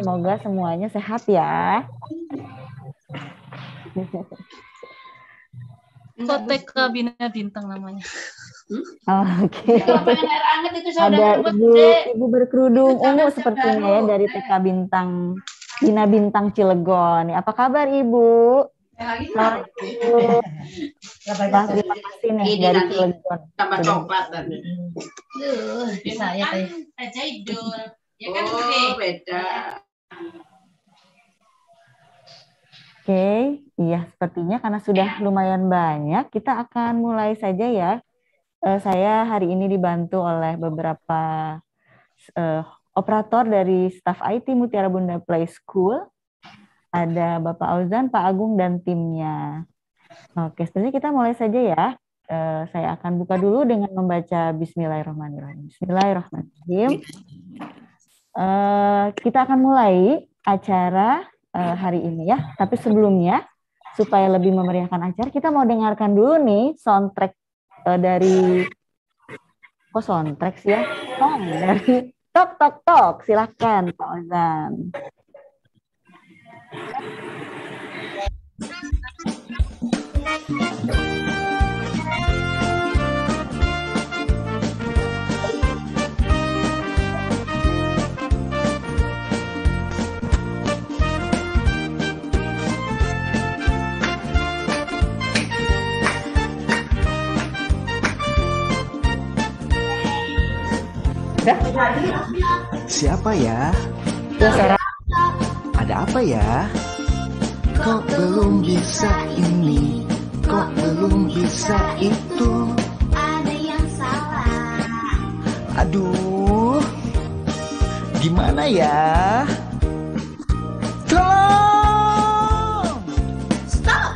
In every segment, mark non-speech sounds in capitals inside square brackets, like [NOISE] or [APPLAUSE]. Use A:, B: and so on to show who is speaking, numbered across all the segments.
A: Semoga semuanya sehat ya.
B: Kotek Bina Bintang namanya.
A: Hmm? Oh, Oke. Okay. Ada ibu, ibu berkerudung ungu sepertinya ya dari TK Bintang Bina Bintang Cilegon. Apa kabar Ibu? Selamat
C: terima kasih nih Ini dari Cilegon. Tambah coklat
B: dan. tadi. Bisa ya, Teh. Ya kan oh, beda.
A: Oke, okay. iya sepertinya karena sudah lumayan banyak, kita akan mulai saja ya. Eh, saya hari ini dibantu oleh beberapa uh, operator dari staf IT Mutiara Bunda Play School. Ada Bapak Auzan, Pak Agung, dan timnya. Oke, sepertinya kita mulai saja ya. Uh, saya akan buka dulu dengan membaca Bismillahirrahmanirrahim. Bismillahirrahmanirrahim. Eh, kita akan mulai acara uh, hari ini ya. Tapi sebelumnya supaya lebih memeriahkan acara, kita mau dengarkan dulu nih soundtrack uh, dari kok soundtrack sih ya? Song oh, dari Tok Tok Tok. Silahkan Pak Ozan.
D: Thank you. ada?
E: Siapa ya? Sarah. Ada apa ya? Kok belum bisa ini? Kok belum bisa itu? Ada yang salah. Aduh, gimana ya? Tolong! Stop!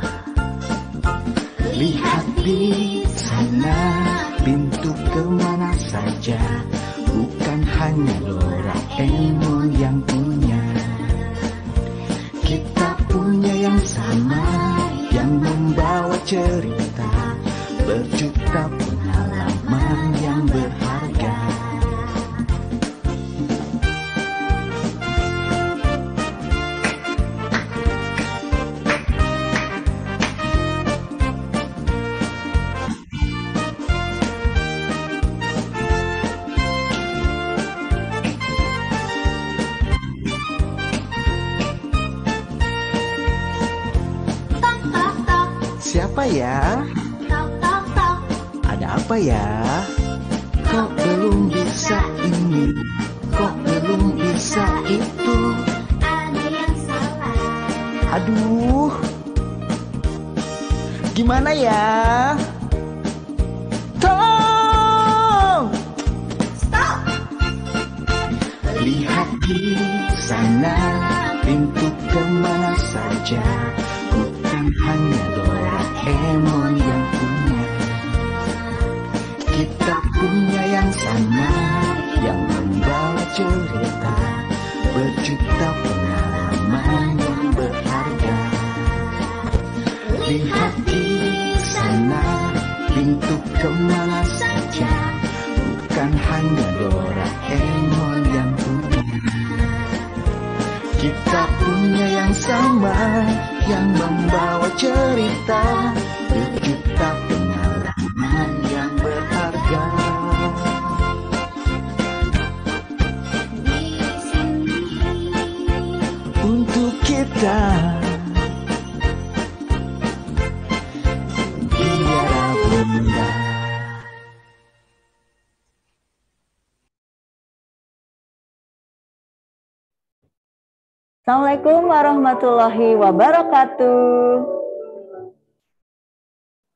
E: Lihat di cerita berjuta Ada apa ya? Kok belum bisa ini? Kok belum bisa itu? Ada yang salah. Aduh. Gimana ya? Tolong. Stop. Lihat di sana pintu kemana saja bukan hanya Doraemon yang punya Kita punya yang sama Yang membawa cerita Berjuta pengalaman yang berharga Lihat di sana Pintu kemana saja Bukan hanya Doraemon yang punya Kita punya yang sama yang membawa cerita berjuta pengalaman yang berharga. Di sini untuk kita.
A: Assalamualaikum warahmatullahi wabarakatuh.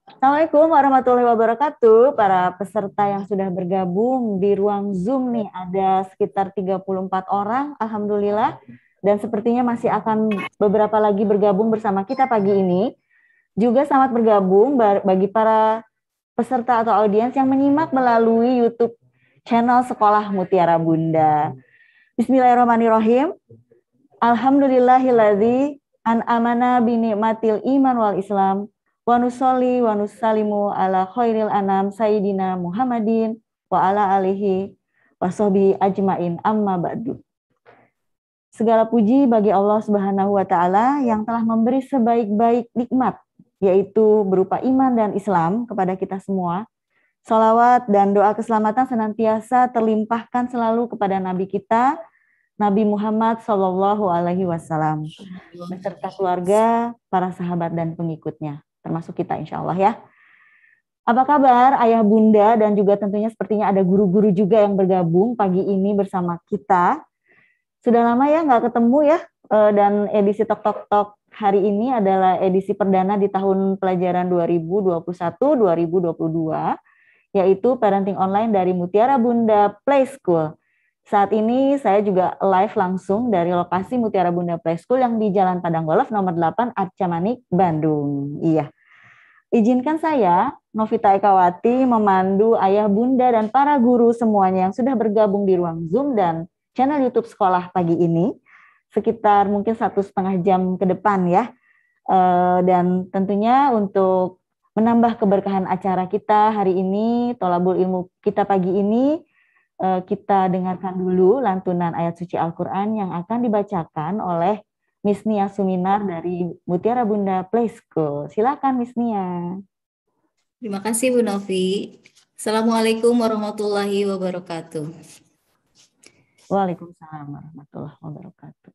A: Assalamualaikum warahmatullahi wabarakatuh. Para peserta yang sudah bergabung di ruang Zoom nih ada sekitar 34 orang, alhamdulillah. Dan sepertinya masih akan beberapa lagi bergabung bersama kita pagi ini. Juga sangat bergabung bagi para peserta atau audiens yang menyimak melalui YouTube channel Sekolah Mutiara Bunda. Bismillahirrahmanirrahim. Alhamdulillahiladzi an amana binikmatil iman wal islam wa nusalli wa nusallimu ala khairil anam sayyidina Muhammadin wa ala alihi wa ajmain amma ba'du. Segala puji bagi Allah Subhanahu wa taala yang telah memberi sebaik-baik nikmat yaitu berupa iman dan Islam kepada kita semua. Salawat dan doa keselamatan senantiasa terlimpahkan selalu kepada nabi kita Nabi Muhammad Shallallahu Alaihi Wasallam beserta keluarga, para sahabat dan pengikutnya, termasuk kita insya Allah ya. Apa kabar ayah bunda dan juga tentunya sepertinya ada guru-guru juga yang bergabung pagi ini bersama kita. Sudah lama ya nggak ketemu ya e, dan edisi Tok Tok Tok hari ini adalah edisi perdana di tahun pelajaran 2021-2022 yaitu Parenting Online dari Mutiara Bunda Play School. Saat ini saya juga live langsung dari lokasi Mutiara Bunda Play yang di Jalan Padang Golf nomor 8 Arcamanik, Bandung. Iya. Izinkan saya, Novita Ekawati, memandu ayah bunda dan para guru semuanya yang sudah bergabung di ruang Zoom dan channel YouTube sekolah pagi ini. Sekitar mungkin satu setengah jam ke depan ya. Eh, dan tentunya untuk menambah keberkahan acara kita hari ini, tolabul ilmu kita pagi ini, Eh, kita dengarkan dulu lantunan ayat suci Al-Quran yang akan dibacakan oleh Miss Nia Suminar dari Mutiara Bunda Play School. Silakan Miss Nia. Terima kasih Bu Novi.
C: Assalamualaikum warahmatullahi wabarakatuh. Waalaikumsalam warahmatullahi wabarakatuh.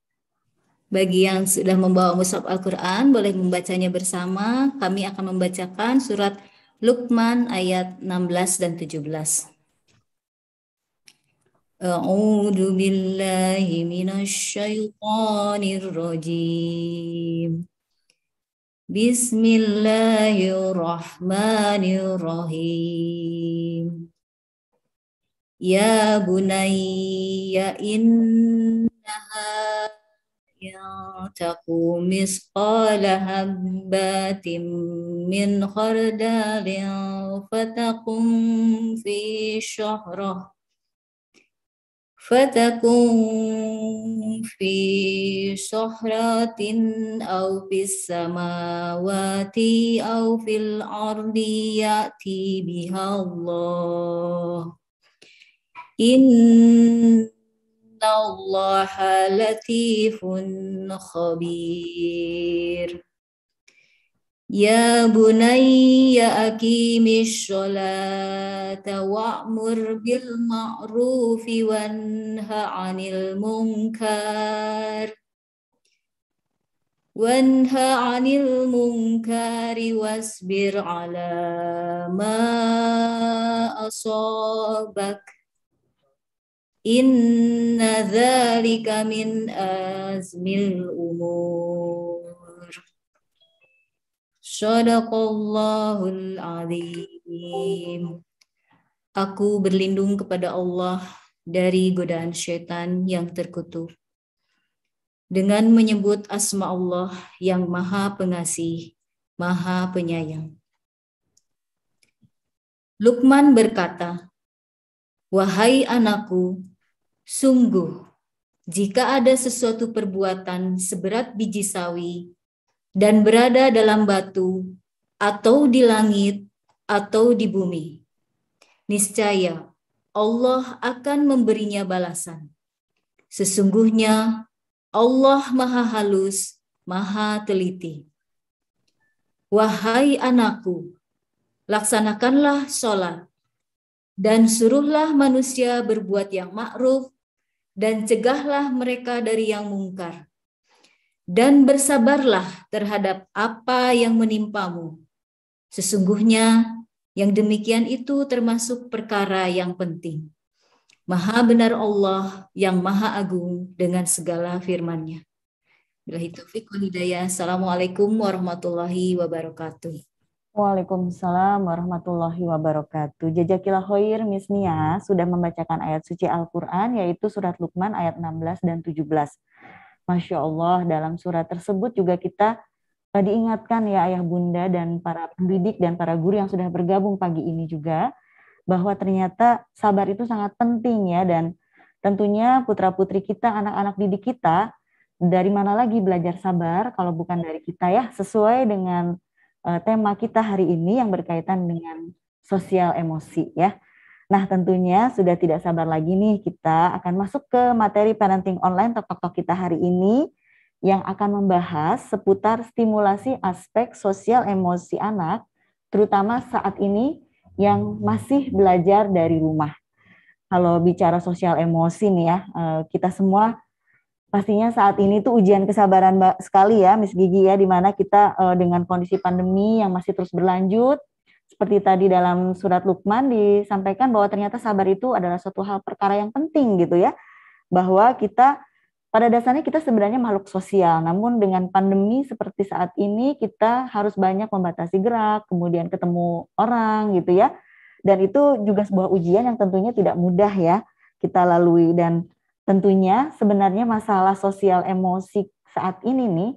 C: Bagi yang sudah membawa mushaf Al-Quran, boleh membacanya bersama. Kami akan membacakan surat Luqman ayat 16 dan 17. أعوذ بالله من الشيطان الرجيم بسم الله الرحمن الرحيم يا بني إنها إن مثقال هبات من خردال فتقم في شهره فتكون في صحراء أو في السماوات أو في الأرض يأتي بها الله إن الله لطيف خبير يا بني أقيم الصلاة وأمر بالمعروف وانه عن المنكر وانه عن المنكر واصبر على ما أصابك إن ذلك من أزم الأمور Sadaqallahul azim. Aku berlindung kepada Allah dari godaan syaitan yang terkutuk. Dengan menyebut asma Allah yang maha pengasih, maha penyayang. Lukman berkata, Wahai anakku, sungguh jika ada sesuatu perbuatan seberat biji sawi dan berada dalam batu, atau di langit, atau di bumi. Niscaya Allah akan memberinya balasan. Sesungguhnya Allah Maha Halus, Maha Teliti. Wahai anakku, laksanakanlah sholat dan suruhlah manusia berbuat yang ma'ruf dan cegahlah mereka dari yang mungkar dan bersabarlah terhadap apa yang menimpamu. Sesungguhnya yang demikian itu termasuk perkara yang penting. Maha benar Allah yang maha agung dengan segala firman-Nya. Bila taufiq wal hidayah. Assalamualaikum warahmatullahi wabarakatuh.
A: Waalaikumsalam warahmatullahi wabarakatuh. Jajakilah khair Misnia sudah membacakan ayat suci Al-Qur'an yaitu surat Luqman ayat 16 dan 17. Masya Allah dalam surat tersebut juga kita eh, diingatkan ya ayah bunda dan para pendidik dan para guru yang sudah bergabung pagi ini juga bahwa ternyata sabar itu sangat penting ya dan tentunya putra-putri kita, anak-anak didik kita dari mana lagi belajar sabar kalau bukan dari kita ya sesuai dengan eh, tema kita hari ini yang berkaitan dengan sosial emosi ya. Nah, tentunya sudah tidak sabar lagi nih kita akan masuk ke materi parenting online tok-tok kita hari ini yang akan membahas seputar stimulasi aspek sosial emosi anak, terutama saat ini yang masih belajar dari rumah. Kalau bicara sosial emosi nih ya, eh, kita semua pastinya saat ini tuh ujian kesabaran sekali ya, Miss Gigi ya, di mana kita eh, dengan kondisi pandemi yang masih terus berlanjut, seperti tadi dalam surat Lukman disampaikan bahwa ternyata sabar itu adalah suatu hal perkara yang penting gitu ya. Bahwa kita pada dasarnya kita sebenarnya makhluk sosial, namun dengan pandemi seperti saat ini kita harus banyak membatasi gerak, kemudian ketemu orang gitu ya. Dan itu juga sebuah ujian yang tentunya tidak mudah ya kita lalui dan tentunya sebenarnya masalah sosial emosi saat ini nih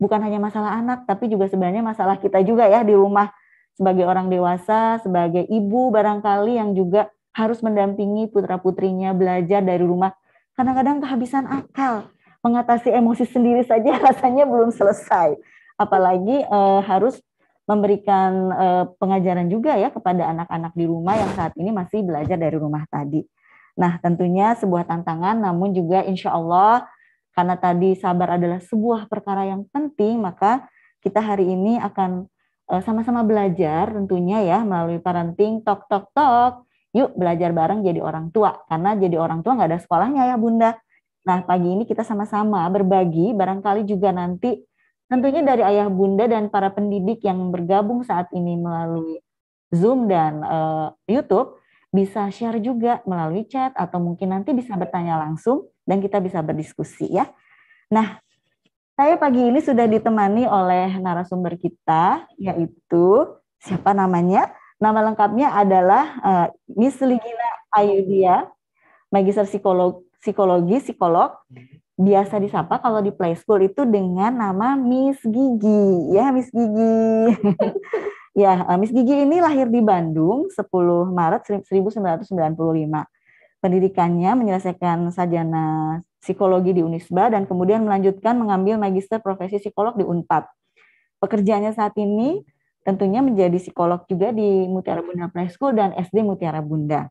A: bukan hanya masalah anak tapi juga sebenarnya masalah kita juga ya di rumah sebagai orang dewasa, sebagai ibu barangkali yang juga harus mendampingi putra-putrinya belajar dari rumah. Kadang-kadang kehabisan akal, mengatasi emosi sendiri saja [LAUGHS] rasanya belum selesai. Apalagi eh, harus memberikan eh, pengajaran juga ya kepada anak-anak di rumah yang saat ini masih belajar dari rumah tadi. Nah, tentunya sebuah tantangan namun juga insya Allah karena tadi sabar adalah sebuah perkara yang penting, maka kita hari ini akan Eh, sama-sama belajar tentunya ya melalui parenting tok tok tok yuk belajar bareng jadi orang tua karena jadi orang tua nggak ada sekolahnya ya bunda nah pagi ini kita sama-sama berbagi barangkali juga nanti tentunya dari ayah bunda dan para pendidik yang bergabung saat ini melalui zoom dan uh, youtube bisa share juga melalui chat atau mungkin nanti bisa bertanya langsung dan kita bisa berdiskusi ya nah saya pagi ini sudah ditemani oleh narasumber kita, yaitu siapa namanya? Nama lengkapnya adalah uh, Miss Ligina Ayudia, magister psikolog, psikologi, psikolog. Biasa disapa kalau di Play School itu dengan nama Miss Gigi, ya Miss Gigi. [LAUGHS] ya, eh, Miss Gigi ini lahir di Bandung 10 Maret 1995 pendidikannya menyelesaikan sarjana psikologi di Unisba dan kemudian melanjutkan mengambil magister profesi psikolog di Unpad. Pekerjaannya saat ini tentunya menjadi psikolog juga di Mutiara Bunda Preschool dan SD Mutiara Bunda.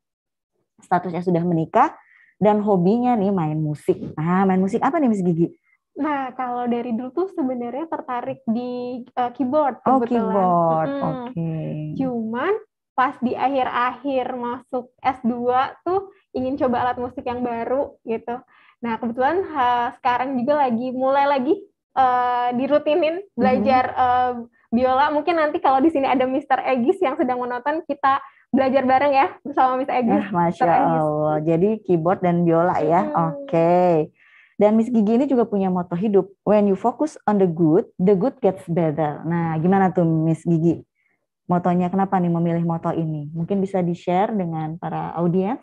A: Statusnya sudah menikah dan hobinya nih main musik. Nah, main musik apa nih Miss Gigi?
F: Nah, kalau dari dulu tuh sebenarnya tertarik di uh, keyboard oh, kebetulan. keyboard. Hmm. Oke. Okay. Cuman pas di akhir-akhir masuk S2 tuh ingin coba alat musik yang baru gitu. Nah kebetulan ha, eh, sekarang juga lagi mulai lagi uh, dirutinin mhm. belajar mm -hmm. uh, biola. Mungkin nanti kalau di sini ada Mr. Egis yang sedang menonton kita belajar bareng ya bersama Miss ah, Egis. Eh, Masya Egis.
A: Allah. Jadi keyboard dan biola ya. Hmm. Oke. Okay. Dan Miss Gigi ini juga punya moto hidup. When you focus on the good, the good gets better. Nah, gimana tuh Miss Gigi? Motonya kenapa nih memilih moto ini? Mungkin bisa di-share dengan para audiens?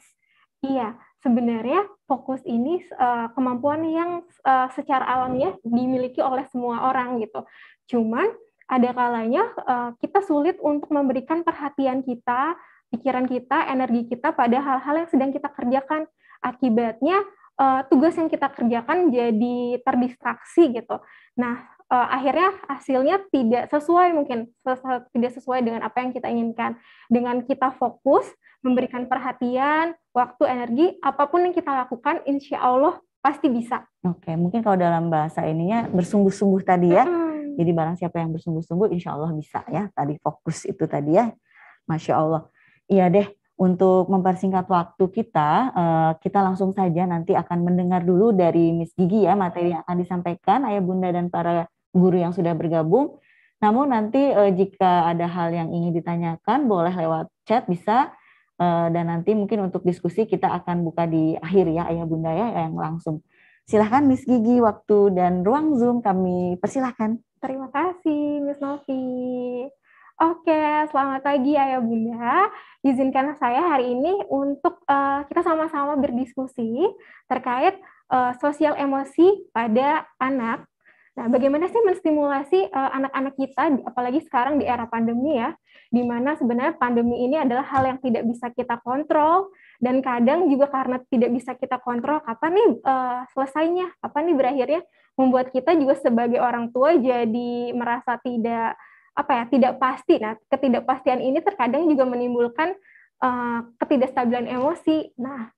F: Iya, sebenarnya fokus ini uh, kemampuan yang uh, secara alamiah dimiliki oleh semua orang gitu. Cuman ada kalanya uh, kita sulit untuk memberikan perhatian kita, pikiran kita, energi kita pada hal-hal yang sedang kita kerjakan. Akibatnya uh, tugas yang kita kerjakan jadi terdistraksi gitu. Nah, uh, akhirnya hasilnya tidak sesuai mungkin tidak sesuai dengan apa yang kita inginkan. Dengan kita fokus memberikan perhatian, waktu, energi, apapun yang kita lakukan, insya Allah pasti bisa.
A: Oke, mungkin kalau dalam bahasa ininya bersungguh-sungguh tadi ya. Mm. Jadi barang siapa yang bersungguh-sungguh, insya Allah bisa ya. Tadi fokus itu tadi ya, masya Allah. Iya deh, untuk mempersingkat waktu kita, eh, kita langsung saja nanti akan mendengar dulu dari Miss Gigi ya materi yang akan disampaikan ayah bunda dan para guru yang sudah bergabung. Namun nanti eh, jika ada hal yang ingin ditanyakan boleh lewat chat bisa Eh, dan nanti mungkin untuk diskusi kita akan buka di akhir ya ayah bunda ya yang langsung. Silahkan Miss Gigi waktu dan ruang Zoom kami persilahkan.
F: Terima kasih Miss Novi. Oke, selamat pagi Ayah Bunda. Izinkan saya hari ini untuk uh, kita sama-sama berdiskusi terkait uh, sosial emosi pada anak Nah, bagaimana sih menstimulasi eh, anak-anak uh, kita, apalagi sekarang di era pandemi ya, di mana sebenarnya pandemi ini adalah hal yang tidak bisa kita kontrol, dan kadang juga karena tidak bisa kita kontrol, kapan nih uh, selesainya, kapan nih berakhirnya, membuat kita juga sebagai orang tua jadi merasa tidak apa ya tidak pasti. Nah, ketidakpastian ini terkadang juga menimbulkan uh, ketidakstabilan emosi. Nah,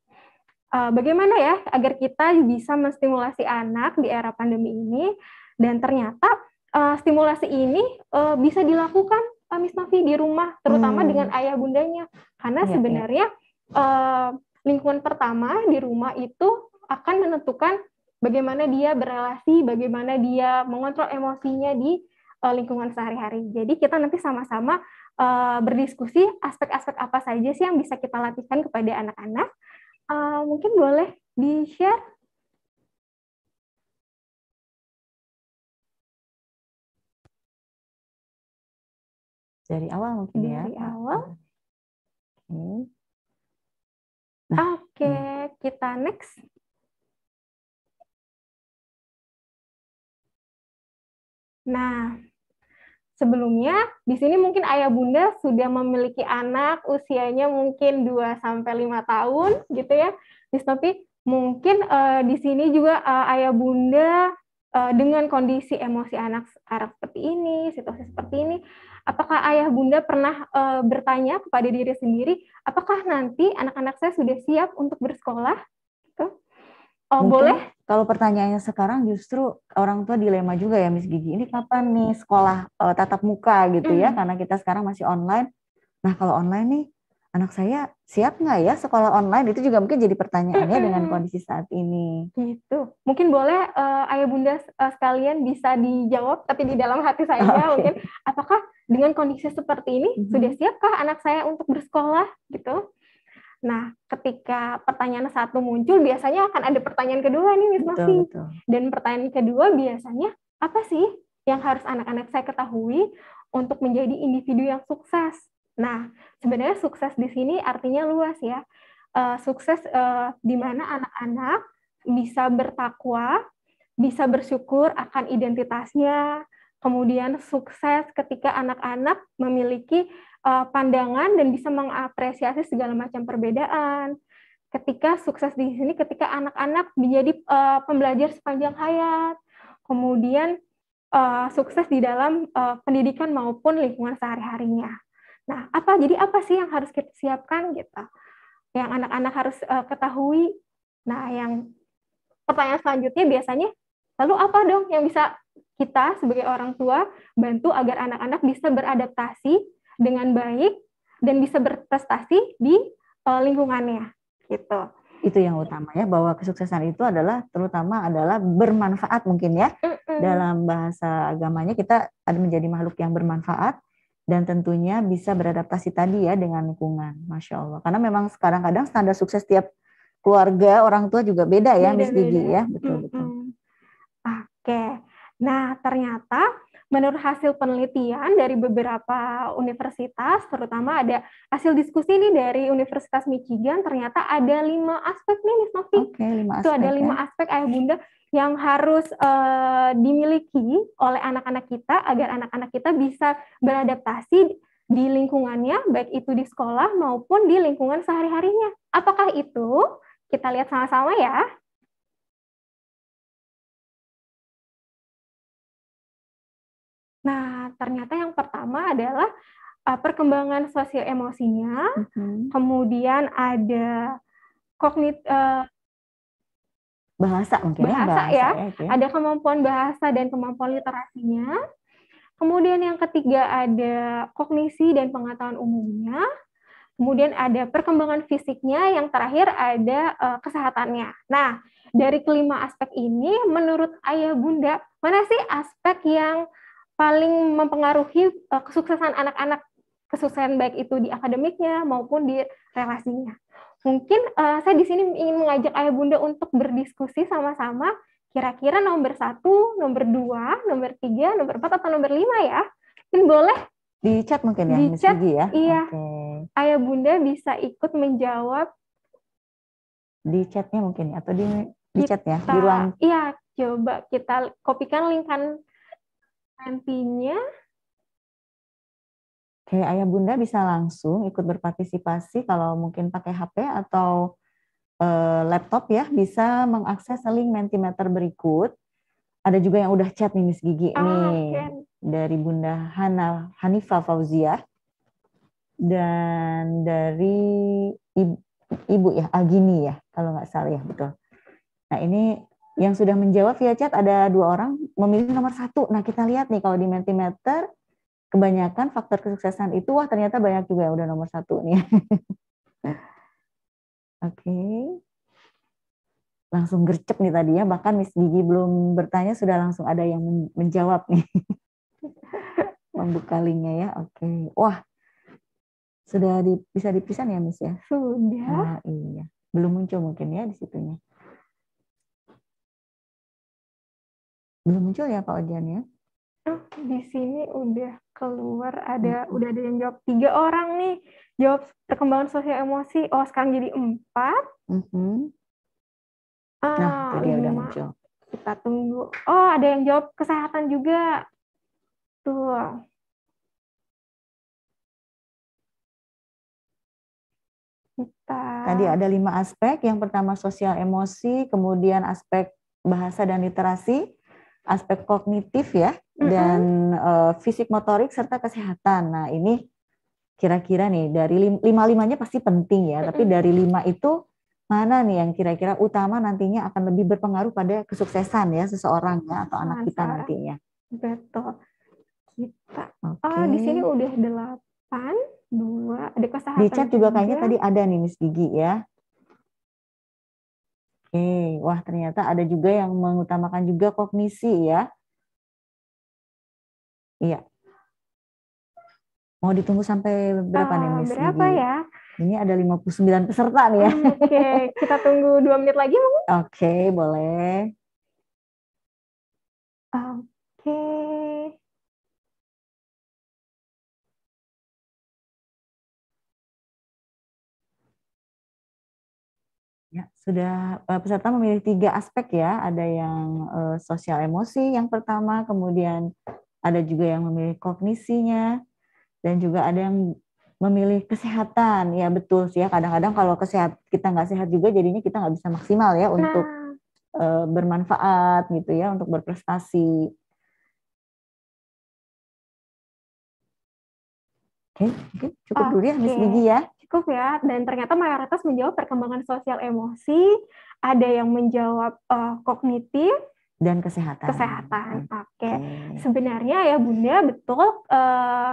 F: uh, bagaimana ya agar kita bisa menstimulasi anak di era pandemi ini dan ternyata uh, stimulasi ini uh, bisa dilakukan uh, Miss di rumah, terutama hmm. dengan ayah bundanya, karena ya, sebenarnya ya. Uh, lingkungan pertama di rumah itu akan menentukan bagaimana dia berrelasi, bagaimana dia mengontrol emosinya di uh, lingkungan sehari-hari. Jadi kita nanti sama-sama uh, berdiskusi aspek-aspek apa saja sih yang bisa kita latihkan kepada anak-anak. Uh, mungkin boleh di-share
G: dari awal mungkin dari iya, ya. Dari awal. Oke. Okay. Nah, Oke, okay, hmm. kita next.
F: Nah, sebelumnya di sini mungkin ayah bunda sudah memiliki anak usianya mungkin 2 sampai 5 tahun gitu ya. Distopi mungkin uh, di sini juga uh, ayah bunda eh, dengan kondisi emosi anak seperti ini, situasi seperti ini Apakah ayah bunda pernah e, bertanya kepada diri sendiri, apakah nanti anak-anak saya sudah siap untuk bersekolah? Gitu.
A: Oh, boleh? Kalau pertanyaannya sekarang justru orang tua dilema juga ya, Miss Gigi. Ini kapan nih sekolah e, tatap muka gitu mm. ya? Karena kita sekarang masih online. Nah, kalau online nih anak saya siap nggak ya sekolah online itu juga mungkin jadi pertanyaannya dengan kondisi saat ini.
F: Gitu. Mungkin boleh uh, ayah bunda uh, sekalian bisa dijawab tapi di dalam hati saya [LAUGHS] okay. mungkin apakah dengan kondisi seperti ini mm-hmm. sudah siapkah anak saya untuk bersekolah gitu? Nah, ketika pertanyaan satu muncul biasanya akan ada pertanyaan kedua nih Miss betul. Dan pertanyaan kedua biasanya apa sih yang harus anak-anak saya ketahui untuk menjadi individu yang sukses? Nah, sebenarnya sukses di sini artinya luas ya. Uh, sukses uh, di mana anak-anak bisa bertakwa, bisa bersyukur akan identitasnya, kemudian sukses ketika anak-anak memiliki uh, pandangan dan bisa mengapresiasi segala macam perbedaan. Ketika sukses di sini, ketika anak-anak menjadi uh, pembelajar sepanjang hayat, kemudian uh, sukses di dalam uh, pendidikan maupun lingkungan sehari-harinya. Nah, apa jadi apa sih yang harus kita siapkan gitu? Yang anak-anak harus uh, ketahui. Nah, yang pertanyaan selanjutnya biasanya lalu apa dong yang bisa kita sebagai orang tua bantu agar anak-anak bisa beradaptasi dengan baik dan bisa berprestasi di uh, lingkungannya gitu.
A: Itu yang utama ya bahwa kesuksesan itu adalah terutama adalah bermanfaat mungkin ya. Mm -mm. Dalam bahasa agamanya kita ada menjadi makhluk yang bermanfaat dan tentunya bisa beradaptasi tadi ya dengan lingkungan. Masya Allah. Karena memang sekarang kadang standar sukses tiap keluarga orang tua juga beda ya, beda, Miss Gigi ya, betul betul.
F: Mm -hmm. Oke. Okay. Nah ternyata menurut hasil penelitian dari beberapa universitas, terutama ada hasil diskusi ini dari Universitas Michigan, ternyata ada lima aspek nih, Miss Novi. Okay, lima aspek, Itu ada lima ya. aspek ayah bunda yang harus uh, dimiliki oleh anak-anak kita agar anak-anak kita bisa beradaptasi di lingkungannya, baik itu di sekolah maupun di lingkungan sehari-harinya. Apakah itu? Kita lihat sama-sama ya. Nah, ternyata yang pertama adalah uh, perkembangan sosial emosinya, mm -hmm. kemudian ada kognit uh,
A: bahasa mungkin
H: ya, bahasa ya, ya. ada
F: kemampuan bahasa dan kemampuan literasinya kemudian yang ketiga ada kognisi dan pengetahuan umumnya kemudian ada perkembangan fisiknya yang terakhir ada uh, kesehatannya nah dari kelima aspek ini menurut ayah bunda mana sih aspek yang paling mempengaruhi uh, kesuksesan anak-anak kesuksesan baik itu di akademiknya maupun di relasinya Mungkin uh, saya di sini ingin mengajak ayah bunda untuk berdiskusi sama-sama kira-kira nomor satu, nomor dua, nomor tiga, nomor empat atau nomor lima ya. Mungkin boleh di chat mungkin ya, di Miss chat, Gigi ya. Iya. Okay. Ayah bunda bisa ikut menjawab
A: di chatnya mungkin ya, atau di di kita, chat ya
H: di iya, ruang.
F: Iya, coba kita kopikan linkan nantinya.
A: Oke, ayah bunda bisa langsung ikut berpartisipasi kalau mungkin pakai HP atau e, laptop ya, bisa mengakses link Mentimeter berikut. Ada juga yang udah chat nih Miss Gigi ah, nih okay. dari Bunda Hana Hanifa Fauzia dan dari Ibu, Ibu ya Agini ya kalau nggak salah ya betul. Nah ini yang sudah menjawab via chat ada dua orang memilih nomor satu. Nah kita lihat nih kalau di Mentimeter kebanyakan faktor kesuksesan itu wah ternyata banyak juga yang udah nomor satu nih. [LAUGHS] Oke. Okay. Langsung gercep nih tadi ya, bahkan Miss Gigi belum bertanya sudah langsung ada yang menjawab nih. [LAUGHS] Membuka linknya ya, oke. Okay. Wah, sudah di, bisa dipisah ya Miss ya? Sudah. Nah, iya.
H: Belum muncul mungkin ya di situnya.
A: Belum muncul ya Pak Ojan ya?
F: di sini udah keluar ada hmm. udah ada yang jawab tiga orang nih jawab perkembangan sosial emosi oh sekarang jadi empat
D: hmm
F: ah, nah tadi dia udah muncul kita tunggu oh ada yang jawab kesehatan juga tuh kita tadi ada
H: lima
A: aspek yang pertama sosial emosi kemudian aspek bahasa dan literasi aspek kognitif ya dan uh, fisik motorik serta kesehatan. Nah, ini kira-kira nih dari lima-limanya pasti penting ya, tapi dari lima itu mana nih yang kira-kira utama nantinya akan lebih berpengaruh pada kesuksesan ya seseorang ya atau anak kita nantinya.
F: Betul. Kita.
A: Okay. Oh, eh, di sini udah
F: delapan, dua ada kesehatan. Di chat juga kayaknya tadi ada
A: nih Miss Gigi ya. Oke, okay. wah ternyata ada juga yang mengutamakan juga kognisi
H: ya. Iya.
A: Mau ditunggu sampai berapa uh, nih, ah, Miss? Berapa Ini ya? Ini ada 59 peserta nih ya. Hmm, oke, okay. kita tunggu dua menit lagi mungkin. [LAUGHS] Oke, okay, boleh.
G: Oke. Okay.
A: Ya, sudah eh, peserta memilih tiga aspek ya. Ada yang uh, sosial emosi yang pertama, kemudian ada juga yang memilih kognisinya, dan juga ada yang memilih kesehatan. Ya betul sih ya, kadang-kadang kalau kesehat kita nggak sehat juga jadinya kita nggak bisa maksimal ya nah. untuk eh, bermanfaat gitu ya, untuk
H: berprestasi. Oke, okay, okay, cukup dulu ya, Miss Gigi ya.
F: Cukup ya, dan ternyata mayoritas menjawab perkembangan sosial emosi, ada yang menjawab uh, kognitif,
A: dan kesehatan.
F: Kesehatan. Oke. Okay. Okay. Sebenarnya ya Bunda betul uh,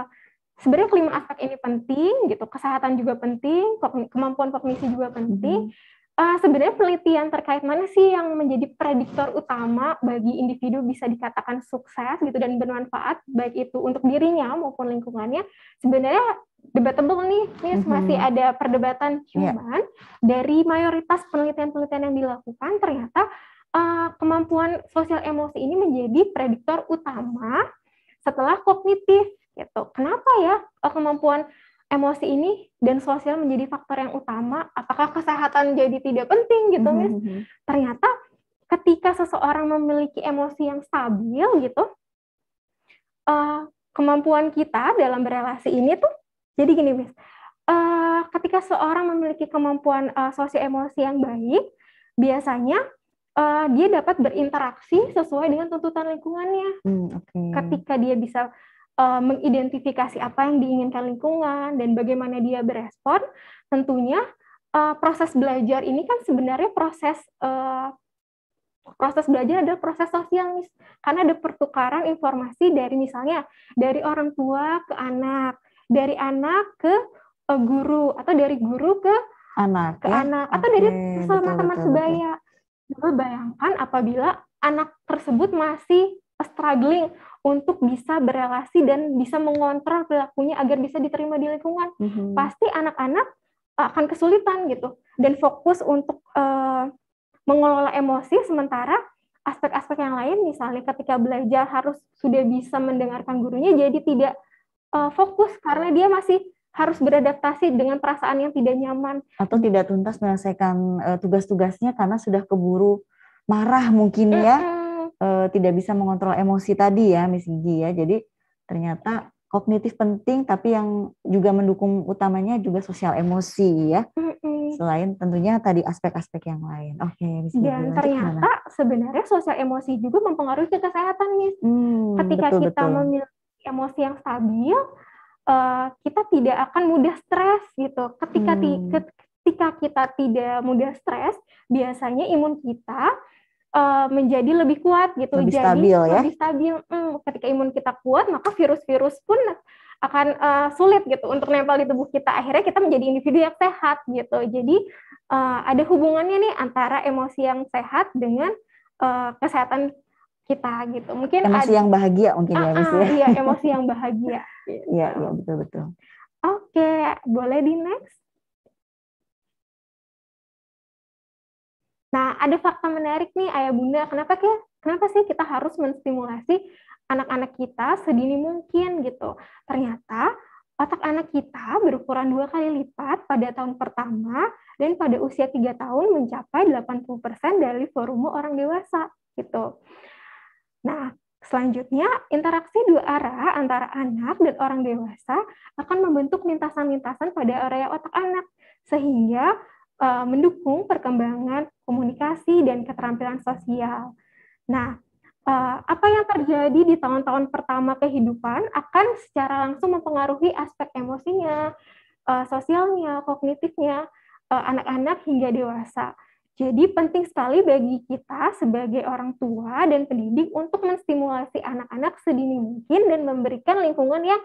F: sebenarnya kelima aspek ini penting gitu. Kesehatan juga penting, kemampuan kognisi juga penting. Hmm. Uh, sebenarnya penelitian terkait mana sih yang menjadi prediktor utama bagi individu bisa dikatakan sukses gitu dan bermanfaat baik itu untuk dirinya maupun lingkungannya sebenarnya debatable nih, nih mm -hmm. masih ada perdebatan cuman ya. yeah. dari mayoritas penelitian-penelitian yang dilakukan ternyata uh, kemampuan sosial emosi ini menjadi prediktor utama setelah kognitif gitu. Kenapa ya eh, kemampuan emosi ini dan sosial menjadi faktor yang utama? Apakah kesehatan jadi tidak penting gitu, mhm, Miss? Mm -hmm. Ternyata ketika seseorang memiliki emosi yang stabil gitu, uh, kemampuan kita dalam berelasi ini tuh jadi gini, Miss. Uh, ketika seorang memiliki kemampuan uh, sosio emosi yang baik, biasanya uh, dia dapat berinteraksi sesuai dengan tuntutan lingkungannya. Hmm, okay. Ketika dia bisa uh, mengidentifikasi apa yang diinginkan lingkungan dan bagaimana dia berespon, tentunya uh, proses belajar ini kan sebenarnya proses uh, proses belajar adalah proses sosial nih karena ada pertukaran informasi dari misalnya dari orang tua ke anak dari anak ke guru atau dari guru ke anak ke ya? anak atau okay, dari sesama teman sebaya Coba bayangkan apabila anak tersebut masih struggling untuk bisa berelasi dan bisa mengontrol perilakunya agar bisa diterima di lingkungan. Mm -hmm. Pasti anak-anak e, akan kesulitan gitu dan fokus untuk uh, mengelola emosi sementara aspek-aspek yang lain misalnya ketika belajar harus sudah bisa mendengarkan gurunya jadi tidak uh, fokus karena dia masih harus beradaptasi dengan perasaan yang tidak nyaman
A: atau tidak tuntas menyelesaikan uh, tugas-tugasnya karena sudah keburu marah mungkin ya mm -hmm. uh, tidak bisa mengontrol emosi tadi ya Miss Gigi ya jadi ternyata kognitif penting tapi yang juga mendukung utamanya juga sosial emosi ya mm -hmm. selain tentunya tadi aspek-aspek yang lain oke okay, Miss Gigi, dan ternyata
F: mana? sebenarnya sosial emosi juga mempengaruhi kesehatan Miss hmm, ketika betul, kita betul. memiliki emosi yang stabil uh, kita tidak akan mudah stres gitu. Ketika hmm. ketika kita tidak mudah stres, biasanya imun kita uh, menjadi lebih kuat gitu. Lebih Jadi stabil ya. Lebih stabil. Hmm, ketika imun kita kuat, maka virus-virus pun akan uh, sulit gitu untuk nempel di tubuh kita. Akhirnya kita menjadi individu yang sehat gitu. Jadi uh, ada hubungannya nih antara emosi yang sehat dengan uh, kesehatan kita gitu. Mungkin emosi ada, yang
A: bahagia mungkin
H: ya, ah, ya bisa. ya. iya, emosi
F: yang bahagia. Gitu. [LAUGHS] Iya,
A: iya gitu. betul betul.
F: Oke, boleh di next. Nah, ada fakta menarik nih Ayah Bunda, kenapa sih Kenapa sih kita harus menstimulasi anak-anak kita sedini mungkin gitu? Ternyata otak anak kita berukuran dua kali lipat pada tahun pertama dan pada usia tiga tahun mencapai 80% dari volume orang dewasa gitu. Nah, selanjutnya interaksi dua arah antara anak dan orang dewasa akan membentuk lintasan-lintasan pada area otak anak sehingga e, mendukung perkembangan komunikasi dan keterampilan sosial. Nah, e, apa yang terjadi di tahun-tahun pertama kehidupan akan secara langsung mempengaruhi aspek emosinya, e, sosialnya, kognitifnya anak-anak hingga dewasa. Jadi penting sekali bagi kita sebagai orang tua dan pendidik untuk menstimulasi anak-anak sedini mungkin dan memberikan lingkungan yang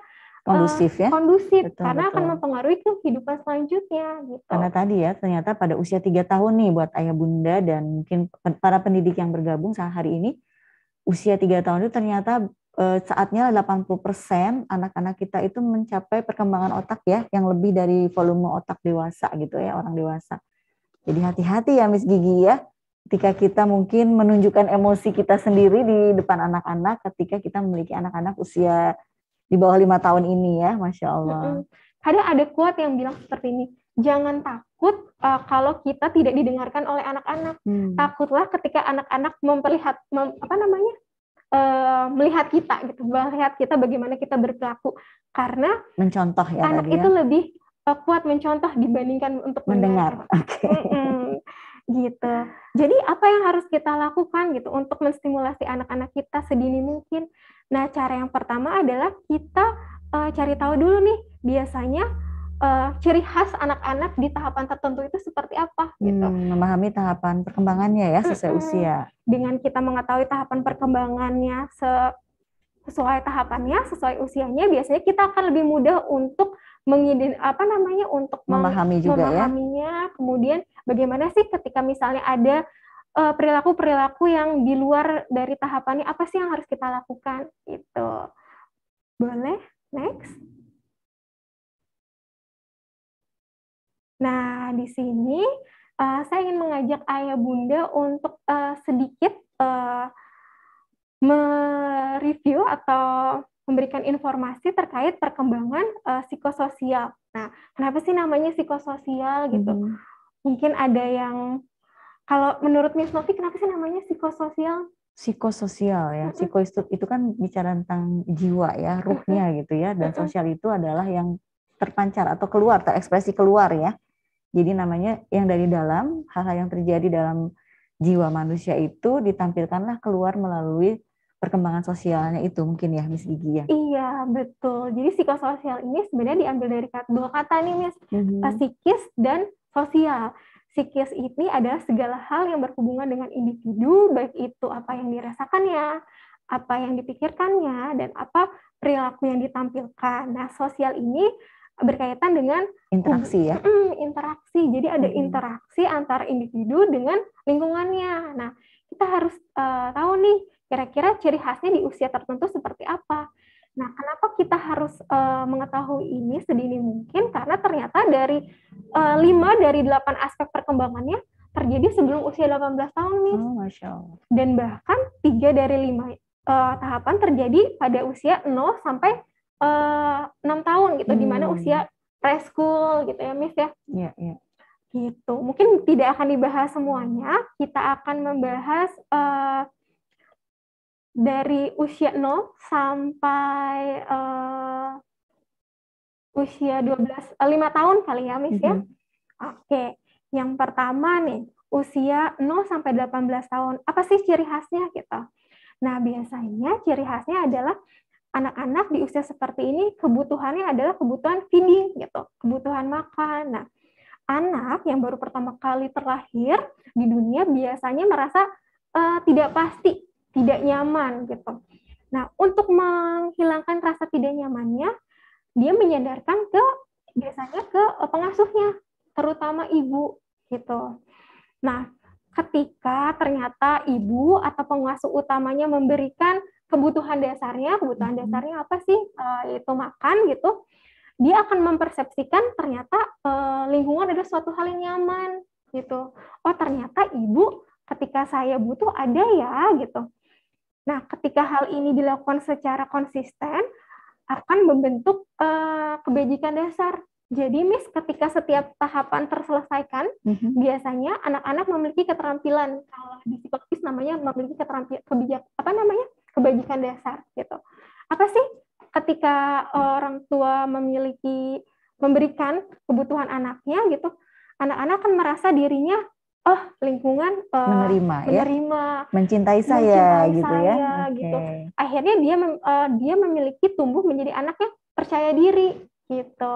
F: eh, kondusif ya kondusif betul, karena betul. akan mempengaruhi kehidupan selanjutnya gitu
A: karena tadi ya ternyata pada usia tiga tahun nih buat ayah bunda dan mungkin para pendidik yang bergabung saat hari ini usia tiga tahun itu ternyata eh, saatnya 80% anak-anak kita itu mencapai perkembangan otak ya yang lebih dari volume otak dewasa gitu ya orang dewasa jadi hati-hati ya Miss Gigi ya, ketika kita mungkin menunjukkan emosi kita sendiri di depan anak-anak ketika kita memiliki anak-anak usia di bawah lima tahun ini ya, Masya Allah.
F: Kadang ada kuat yang bilang seperti ini, jangan takut uh, kalau kita tidak didengarkan oleh anak-anak. Hmm. Takutlah ketika anak-anak memperlihat, mem, apa namanya, uh, melihat kita gitu, melihat kita bagaimana kita berperilaku. Karena
A: mencontoh ya. Anak ya. itu ya.
F: lebih kuat mencontoh dibandingkan untuk mendengar. mendengar. Okay. gitu. Jadi apa yang harus kita lakukan gitu untuk menstimulasi anak-anak kita sedini mungkin? Nah, cara yang pertama adalah kita uh, cari tahu dulu nih biasanya uh, ciri khas anak-anak di tahapan tertentu itu seperti apa gitu.
A: Hmm, memahami tahapan perkembangannya ya sesuai usia.
F: Dengan kita mengetahui tahapan perkembangannya sesuai tahapannya, sesuai usianya, biasanya kita akan lebih mudah untuk menginden apa namanya untuk memahami juga ya. memahaminya ya? kemudian bagaimana sih ketika misalnya ada eh, perilaku-perilaku uh, yang di luar dari tahapannya apa sih yang harus kita lakukan itu boleh next nah di sini uh, saya ingin mengajak ayah bunda untuk uh, sedikit uh, mereview atau memberikan informasi terkait perkembangan uh, psikososial. Nah, kenapa sih namanya psikososial gitu? Hmm. Mungkin ada yang kalau menurut Miss Novi kenapa sih namanya psikososial?
A: Psikososial ya, psiko itu, itu kan bicara tentang jiwa ya, ruhnya gitu ya, dan sosial itu adalah yang terpancar atau keluar, terekspresi keluar ya. Jadi namanya yang dari dalam, hal-hal yang terjadi dalam jiwa manusia itu ditampilkanlah keluar melalui perkembangan sosialnya itu mungkin ya Miss Gigi ya.
F: Iya, betul. Jadi psikososial ini sebenarnya diambil dari kata, dua kata nih Miss, mm-hmm. psikis nah, dan sosial. Psikis ini adalah segala hal yang berhubungan dengan individu, baik itu apa yang dirasakannya, apa yang dipikirkannya, dan apa perilaku yang ditampilkan. Nah, sosial ini berkaitan dengan interaksi ya. Mm, interaksi. Jadi ada mm-hmm. interaksi antara individu dengan lingkungannya. Nah, kita harus uh, tahu nih Kira-kira ciri khasnya di usia tertentu seperti apa? Nah, kenapa kita harus uh, mengetahui ini sedini mungkin? Karena ternyata dari uh, eh, 5 dari 8 aspek perkembangannya terjadi sebelum usia 18 tahun nih. Oh, Masya Allah. Dan bahkan 3 dari 5 uh, eh, tahapan terjadi pada usia 0 sampai uh, 6 tahun gitu, hmm. di mana hmm. usia preschool gitu ya, Miss ya. Iya, yeah, iya. Yeah. Gitu. Mungkin tidak akan dibahas semuanya, kita akan membahas uh, dari usia 0 sampai uh, usia 12 5 eh, tahun kali ya Miss mm -hmm. ya. Oke. Yang pertama nih, usia 0 sampai 18 tahun. Apa sih ciri khasnya kita? Gitu? Nah, biasanya ciri khasnya adalah anak-anak di usia seperti ini kebutuhannya adalah kebutuhan feeding gitu, kebutuhan makan. Nah, anak yang baru pertama kali terlahir di dunia biasanya merasa uh, tidak pasti tidak nyaman gitu. Nah, untuk menghilangkan rasa tidak nyamannya, dia menyadarkan ke biasanya ke eh, pengasuhnya, terutama ibu gitu. Nah, ketika ternyata ibu atau pengasuh utamanya memberikan kebutuhan dasarnya, kebutuhan mm-hmm. dasarnya apa sih? E, eh, itu makan gitu. Dia akan mempersepsikan ternyata e, lingkungan adalah suatu hal yang nyaman gitu. Oh, ternyata ibu ketika saya butuh ada ya gitu. Nah, ketika hal ini dilakukan secara konsisten, akan membentuk uh, kebajikan dasar. Jadi, Miss, ketika setiap tahapan terselesaikan, mm-hmm. biasanya anak-anak memiliki keterampilan. Kalau di psikologis namanya memiliki keterampilan kebijak apa namanya kebajikan dasar gitu. Apa sih ketika orang tua memiliki memberikan kebutuhan anaknya gitu, anak-anak akan merasa dirinya oh lingkungan uh, eh, menerima, menerima,
A: ya? mencintai saya, mencintai gitu ya? saya, ya, gitu.
F: Akhirnya dia uh, dia memiliki tumbuh menjadi anak yang percaya diri, gitu.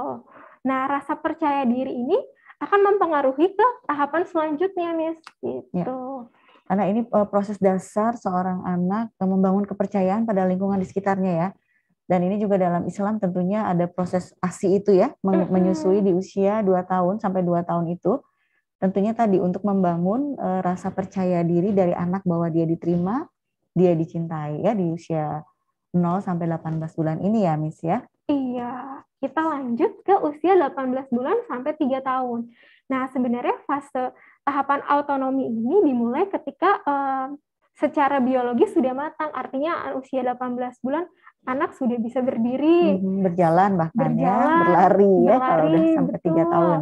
F: Nah, rasa percaya diri ini akan mempengaruhi ke tahapan selanjutnya, Miss. Ya. Gitu.
A: Ya. Karena ini uh, proses dasar seorang anak membangun kepercayaan pada lingkungan di sekitarnya ya. Dan ini juga dalam Islam tentunya ada proses ASI itu ya, menyusui di usia 2 tahun sampai 2 tahun itu tentunya tadi untuk membangun e, rasa percaya diri dari anak bahwa dia diterima, dia dicintai ya di usia 0 sampai 18 bulan ini ya, Miss ya.
F: Iya, kita lanjut ke usia 18 bulan sampai 3 tahun. Nah, sebenarnya fase tahapan autonomi ini dimulai ketika e, secara biologi sudah matang, artinya eh, usia 18 bulan anak sudah bisa berdiri,
A: mm-hmm, berjalan bahkan ya, berjalan, ya, berlari ya kalau udah sampai tiga tahun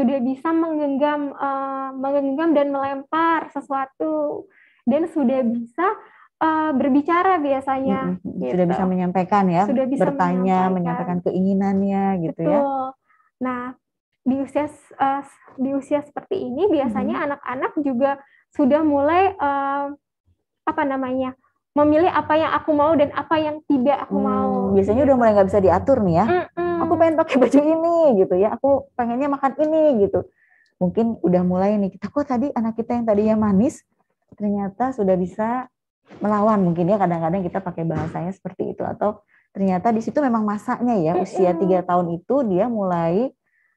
F: sudah gitu. bisa menggenggam uh, menggenggam dan melempar sesuatu dan sudah bisa uh, berbicara biasanya hmm, gitu. sudah bisa
A: menyampaikan ya sudah bisa bertanya menyampaikan, menyampaikan keinginannya gitu ya. Betul.
F: ya nah di usia uh, di usia seperti ini biasanya anak-anak hmm. juga sudah mulai uh, apa namanya memilih apa yang aku mau dan apa yang tidak aku hmm, mau gitu. biasanya udah mulai
A: nggak bisa diatur nih ya
F: mm aku pengen pakai
A: baju ini gitu ya aku pengennya makan ini gitu mungkin udah mulai nih kita kok tadi anak kita yang tadi ya manis ternyata sudah bisa melawan mungkin ya kadang-kadang kita pakai bahasanya seperti itu atau ternyata di situ memang masaknya ya usia tiga tahun itu dia mulai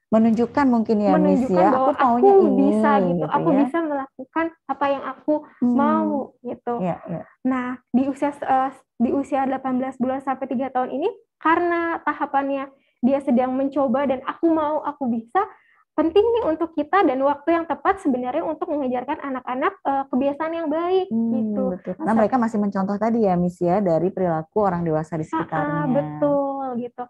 A: menunjukkan mungkin ya menunjukkan Miss ya bahwa aku maunya aku ini bisa gitu, gitu aku ya. bisa
F: melakukan apa yang aku hmm. mau gitu. Ya, ya. Nah, di usia uh, di usia 18 bulan sampai tiga tahun ini karena tahapannya dia sedang mencoba dan aku mau, aku bisa, penting nih untuk kita dan waktu yang tepat sebenarnya untuk mengajarkan anak-anak uh, kebiasaan yang baik hmm, gitu. Betul. Karena Masa, mereka
A: masih mencontoh tadi ya Miss ya dari perilaku orang dewasa di ah, ah, sekitarnya. Ah,
F: betul gitu.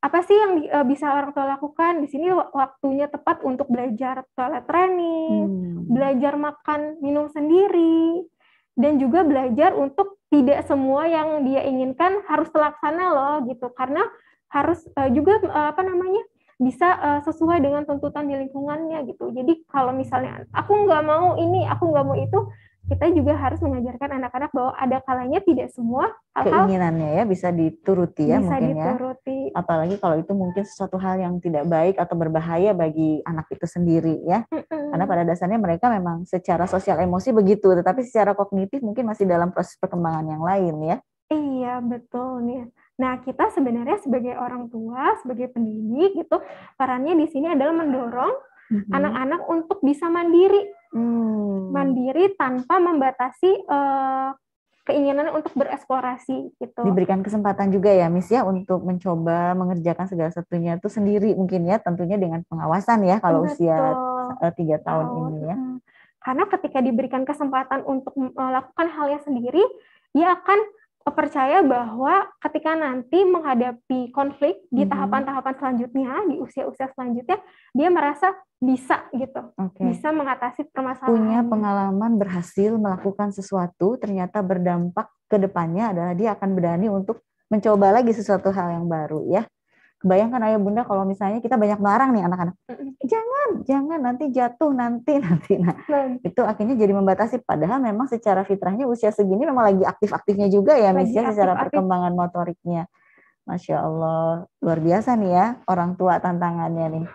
F: Apa sih yang uh, bisa orang tua lakukan? Di sini waktunya tepat untuk belajar toilet training, hmm. belajar makan minum sendiri dan juga belajar untuk tidak semua yang dia inginkan harus terlaksana loh gitu. Karena harus uh, juga uh, apa namanya bisa uh, sesuai dengan tuntutan di lingkungannya gitu. Jadi kalau misalnya aku nggak mau ini, aku nggak mau itu, kita juga harus mengajarkan anak-anak bahwa ada kalanya tidak semua hal-hal
A: keinginannya ya bisa dituruti ya bisa mungkin ya. dituruti. ya. Apalagi kalau itu mungkin sesuatu hal yang tidak baik atau berbahaya bagi anak itu sendiri ya. Karena pada dasarnya mereka memang secara sosial emosi begitu, tetapi secara kognitif mungkin masih dalam proses perkembangan yang lain ya.
F: Iya betul nih. Nah, kita sebenarnya sebagai orang tua, sebagai pendidik gitu, perannya di sini adalah mendorong mm-hmm. anak-anak mm -hmm. untuk bisa mandiri. Mm. Mandiri tanpa membatasi uh, keinginan untuk bereksplorasi gitu. Diberikan
A: kesempatan juga ya Miss ya untuk mencoba mengerjakan segala satunya itu sendiri
F: mungkin ya tentunya dengan pengawasan ya kalau Betul. usia eh, tiga tahun oh. ini ya. Karena ketika diberikan kesempatan untuk melakukan eh, halnya sendiri, dia akan percaya bahwa ketika nanti menghadapi konflik di mm-hmm. tahapan-tahapan selanjutnya di usia-usia selanjutnya dia merasa bisa gitu okay. bisa mengatasi permasalahan punya
A: pengalaman berhasil melakukan sesuatu ternyata berdampak ke depannya adalah dia akan berani untuk mencoba lagi sesuatu hal yang baru ya Bayangkan ayah bunda kalau misalnya kita banyak melarang nih anak-anak, jangan, jangan nanti jatuh nanti [LAUGHS] nanti. Nah, hmm. itu akhirnya jadi membatasi. Padahal memang secara fitrahnya usia segini memang lagi aktif-aktifnya juga ya, misalnya secara aktif. perkembangan motoriknya. Masya Allah, luar biasa nih ya orang tua
F: tantangannya nih.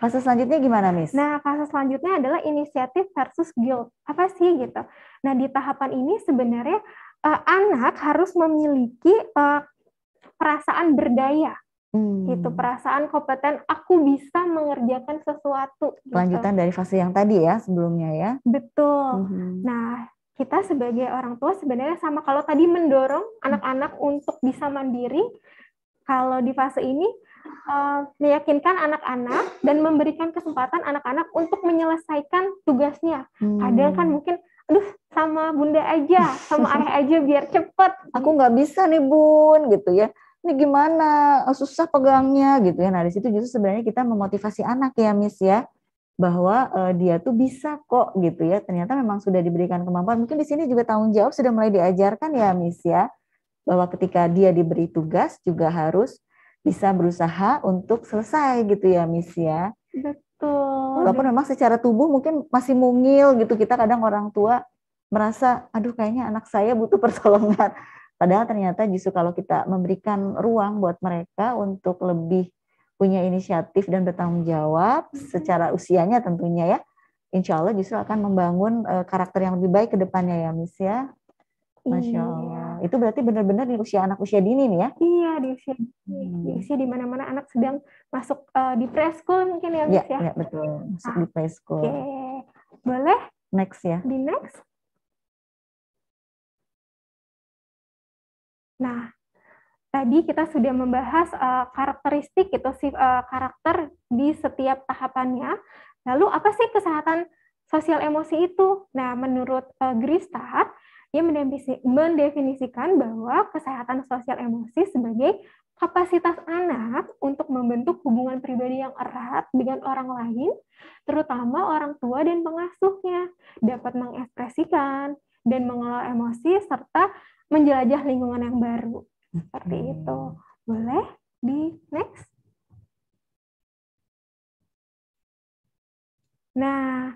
F: Fase selanjutnya gimana, Miss? Nah, fase selanjutnya adalah inisiatif versus guilt. Apa sih gitu? Nah, di tahapan ini sebenarnya uh, anak harus memiliki uh, perasaan berdaya Hmm. Itu perasaan kompeten aku bisa mengerjakan sesuatu. Lanjutan gitu.
A: dari fase yang tadi ya sebelumnya ya.
F: Betul. Hmm. Nah, kita sebagai orang tua sebenarnya sama kalau tadi mendorong anak-anak untuk bisa mandiri, kalau di fase ini uh, meyakinkan anak-anak dan memberikan kesempatan anak-anak untuk menyelesaikan tugasnya. Hmm. Kadang kan mungkin aduh sama bunda aja, sama [LAUGHS] ayah aja biar cepet. Aku
A: nggak bisa nih bun, gitu ya ini gimana eh, susah pegangnya gitu ya. Nah di situ justru sebenarnya kita memotivasi anak ya Miss ya bahwa uh, dia tuh bisa kok gitu ya. Ternyata memang sudah diberikan kemampuan. Mungkin di sini juga tanggung jawab sudah mulai diajarkan ya Miss ya bahwa ketika dia diberi tugas juga harus bisa berusaha untuk selesai gitu ya Miss ya.
F: Betul. Walaupun
A: memang secara tubuh mungkin masih mungil gitu kita kadang orang tua merasa aduh kayaknya anak saya butuh [LAUGHS] pertolongan Padahal ternyata justru kalau kita memberikan ruang buat mereka untuk lebih punya inisiatif dan bertanggung jawab secara usianya tentunya ya, insya Allah justru akan membangun eh, karakter yang lebih baik ke depannya ya, Miss ya.
I: Masya iya. Allah.
A: Iya. Itu berarti
F: benar-benar di usia anak usia dini nih ya? Iya, di usia dini. Hmm. Di usia dimana mana-mana anak sedang masuk uh, di preschool mungkin ya, iya, Miss ya? Iya, ya, betul.
H: Masuk ah, di preschool. Oke.
F: Okay. Boleh?
H: Next ya.
G: Di next.
F: Nah, tadi kita sudah membahas uh, karakteristik itu si uh, karakter di setiap tahapannya. Lalu apa sih kesehatan sosial emosi itu? Nah, menurut uh, Grista, ia mendefinisikan bahwa kesehatan sosial emosi sebagai kapasitas anak untuk membentuk hubungan pribadi yang erat dengan orang lain, terutama orang tua dan pengasuhnya, dapat mengekspresikan dan mengelola emosi serta menjelajah lingkungan yang baru. Seperti hmm. itu. Boleh di next? Nah,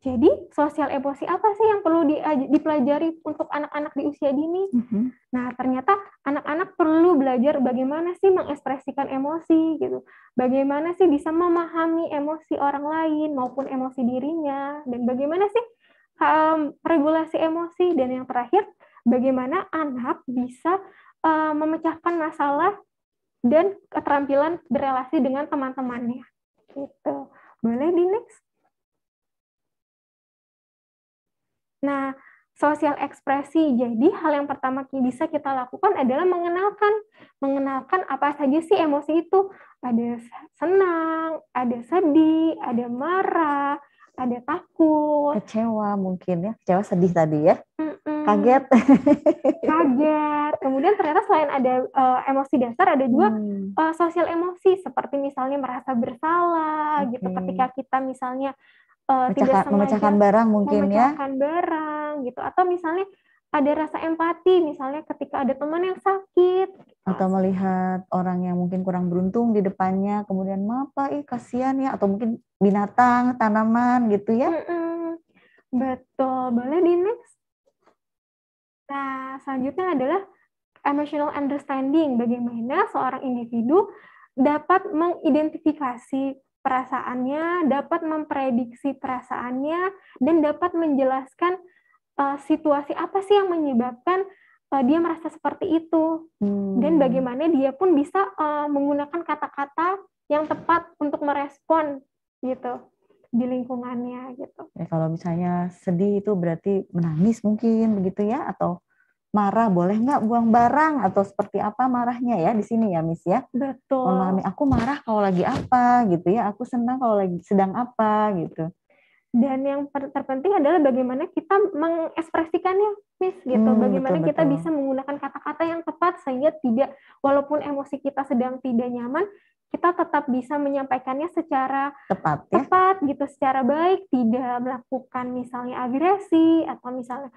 F: jadi sosial emosi apa sih yang perlu dipelajari untuk anak-anak di usia dini? Mm-hmm. Nah, ternyata anak-anak perlu belajar bagaimana sih mengekspresikan emosi gitu. Bagaimana sih bisa memahami emosi orang lain maupun emosi dirinya dan bagaimana sih um, regulasi emosi dan yang terakhir bagaimana anak bisa uh, memecahkan masalah dan keterampilan berelasi dengan teman-temannya. Gitu. Boleh di next? Nah, sosial ekspresi. Jadi hal yang pertama bisa kita lakukan adalah mengenalkan, mengenalkan apa saja sih emosi itu. Ada senang, ada sedih, ada marah, ada takut kecewa mungkin ya kecewa sedih
A: tadi ya Mm-mm. kaget
F: [LAUGHS] kaget kemudian ternyata selain ada uh, emosi dasar ada juga hmm. uh, sosial emosi seperti misalnya merasa bersalah okay. gitu ketika kita misalnya uh, Mecahkan, tidak memecahkan barang mungkin memecahkan ya memecahkan barang gitu atau misalnya ada rasa empati misalnya ketika ada
A: teman yang sakit atau melihat orang yang mungkin kurang beruntung di depannya kemudian apa ih kasihan ya atau mungkin binatang tanaman gitu ya mm -mm.
F: betul boleh di next nah selanjutnya adalah emotional understanding bagaimana seorang individu dapat mengidentifikasi perasaannya dapat memprediksi perasaannya dan dapat menjelaskan uh, situasi apa sih yang menyebabkan uh, dia merasa seperti itu hmm. dan bagaimana dia pun bisa uh, menggunakan kata-kata yang tepat untuk merespon gitu di lingkungannya gitu.
A: Ya kalau misalnya sedih itu berarti menangis mungkin begitu ya atau marah boleh nggak buang barang atau seperti apa marahnya ya di sini ya Miss ya. Betul. Memahami aku marah kalau lagi
F: apa gitu ya, aku senang kalau lagi sedang apa gitu dan yang terpenting adalah bagaimana kita mengekspresikannya, Miss gitu. Hmm, bagaimana betul, kita betul. bisa menggunakan kata-kata yang tepat sehingga tidak walaupun emosi kita sedang tidak nyaman, kita tetap bisa menyampaikannya secara tepat, ya? tepat gitu, secara baik, tidak melakukan misalnya agresi atau misalnya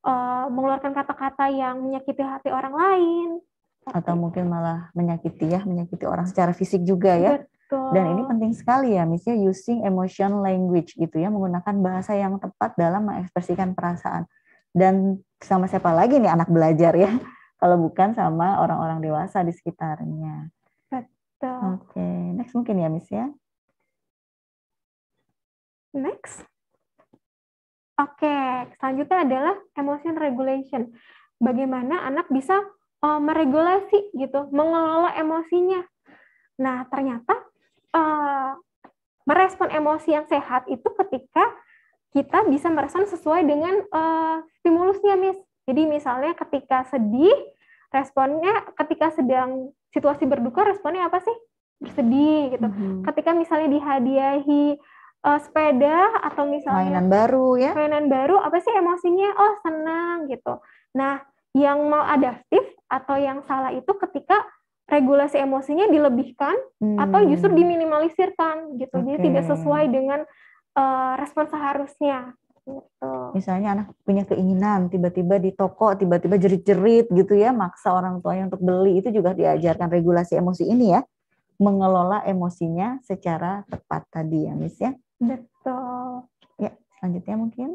F: uh, mengeluarkan kata-kata yang menyakiti hati orang lain
A: atau mungkin malah menyakiti ya menyakiti orang secara fisik juga ya dan ini penting sekali ya, misalnya using emotion language gitu ya, menggunakan bahasa yang tepat dalam mengekspresikan perasaan. Dan sama siapa lagi nih anak belajar ya, [LAUGHS] kalau bukan sama orang-orang dewasa di sekitarnya. Betul. Oke, okay. next mungkin
H: ya, Miss ya.
F: Next. Oke, okay. selanjutnya adalah emotion regulation. Bagaimana anak bisa uh, meregulasi gitu, mengelola emosinya. Nah, ternyata Eh, merespon emosi yang sehat itu ketika kita bisa merespon sesuai dengan uh, stimulusnya, Miss. Jadi misalnya ketika sedih, responnya ketika sedang situasi berduka, responnya apa sih? Bersedih gitu. Mm -hmm. Ketika misalnya dihadiahi uh, sepeda atau misalnya mainan baru ya. Mainan baru apa sih emosinya? Oh, senang gitu. Nah, yang mau adaptif atau yang salah itu ketika regulasi emosinya dilebihkan hmm. atau justru diminimalisirkan gitu. Okay. Jadi tidak sesuai dengan uh, respon seharusnya. Gitu.
A: Misalnya anak punya keinginan tiba-tiba di toko tiba-tiba jerit-jerit gitu ya, maksa orang tuanya untuk beli itu juga diajarkan regulasi emosi ini ya, mengelola emosinya secara tepat tadi ya, Miss ya.
F: Betul.
A: Ya, selanjutnya mungkin.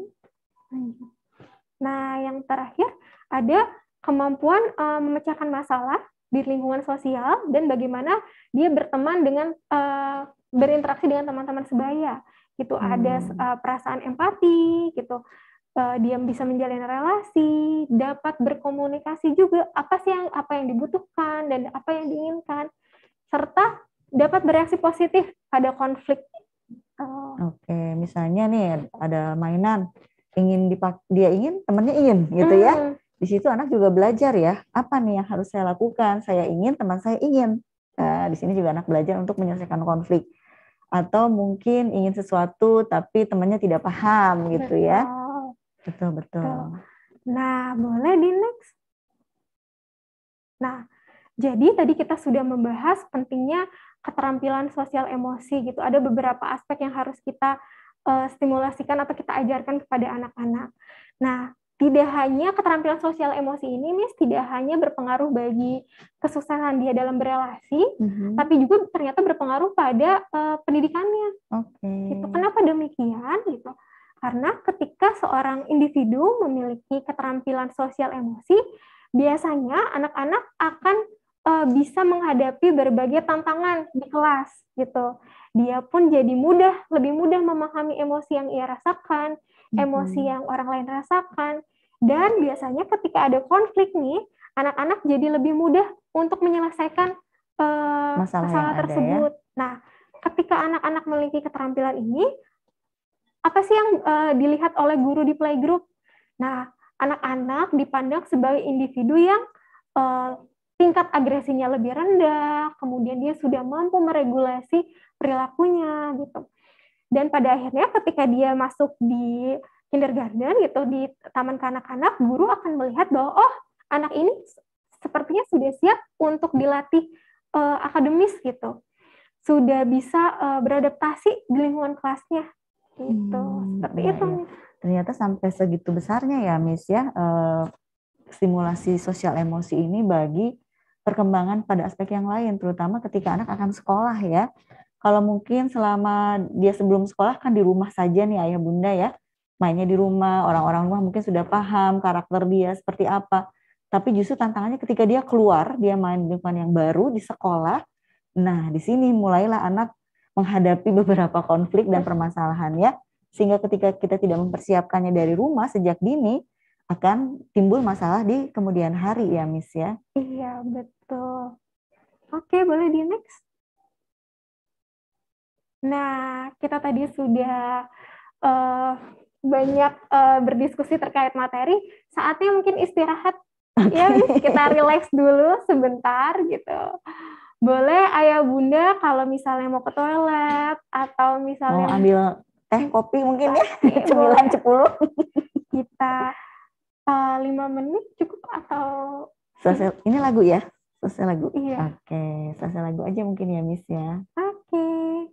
F: Nah, yang terakhir ada kemampuan uh, memecahkan masalah di lingkungan sosial dan bagaimana dia berteman dengan uh, berinteraksi dengan teman-teman sebaya gitu hmm. ada uh, eh, perasaan empati gitu uh, dia bisa menjalin relasi dapat berkomunikasi juga apa sih yang apa yang dibutuhkan dan apa yang diinginkan serta dapat bereaksi positif pada konflik Oh.
A: oke misalnya nih ada mainan ingin dipak dia ingin temennya ingin gitu ya. hmm. ya di situ anak juga belajar ya, apa nih yang harus saya lakukan? Saya ingin, teman saya ingin. Nah, di sini juga anak belajar untuk menyelesaikan konflik. Atau mungkin ingin sesuatu tapi temannya tidak paham gitu ya. Betul, betul.
F: betul. Nah, boleh di next. Nah, jadi tadi kita sudah membahas pentingnya keterampilan sosial emosi gitu. Ada beberapa aspek yang harus kita uh, stimulasikan atau kita ajarkan kepada anak-anak. Nah, tidak hanya keterampilan sosial emosi ini, Miss, tidak hanya berpengaruh bagi kesuksesan dia dalam berelasi, mm-hmm. tapi juga ternyata berpengaruh pada uh, pendidikannya. Okay. Gitu. Kenapa demikian? Gitu. Karena ketika seorang individu memiliki keterampilan sosial emosi, biasanya anak-anak akan uh, bisa menghadapi berbagai tantangan di kelas gitu. Dia pun jadi mudah, lebih mudah memahami emosi yang ia rasakan, emosi yang orang lain rasakan. Dan biasanya ketika ada konflik nih, anak-anak jadi lebih mudah untuk menyelesaikan uh, masalah, masalah ya. tersebut. ya? Nah, ketika anak-anak memiliki keterampilan ini, apa sih yang uh, dilihat oleh guru di playgroup? Nah, anak-anak dipandang sebagai individu yang uh, tingkat agresinya lebih rendah, kemudian dia sudah mampu meregulasi perilakunya gitu dan pada akhirnya ketika dia masuk di kindergarten gitu di taman kanak-kanak guru akan melihat bahwa oh anak ini sepertinya sudah siap untuk dilatih uh, akademis gitu sudah bisa uh, beradaptasi di lingkungan kelasnya gitu hmm, seperti iya, itu ya. ternyata
A: sampai segitu besarnya ya Miss ya uh, stimulasi sosial emosi ini bagi perkembangan pada aspek yang lain terutama ketika anak akan sekolah ya kalau mungkin selama dia sebelum sekolah kan di rumah saja nih ayah bunda ya, mainnya di rumah, orang-orang rumah mungkin sudah paham karakter dia seperti apa. Tapi justru tantangannya ketika dia keluar, dia main lingkungan yang baru di sekolah. Nah, di sini mulailah anak menghadapi [LAUGHS] beberapa konflik dan permasalahan ya. sehingga ketika kita tidak mempersiapkannya dari rumah sejak dini akan timbul masalah di kemudian hari ya Miss ya.
F: Iya, betul. Oke, boleh di next. Nah, kita tadi sudah uh, banyak uh, berdiskusi terkait materi. Saatnya mungkin istirahat okay. ya, kita relax dulu sebentar gitu. Boleh ayah bunda kalau misalnya mau ke toilet atau misalnya mau ambil teh kopi mungkin ya [LAUGHS] cemilan cepuluh kita eh, lima menit cukup atau
A: selesai ini lagu ya selesai lagu iya. oke okay. selesai lagu aja mungkin ya miss ya oke okay.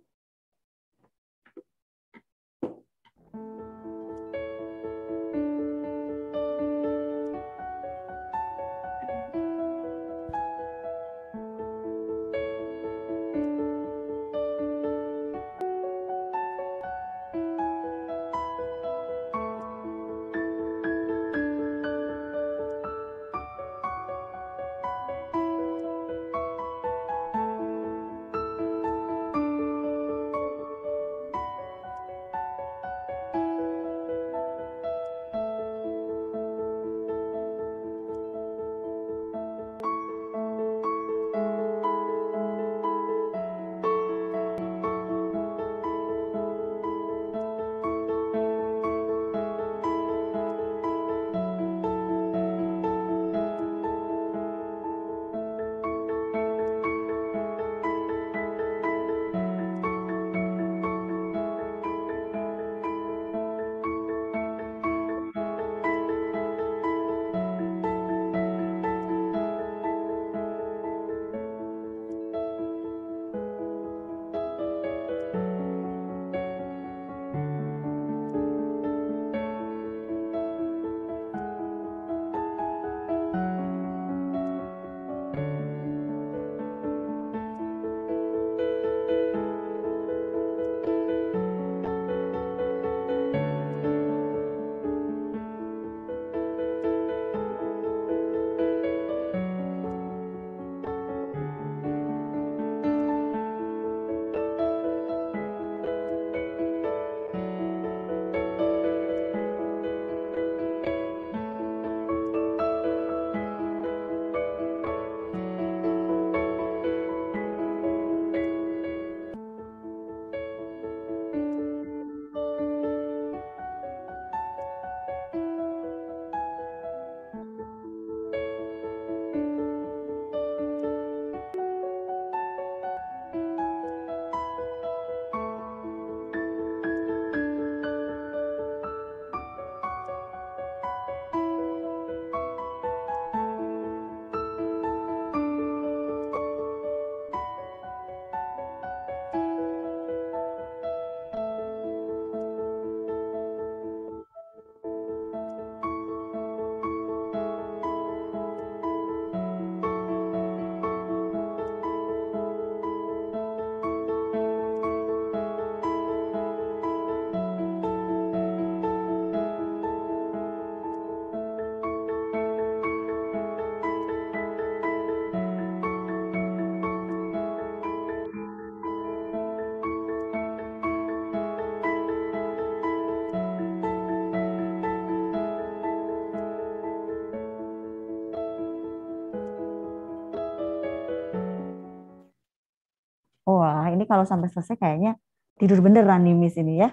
A: kalau sampai selesai kayaknya tidur beneran nih Miss ini ya.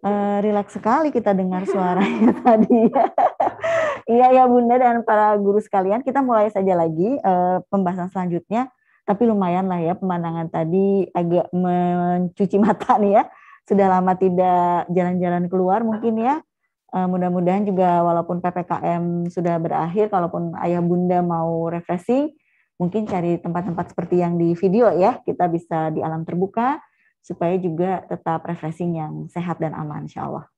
A: Uh, relax sekali kita dengar suaranya [LAUGHS] tadi. Iya ya Bunda dan para guru sekalian, kita mulai saja lagi uh, pembahasan selanjutnya. Tapi lumayan lah ya pemandangan tadi agak mencuci mata nih ya. Sudah lama tidak jalan-jalan keluar mungkin ya. Eh, mudah-mudahan juga walaupun PPKM sudah berakhir, kalaupun ayah bunda mau refreshing, mungkin cari tempat-tempat seperti yang di video ya, kita bisa di alam terbuka supaya juga tetap refreshing yang sehat dan aman insya Allah.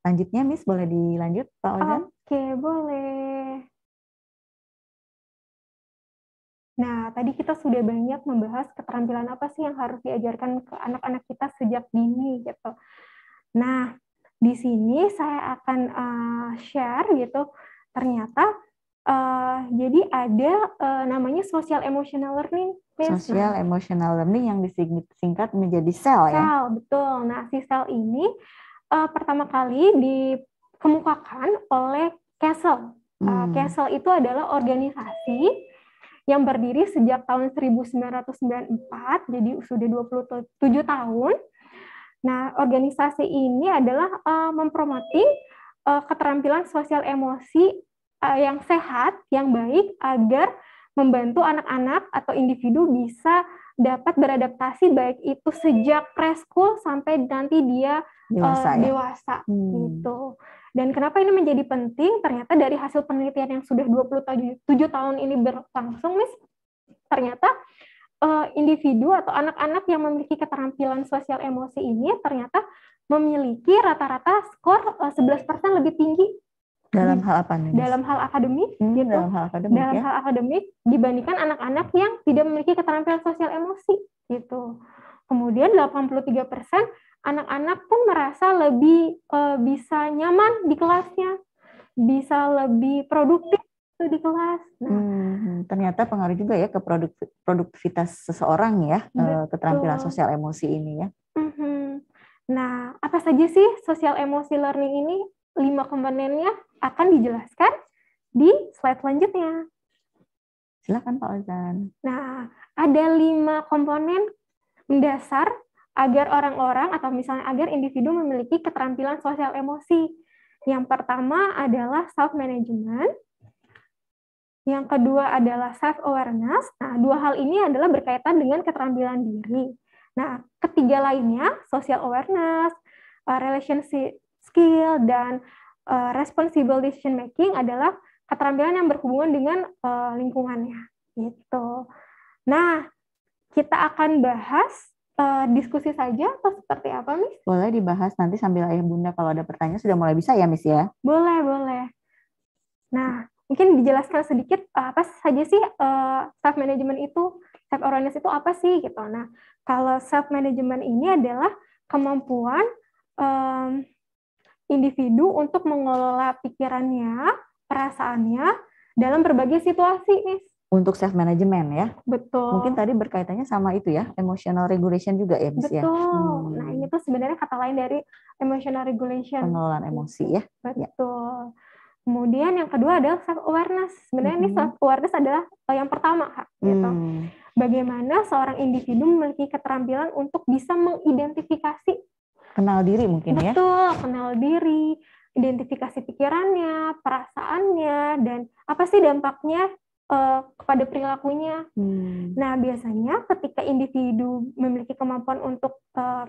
A: Lanjutnya Miss boleh dilanjut Pak
H: Ozan?
F: Oke, boleh. Nah, tadi kita sudah banyak membahas keterampilan apa sih yang harus diajarkan ke anak-anak kita sejak dini gitu. Nah, di sini saya akan uh, share gitu ternyata Uh, jadi ada uh, namanya social emotional learning. Social nah.
A: emotional learning yang disingkat menjadi sel,
H: sel ya. Sel
F: betul. Nah si sel ini uh, pertama kali dikemukakan oleh Kessel Hmm. Uh, itu adalah organisasi yang berdiri sejak tahun 1994, jadi sudah 27 tahun. Nah organisasi ini adalah uh, mempromoting uh, keterampilan sosial emosi Eh, yang sehat, yang baik agar membantu anak-anak atau individu bisa dapat beradaptasi baik itu sejak preschool sampai nanti dia dewasa, uh, ya? hmm. gitu. Dan kenapa ini menjadi penting? Ternyata dari hasil penelitian yang sudah 27 tahun ini berlangsung, Miss, ternyata uh, individu atau anak-anak yang memiliki keterampilan sosial emosi ini ternyata memiliki rata-rata skor uh, 11% lebih tinggi
A: dalam hmm. hal apa nih?
F: Dalam hal akademik hmm, gitu. Dalam hal akademik. Dalam ya? hal akademik dibandingkan anak-anak yang tidak memiliki keterampilan sosial emosi gitu. Kemudian 83% anak-anak pun merasa lebih uh, bisa nyaman di kelasnya, bisa lebih produktif gitu di kelas. Nah, hmm,
A: ternyata pengaruh juga ya ke produk produktivitas seseorang ya eh, betul. keterampilan sosial emosi ini ya.
F: Hmm. Nah, apa saja sih sosial emosi learning ini? lima komponennya akan dijelaskan di slide selanjutnya.
A: Silakan Pak Ozan.
F: Nah, ada lima komponen mendasar agar orang-orang atau misalnya agar individu memiliki keterampilan sosial emosi. Yang pertama adalah self-management, yang kedua adalah self-awareness. Nah, dua hal ini adalah berkaitan dengan keterampilan diri. Nah, ketiga lainnya, social awareness, uh, relationship skill, dan uh, responsible decision making adalah keterampilan yang berhubungan dengan uh, lingkungannya. Gitu. Nah, kita akan bahas uh, diskusi saja atau seperti apa, Miss?
A: Boleh dibahas nanti sambil ayah bunda kalau ada pertanyaan sudah mulai bisa ya, Miss
F: ya? Boleh, boleh. Nah, mungkin dijelaskan sedikit uh, apa saja sih uh, self management itu, staff awareness itu apa sih gitu. Nah, kalau self management ini adalah kemampuan um, individu untuk mengelola pikirannya, perasaannya dalam berbagai situasi, nih.
A: Untuk self management ya.
F: Betul. Mungkin
A: tadi berkaitannya sama itu ya, emotional regulation juga ya, Miss ya. Betul. ya. Hmm. Nah, ini
F: tuh sebenarnya kata lain dari emotional regulation. Pengelolaan emosi ya. Betul. Ya. Kemudian yang kedua adalah self awareness. Sebenarnya mm -hmm. ini self awareness adalah eh, yang pertama kak. Gitu. Mm. Bagaimana seorang individu memiliki keterampilan untuk bisa mengidentifikasi kenal diri
I: mungkin Betul, ya. Betul,
F: kenal diri, identifikasi pikirannya, perasaannya dan apa sih dampaknya uh, kepada perilakunya. Hmm. Nah, biasanya ketika individu memiliki kemampuan untuk uh,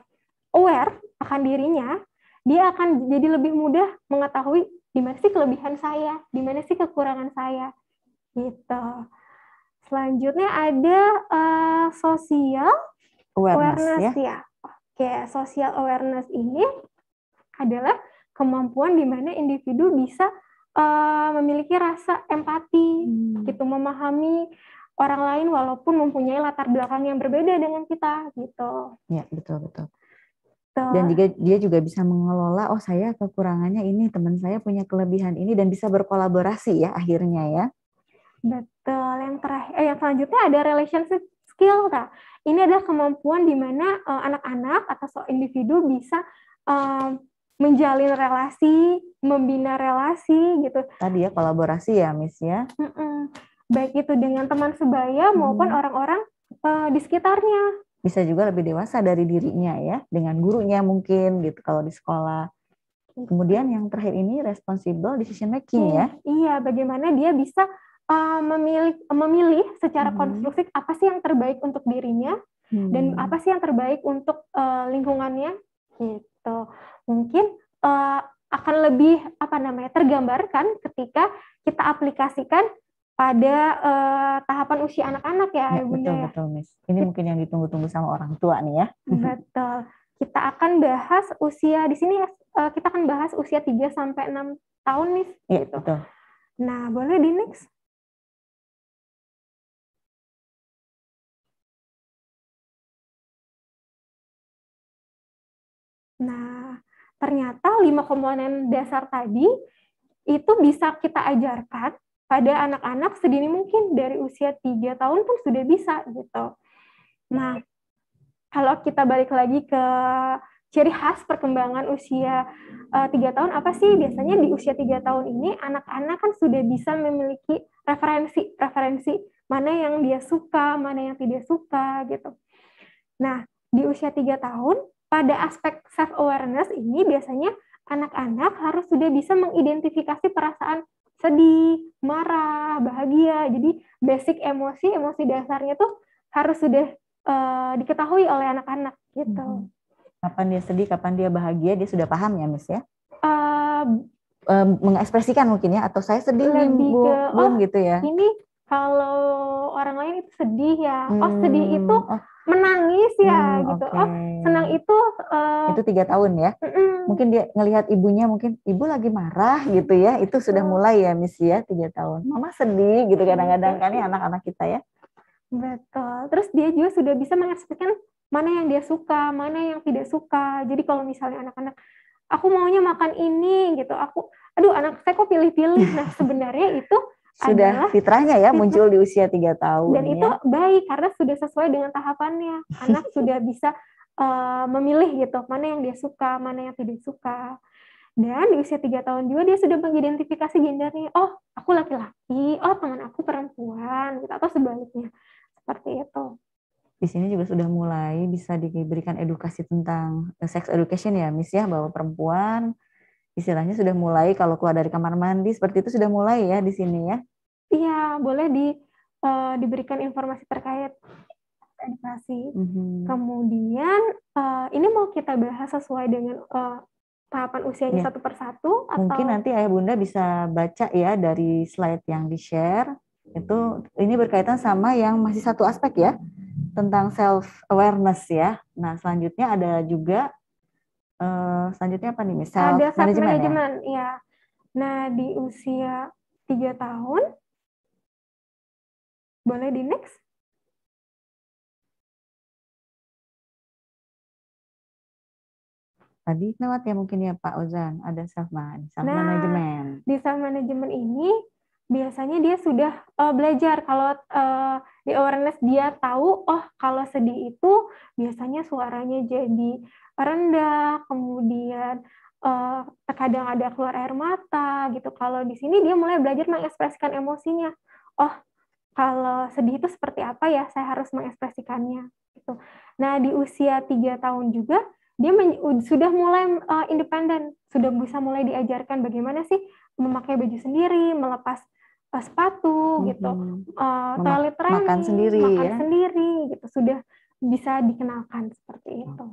F: aware akan dirinya, dia akan jadi lebih mudah mengetahui di mana sih kelebihan saya, di mana sih kekurangan saya. Gitu. Selanjutnya ada uh, sosial awareness, ya. awareness ya. ya kayak social awareness ini adalah kemampuan di mana individu bisa uh, memiliki rasa empati, hmm. gitu, memahami orang lain walaupun mempunyai latar belakang yang berbeda dengan kita, gitu. Ya
A: betul betul. Dan juga dia juga bisa mengelola, oh saya kekurangannya ini, teman
F: saya punya kelebihan ini, dan bisa berkolaborasi ya akhirnya ya. Betul. Yang terakhir, eh, yang selanjutnya ada relationship skill ta. Ini adalah kemampuan di mana eh, anak-anak atau so individu bisa um, menjalin relasi, membina relasi gitu. Tadi ya kolaborasi ya, Miss ya. Mm -mm. Baik itu dengan teman sebaya maupun hmm. orang-orang uh, di sekitarnya. Bisa juga lebih dewasa dari
A: dirinya ya, dengan gurunya mungkin gitu kalau di sekolah. Gitu. Kemudian yang terakhir ini
F: responsible decision making hmm. ya. Iya, bagaimana dia bisa Eh, memilih memilih secara hmm. konstruktif apa sih yang terbaik untuk dirinya hmm. dan apa sih yang terbaik untuk uh, lingkungannya gitu mungkin uh, akan lebih apa namanya tergambarkan ketika kita aplikasikan pada uh, tahapan usia anak-anak ya, ya bunda betul, ya. Betul, Miss. Ini mungkin yang ditunggu-tunggu sama orang tua nih ya.
D: Betul.
F: Kita akan bahas usia di sini uh, kita akan bahas usia 3 sampai 6 tahun nih. Iya, gitu. betul. Nah, boleh di next. Nah, ternyata lima komponen dasar tadi itu bisa kita ajarkan pada anak-anak sedini mungkin dari usia tiga tahun pun sudah bisa gitu. Nah, kalau kita balik lagi ke ciri khas perkembangan usia eh, tiga uh, tahun apa sih biasanya di usia tiga tahun ini anak-anak kan sudah bisa memiliki referensi referensi mana yang dia suka mana yang tidak suka gitu nah di usia tiga tahun pada aspek self-awareness ini biasanya anak-anak harus sudah bisa mengidentifikasi perasaan sedih, marah, bahagia. Jadi basic emosi, emosi dasarnya tuh harus sudah uh, diketahui oleh anak-anak gitu. Hmm.
A: Kapan dia sedih, kapan dia bahagia, dia sudah paham ya, Miss ya?
F: Uh,
A: mengekspresikan mungkin ya, atau saya sedih nih, Bu, ke, oh, gitu ya? Ini
F: kalau orang lain itu sedih ya. Hmm, oh sedih hmm, itu oh, menangis ya hmm, gitu. Oh, senang itu uh, itu
A: tiga tahun ya. Mm -mm. Mungkin dia ngelihat ibunya mungkin ibu lagi marah gitu ya. Itu sudah mm. mulai ya Miss ya tiga tahun. Mama sedih gitu kadang-kadang kan ya anak-anak kita ya.
F: Betul. Terus dia juga sudah bisa mengekspresikan mana yang dia suka, mana yang tidak suka. Jadi kalau misalnya anak-anak aku maunya makan ini gitu, aku aduh anak saya kok pilih-pilih. Nah, [LAUGHS] sebenarnya itu sudah adalah,
A: fitrahnya ya muncul di usia tiga tahun.
H: Dan ya. itu
F: baik karena sudah sesuai dengan tahapannya. Anak [LAUGHS] sudah bisa uh, memilih gitu mana yang dia suka, mana yang tidak suka. Dan di usia tiga tahun juga dia sudah mengidentifikasi gendernya. Oh, aku laki-laki. Oh, teman aku perempuan. Gitu. Atau sebaliknya. Seperti itu.
A: Di sini juga sudah mulai bisa diberikan edukasi tentang eh, sex education ya, Miss ya, bahwa perempuan istilahnya sudah mulai kalau keluar dari kamar mandi seperti itu sudah mulai ya di sini ya.
F: Iya, boleh di uh, diberikan informasi terkait edukasi. Mm-hmm. Kemudian uh, ini mau kita bahas sesuai dengan uh, tahapan usianya yeah. satu persatu atau mungkin nanti
A: ayah bunda bisa baca ya dari slide yang di share itu ini berkaitan sama yang masih satu aspek ya tentang self awareness ya. Nah selanjutnya ada juga uh, selanjutnya apa nih misal
H: ada ah, manajemen, manajemen
F: ya? ya nah di usia tiga tahun
G: boleh di next
A: tadi lewat ya mungkin ya Pak Ozan ada self management. Self nah,
F: di self management ini biasanya dia sudah uh, belajar kalau uh, di awareness dia tahu oh kalau sedih itu biasanya suaranya jadi rendah kemudian uh, terkadang ada keluar air mata gitu kalau di sini dia mulai belajar mengekspresikan emosinya oh kalau sedih itu seperti apa ya saya harus mengekspresikannya gitu nah di usia tiga tahun juga dia sudah mulai uh, independen, sudah bisa mulai diajarkan bagaimana sih memakai baju sendiri, melepas pas sepatu mm-hmm. gitu, uh, toilet training, makan sendiri, makan ya? sendiri gitu sudah bisa dikenalkan seperti itu.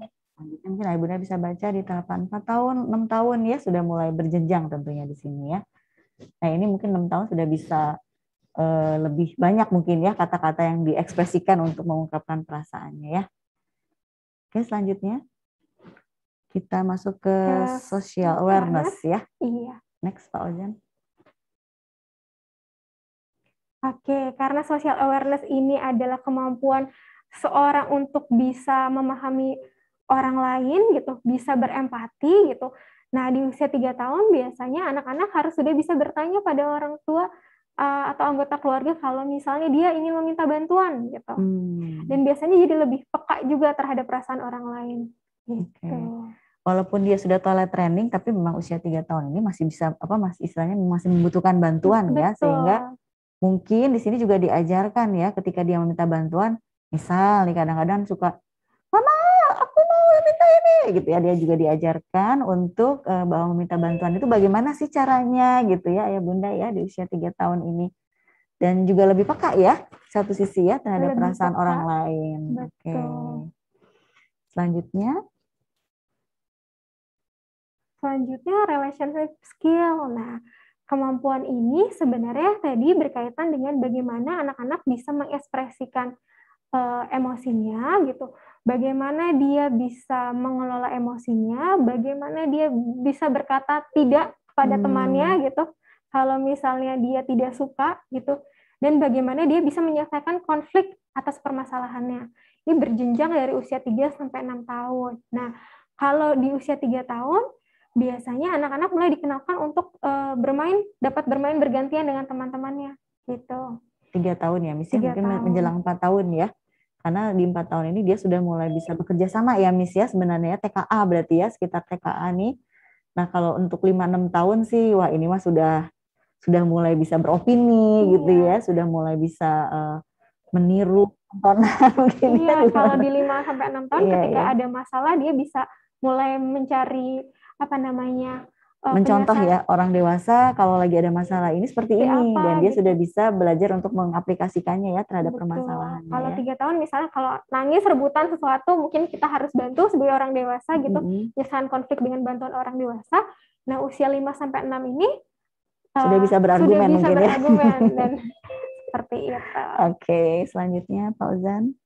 A: Mungkin Ibunda bisa baca di tahapan 4 tahun, 6 tahun ya sudah mulai berjenjang tentunya di sini ya. Nah ini mungkin 6 tahun sudah bisa uh, lebih banyak mungkin ya kata-kata yang diekspresikan untuk mengungkapkan perasaannya ya. Oke selanjutnya kita masuk ke,
H: ke social awareness ya. Iya.
F: Next Pak Ojan. Oke, karena social awareness ini adalah kemampuan seorang untuk bisa memahami orang lain gitu, bisa berempati gitu. Nah, di usia tiga tahun biasanya anak-anak harus sudah bisa bertanya pada orang tua eh, atau anggota keluarga kalau misalnya dia ingin meminta bantuan gitu.
A: Hmm.
F: Dan biasanya jadi lebih peka juga terhadap perasaan orang lain.
A: Gitu walaupun dia sudah toilet training tapi memang usia tiga tahun ini masih bisa apa Mas istilahnya masih membutuhkan bantuan ya, Betul. ya sehingga mungkin di sini juga diajarkan ya ketika dia meminta bantuan misal nih kadang-kadang suka mama aku mau minta ini gitu ya dia juga diajarkan untuk uh, bahwa meminta bantuan itu bagaimana sih caranya gitu ya ya bunda ya di usia tiga tahun ini dan juga lebih peka ya satu sisi ya terhadap lebih perasaan peka. orang lain. Betul. Oke. Selanjutnya
F: Selanjutnya relationship skill. Nah, kemampuan ini sebenarnya tadi berkaitan dengan bagaimana anak-anak bisa mengekspresikan uh, emosinya gitu. Bagaimana dia bisa mengelola emosinya, bagaimana dia bisa berkata tidak kepada hmm. temannya gitu. Kalau misalnya dia tidak suka gitu dan bagaimana dia bisa menyelesaikan konflik atas permasalahannya. Ini berjenjang dari usia 3 sampai 6 tahun. Nah, kalau di usia 3 tahun biasanya anak-anak mulai dikenalkan untuk uh, bermain dapat bermain bergantian dengan teman-temannya gitu
A: tiga tahun ya misi ya? mungkin tahun. menjelang empat tahun ya karena di empat tahun ini dia sudah mulai bisa bekerja sama ya Miss ya sebenarnya TKA berarti ya sekitar TKA nih nah kalau untuk lima enam tahun sih wah ini mah sudah sudah mulai bisa beropini iya. gitu ya sudah mulai bisa uh, meniru [LAUGHS] mungkin ya, iya, kalau di lima
F: sampai enam tahun iya, ketika iya. ada masalah dia bisa mulai mencari apa namanya uh, mencontoh ya
A: orang dewasa kalau lagi ada masalah ini seperti, seperti ini apa, dan dia gitu. sudah bisa belajar untuk mengaplikasikannya ya terhadap permasalahan. Kalau ya.
F: tiga ya. tahun misalnya kalau nangis rebutan sesuatu mungkin kita harus bantu sebagai orang dewasa gitu mm-hmm. konflik dengan bantuan orang dewasa. Nah usia 5 sampai enam ini
D: eh, sudah uh, bisa berargumen sudah bisa mungkin ya. berargumen ya. dan
A: [LAUGHS]
F: seperti itu. Oke
A: okay, selanjutnya Pak Uzan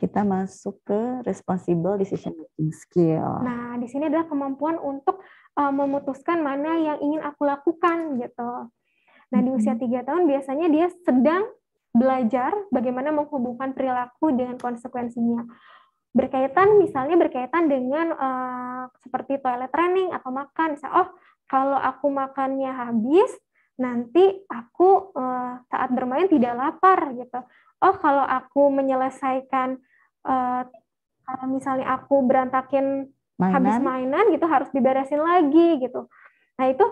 A: kita masuk ke responsible decision making skill.
C: Nah,
F: di sini adalah kemampuan untuk uh, memutuskan mana yang ingin aku lakukan gitu. Nah, di hmm. usia tiga tahun biasanya dia sedang belajar bagaimana menghubungkan perilaku dengan konsekuensinya. Berkaitan misalnya berkaitan dengan uh, seperti toilet training atau makan. Misalnya, oh, kalau aku makannya habis, nanti aku uh, saat bermain tidak lapar gitu. Oh, kalau aku menyelesaikan uh, eh, kalau misalnya aku berantakin mainan. habis mainan gitu harus diberesin lagi gitu. Nah itu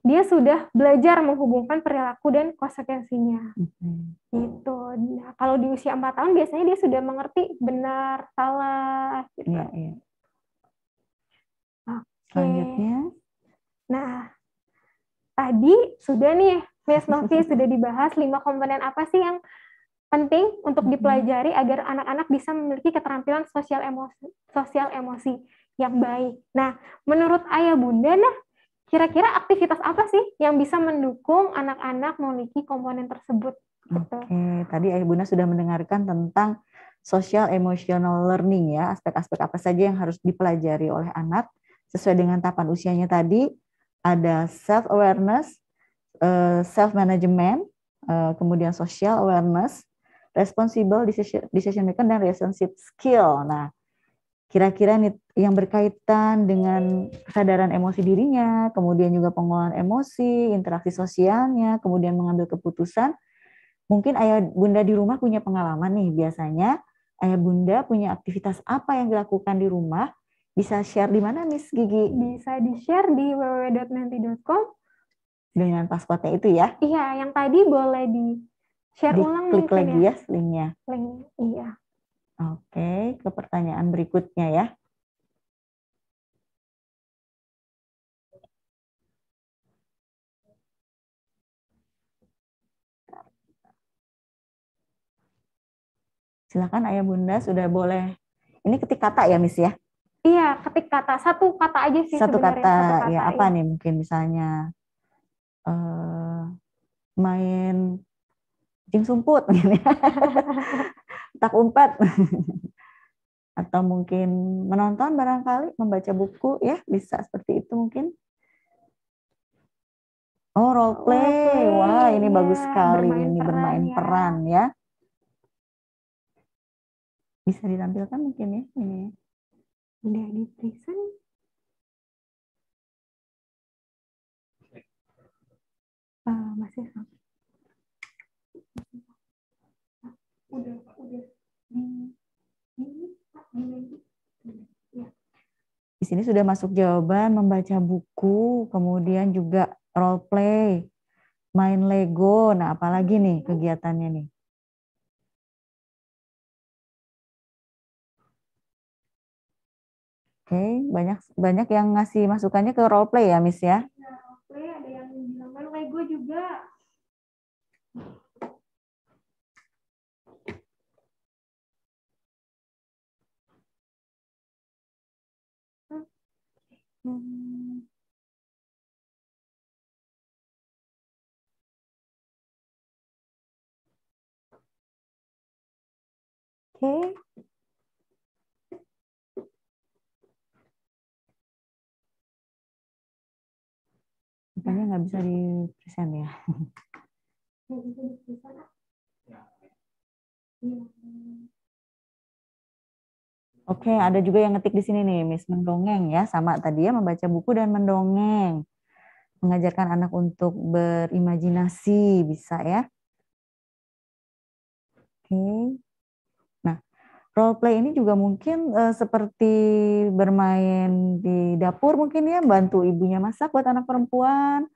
F: dia sudah belajar menghubungkan perilaku dan konsekuensinya. Mm-hmm. Gitu. Nah, kalau di usia 4 tahun biasanya dia sudah mengerti benar, salah gitu. Iya, iya. Oke. Nah, tadi sudah nih Miss Novi [LAUGHS] sudah dibahas lima komponen apa sih yang penting untuk dipelajari agar anak-anak bisa memiliki keterampilan sosial emosi, sosial emosi yang baik. Nah, menurut ayah bunda, nah kira-kira aktivitas apa sih yang bisa mendukung anak-anak memiliki komponen tersebut?
A: Gitu. Oke, tadi ayah bunda sudah mendengarkan tentang social emotional learning ya, aspek-aspek apa saja yang harus dipelajari oleh anak sesuai dengan tahapan usianya tadi. Ada self awareness, eh, self management, eh, kemudian social awareness, responsible decision decision maker dan relationship skill. Nah, kira-kira nih yang berkaitan dengan kesadaran emosi dirinya, kemudian juga pengolahan emosi, interaksi sosialnya, kemudian mengambil keputusan. Mungkin ayah bunda di rumah punya pengalaman nih biasanya. Ayah bunda punya aktivitas apa yang dilakukan di rumah?
F: Bisa share di mana Miss Gigi? Bisa di-share di www.nanti.com
A: dengan paspotnya itu ya?
F: Iya, yang tadi boleh di Share di ulang klik lagi ya, ya linknya. Link, iya.
A: Oke, ke pertanyaan berikutnya ya. Silakan Ayah Bunda sudah boleh. Ini ketik kata ya, Miss ya?
F: Iya, ketik kata. Satu kata aja sih satu Kata, satu kata, ya
A: apa iya. nih mungkin misalnya uh, main jeng sumput [LAUGHS] ini gitu ya. tak umpat atau mungkin menonton barangkali membaca buku ya bisa seperti itu mungkin oh role play, role play. wah ini ya, bagus sekali bermain ini peran, bermain ya. peran ya
H: bisa ditampilkan mungkin ya ini udah
G: di present eh, masih sama
D: udah udah
A: di sini sudah masuk jawaban membaca buku, kemudian juga role play, main Lego. Nah, apalagi nih kegiatannya nih? Oke, okay, banyak banyak yang ngasih masukannya ke role play ya, Miss ya. ya
F: role play ada yang bilang main Lego juga.
G: Oke. Okay. Makanya nggak bisa
H: di present ya.
D: Nggak iya.
A: Oke, ada juga yang ngetik di sini nih, Miss mendongeng ya, sama tadi ya membaca buku dan mendongeng. Mengajarkan anak untuk berimajinasi bisa ya. Oke. Nah, role play ini juga mungkin uh, seperti bermain di dapur mungkin ya, bantu ibunya masak buat anak perempuan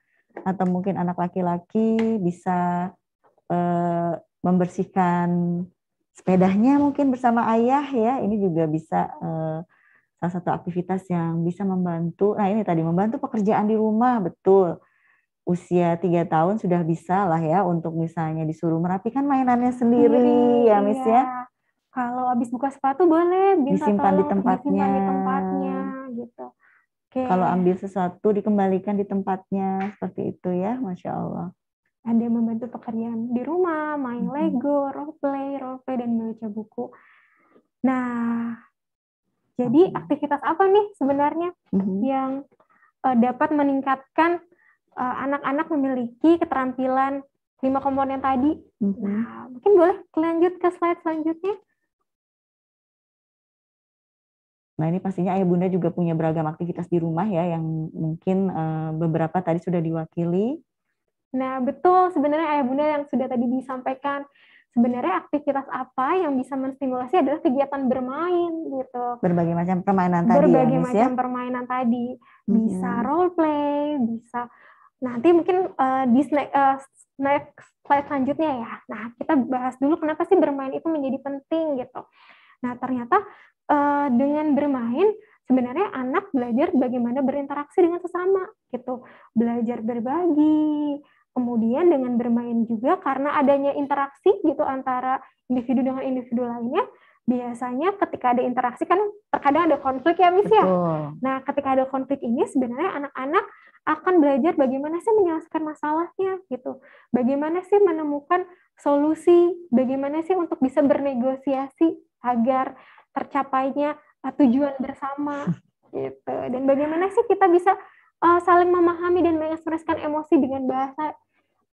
A: atau mungkin anak laki-laki bisa uh, membersihkan sepedahnya mungkin bersama ayah ya ini juga bisa eh, salah satu aktivitas yang bisa membantu nah ini tadi membantu pekerjaan di rumah betul usia tiga tahun sudah bisa lah ya untuk misalnya disuruh merapikan mainannya sendiri, ya Miss iya. ya
F: kalau habis buka sepatu boleh bisa disimpan di tempatnya di tempatnya gitu okay. kalau ambil
A: sesuatu dikembalikan di tempatnya seperti itu ya masya Allah
F: ada yang membantu pekerjaan di rumah, main Lego, role play, role play dan membaca buku. Nah, jadi aktivitas apa nih sebenarnya mm-hmm. yang uh, dapat meningkatkan uh, anak-anak memiliki keterampilan lima komponen tadi? Mm-hmm. Nah, mungkin boleh lanjut ke slide selanjutnya.
H: Nah ini pastinya ayah
A: bunda juga punya beragam aktivitas di rumah ya yang mungkin uh, beberapa tadi sudah diwakili
F: Nah, betul sebenarnya ayah eh, bunda yang sudah tadi disampaikan. Sebenarnya aktivitas apa yang bisa menstimulasi adalah kegiatan bermain gitu.
A: Berbagai macam permainan tadi. Ya, Berbagai ya, macam ya?
F: permainan tadi. Bisa hmm. role play, bisa nanti mungkin uh, di snack, uh, snack slide selanjutnya ya. Nah, kita bahas dulu kenapa sih bermain itu menjadi penting gitu. Nah, ternyata uh, dengan bermain sebenarnya anak belajar bagaimana berinteraksi dengan sesama gitu belajar berbagi Kemudian dengan bermain juga karena adanya interaksi gitu antara individu dengan individu lainnya, biasanya ketika ada interaksi kan terkadang ada konflik ya Miss ya. Nah ketika ada konflik ini sebenarnya anak-anak akan belajar bagaimana sih menyelesaikan masalahnya gitu. Bagaimana sih menemukan solusi, bagaimana sih untuk bisa bernegosiasi agar tercapainya eh, tujuan bersama [LAUGHS] gitu. Dan bagaimana sih kita bisa eh, saling memahami dan mengekspresikan emosi dengan bahasa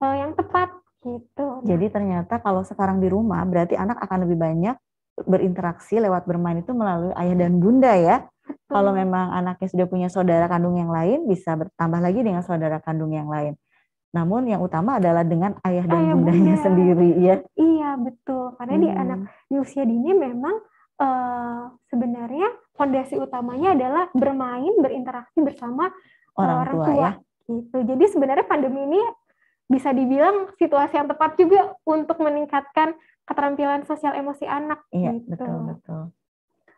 F: uh, yang tepat gitu. Jadi
A: ternyata kalau sekarang di rumah berarti anak akan lebih banyak berinteraksi lewat bermain itu melalui ayah dan bunda ya. Betul. Kalau memang anaknya sudah punya saudara kandung yang lain bisa bertambah lagi dengan saudara kandung yang lain. Namun yang utama adalah dengan ayah dan ayah bundanya bunda. sendiri
F: ya. Iya betul. Karena hmm. di anak hmm. di usia dini memang uh, sebenarnya fondasi utamanya adalah bermain, berinteraksi bersama eh, orang, orang tua, tua. ya. Gitu. Jadi sebenarnya pandemi ini bisa dibilang situasi yang tepat juga untuk meningkatkan keterampilan sosial emosi anak. Iya, gitu. betul
A: betul.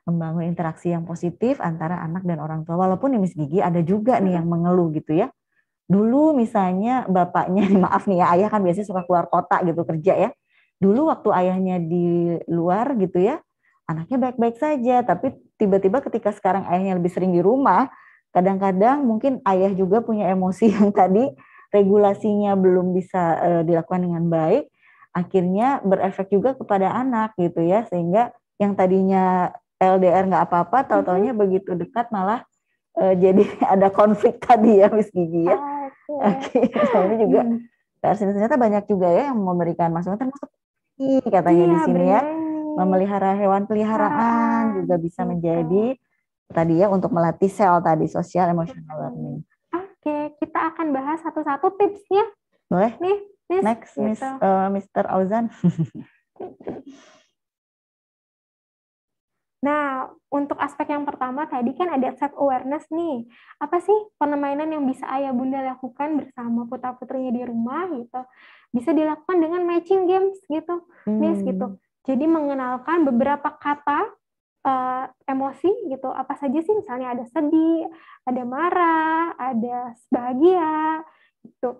A: Membangun interaksi yang positif antara anak dan orang tua. Walaupun nih ya, Miss Gigi ada juga nih yang mengeluh gitu ya. Dulu misalnya bapaknya, [LAUGHS] maaf nih ya, ayah kan biasanya suka keluar kota gitu kerja ya. Dulu waktu ayahnya di luar gitu ya, anaknya baik-baik saja, tapi tiba-tiba ketika sekarang ayahnya lebih sering di rumah, kadang-kadang mungkin ayah juga punya emosi [LAUGHS] yang tadi regulasinya belum bisa e, dilakukan dengan baik, akhirnya berefek juga kepada anak gitu ya, sehingga yang tadinya LDR nggak apa-apa, tahu-taunya mm -hmm. begitu dekat malah e, [LAUGHS] jadi ada konflik tadi ya, Miss Gigi ya. Ah, okay. Nah, Tapi juga hmm. ternyata banyak juga ya yang memberikan masukan termasuk katanya iya, di sini ya memelihara hewan peliharaan ah. juga bisa gitu. menjadi tadi ya untuk melatih sel tadi sosial emotional learning.
F: Oke, kita akan bahas satu-satu tipsnya. Boleh. Nih, miss, next gitu. Miss uh,
A: eh, Mr. Auzan. [LAUGHS]
F: Nah, untuk aspek yang pertama tadi kan ada self awareness nih. Apa sih permainan yang bisa ayah bunda lakukan bersama putra putrinya di rumah gitu? Bisa dilakukan dengan matching games gitu, hmm. miss gitu. Hmm. Jadi mengenalkan beberapa kata uh, emosi gitu apa saja sih misalnya ada sedih ada marah ada bahagia gitu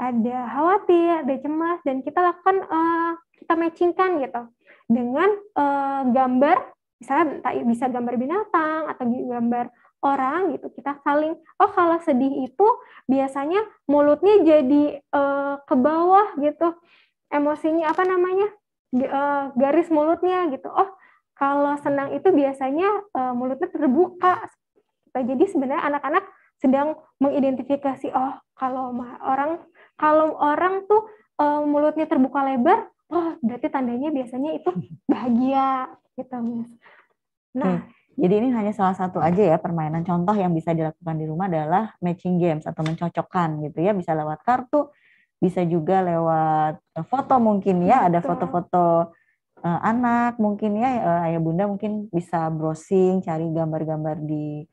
F: ada khawatir ada cemas dan kita lakukan uh, kita matchingkan gitu dengan uh, gambar misalnya bisa gambar binatang atau gambar orang gitu kita saling oh kalau sedih itu biasanya mulutnya jadi uh, ke bawah gitu emosinya apa namanya garis mulutnya gitu oh kalau senang itu biasanya uh, mulutnya terbuka. Jadi sebenarnya anak-anak sedang mengidentifikasi oh kalau orang kalau orang tuh uh, mulutnya terbuka lebar, oh berarti tandanya biasanya itu bahagia gitu, mis.
A: Nah, hmm. Jadi ini hanya salah satu aja ya permainan contoh yang bisa dilakukan di rumah adalah matching games atau mencocokkan gitu ya bisa lewat kartu, bisa juga lewat eh, foto mungkin ya Betul. ada foto-foto uh, anak mungkin ya uh, ayah bunda mungkin bisa browsing cari gambar-gambar di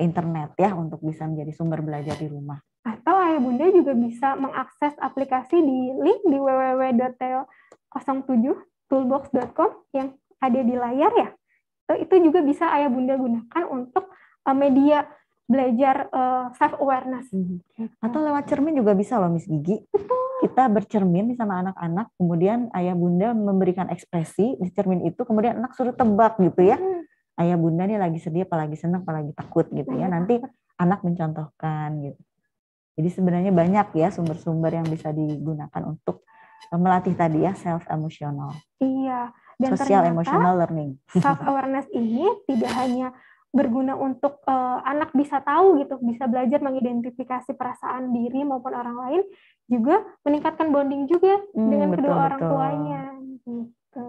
A: internet ya untuk bisa menjadi sumber belajar di rumah.
F: Atau ayah bunda juga bisa mengakses aplikasi di link di www.teo07 toolbox.com yang ada di layar ya. Eh, itu juga bisa ayah bunda gunakan untuk media belajar uh, self awareness hmm, gitu. atau lewat cermin juga
A: bisa loh Miss Gigi betul kita bercermin sama anak-anak kemudian ayah bunda memberikan ekspresi di cermin itu kemudian anak suruh tebak gitu ya hmm. ayah bunda nih lagi sedih apalagi senang apalagi takut gitu ya nanti anak mencontohkan gitu jadi sebenarnya banyak ya sumber-sumber yang bisa digunakan untuk eh, melatih tadi ya self emotional
F: iya dan sosial emotional
A: learning self
F: awareness ini tidak hanya berguna untuk uh, anak bisa tahu gitu, bisa belajar mengidentifikasi perasaan diri maupun orang lain, juga meningkatkan bonding juga hmm, dengan betul, kedua betul. orang tuanya gitu.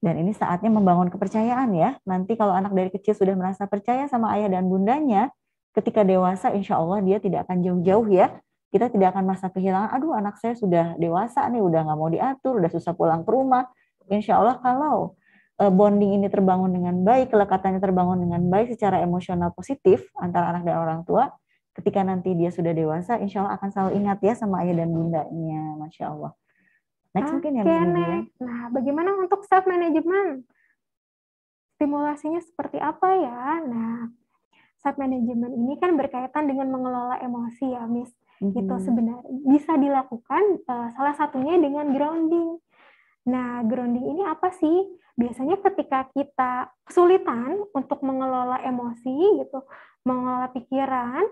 A: Dan ini saatnya membangun kepercayaan ya. Nanti kalau anak dari kecil sudah merasa percaya sama ayah dan bundanya, ketika dewasa insya Allah dia tidak akan jauh-jauh ya. Kita tidak akan merasa kehilangan, aduh anak saya sudah dewasa nih, udah nggak mau diatur, udah susah pulang ke rumah. Insya Allah kalau Eh, bonding ini terbangun dengan baik, kelekatannya terbangun dengan baik secara emosional positif antara anak dan orang tua, ketika nanti dia sudah dewasa, insya Allah akan selalu ingat ya sama ayah dan bundanya, masya Allah. Next okay, mungkin ya, next.
F: Nah, bagaimana untuk self management? Stimulasinya seperti apa ya? Nah, self management ini kan berkaitan dengan mengelola emosi ya, Miss. Gitu, mm -hmm. Itu sebenarnya bisa dilakukan uh, salah satunya dengan grounding Nah, grounding ini apa sih? Biasanya ketika kita kesulitan untuk mengelola emosi gitu, mengelola pikiran,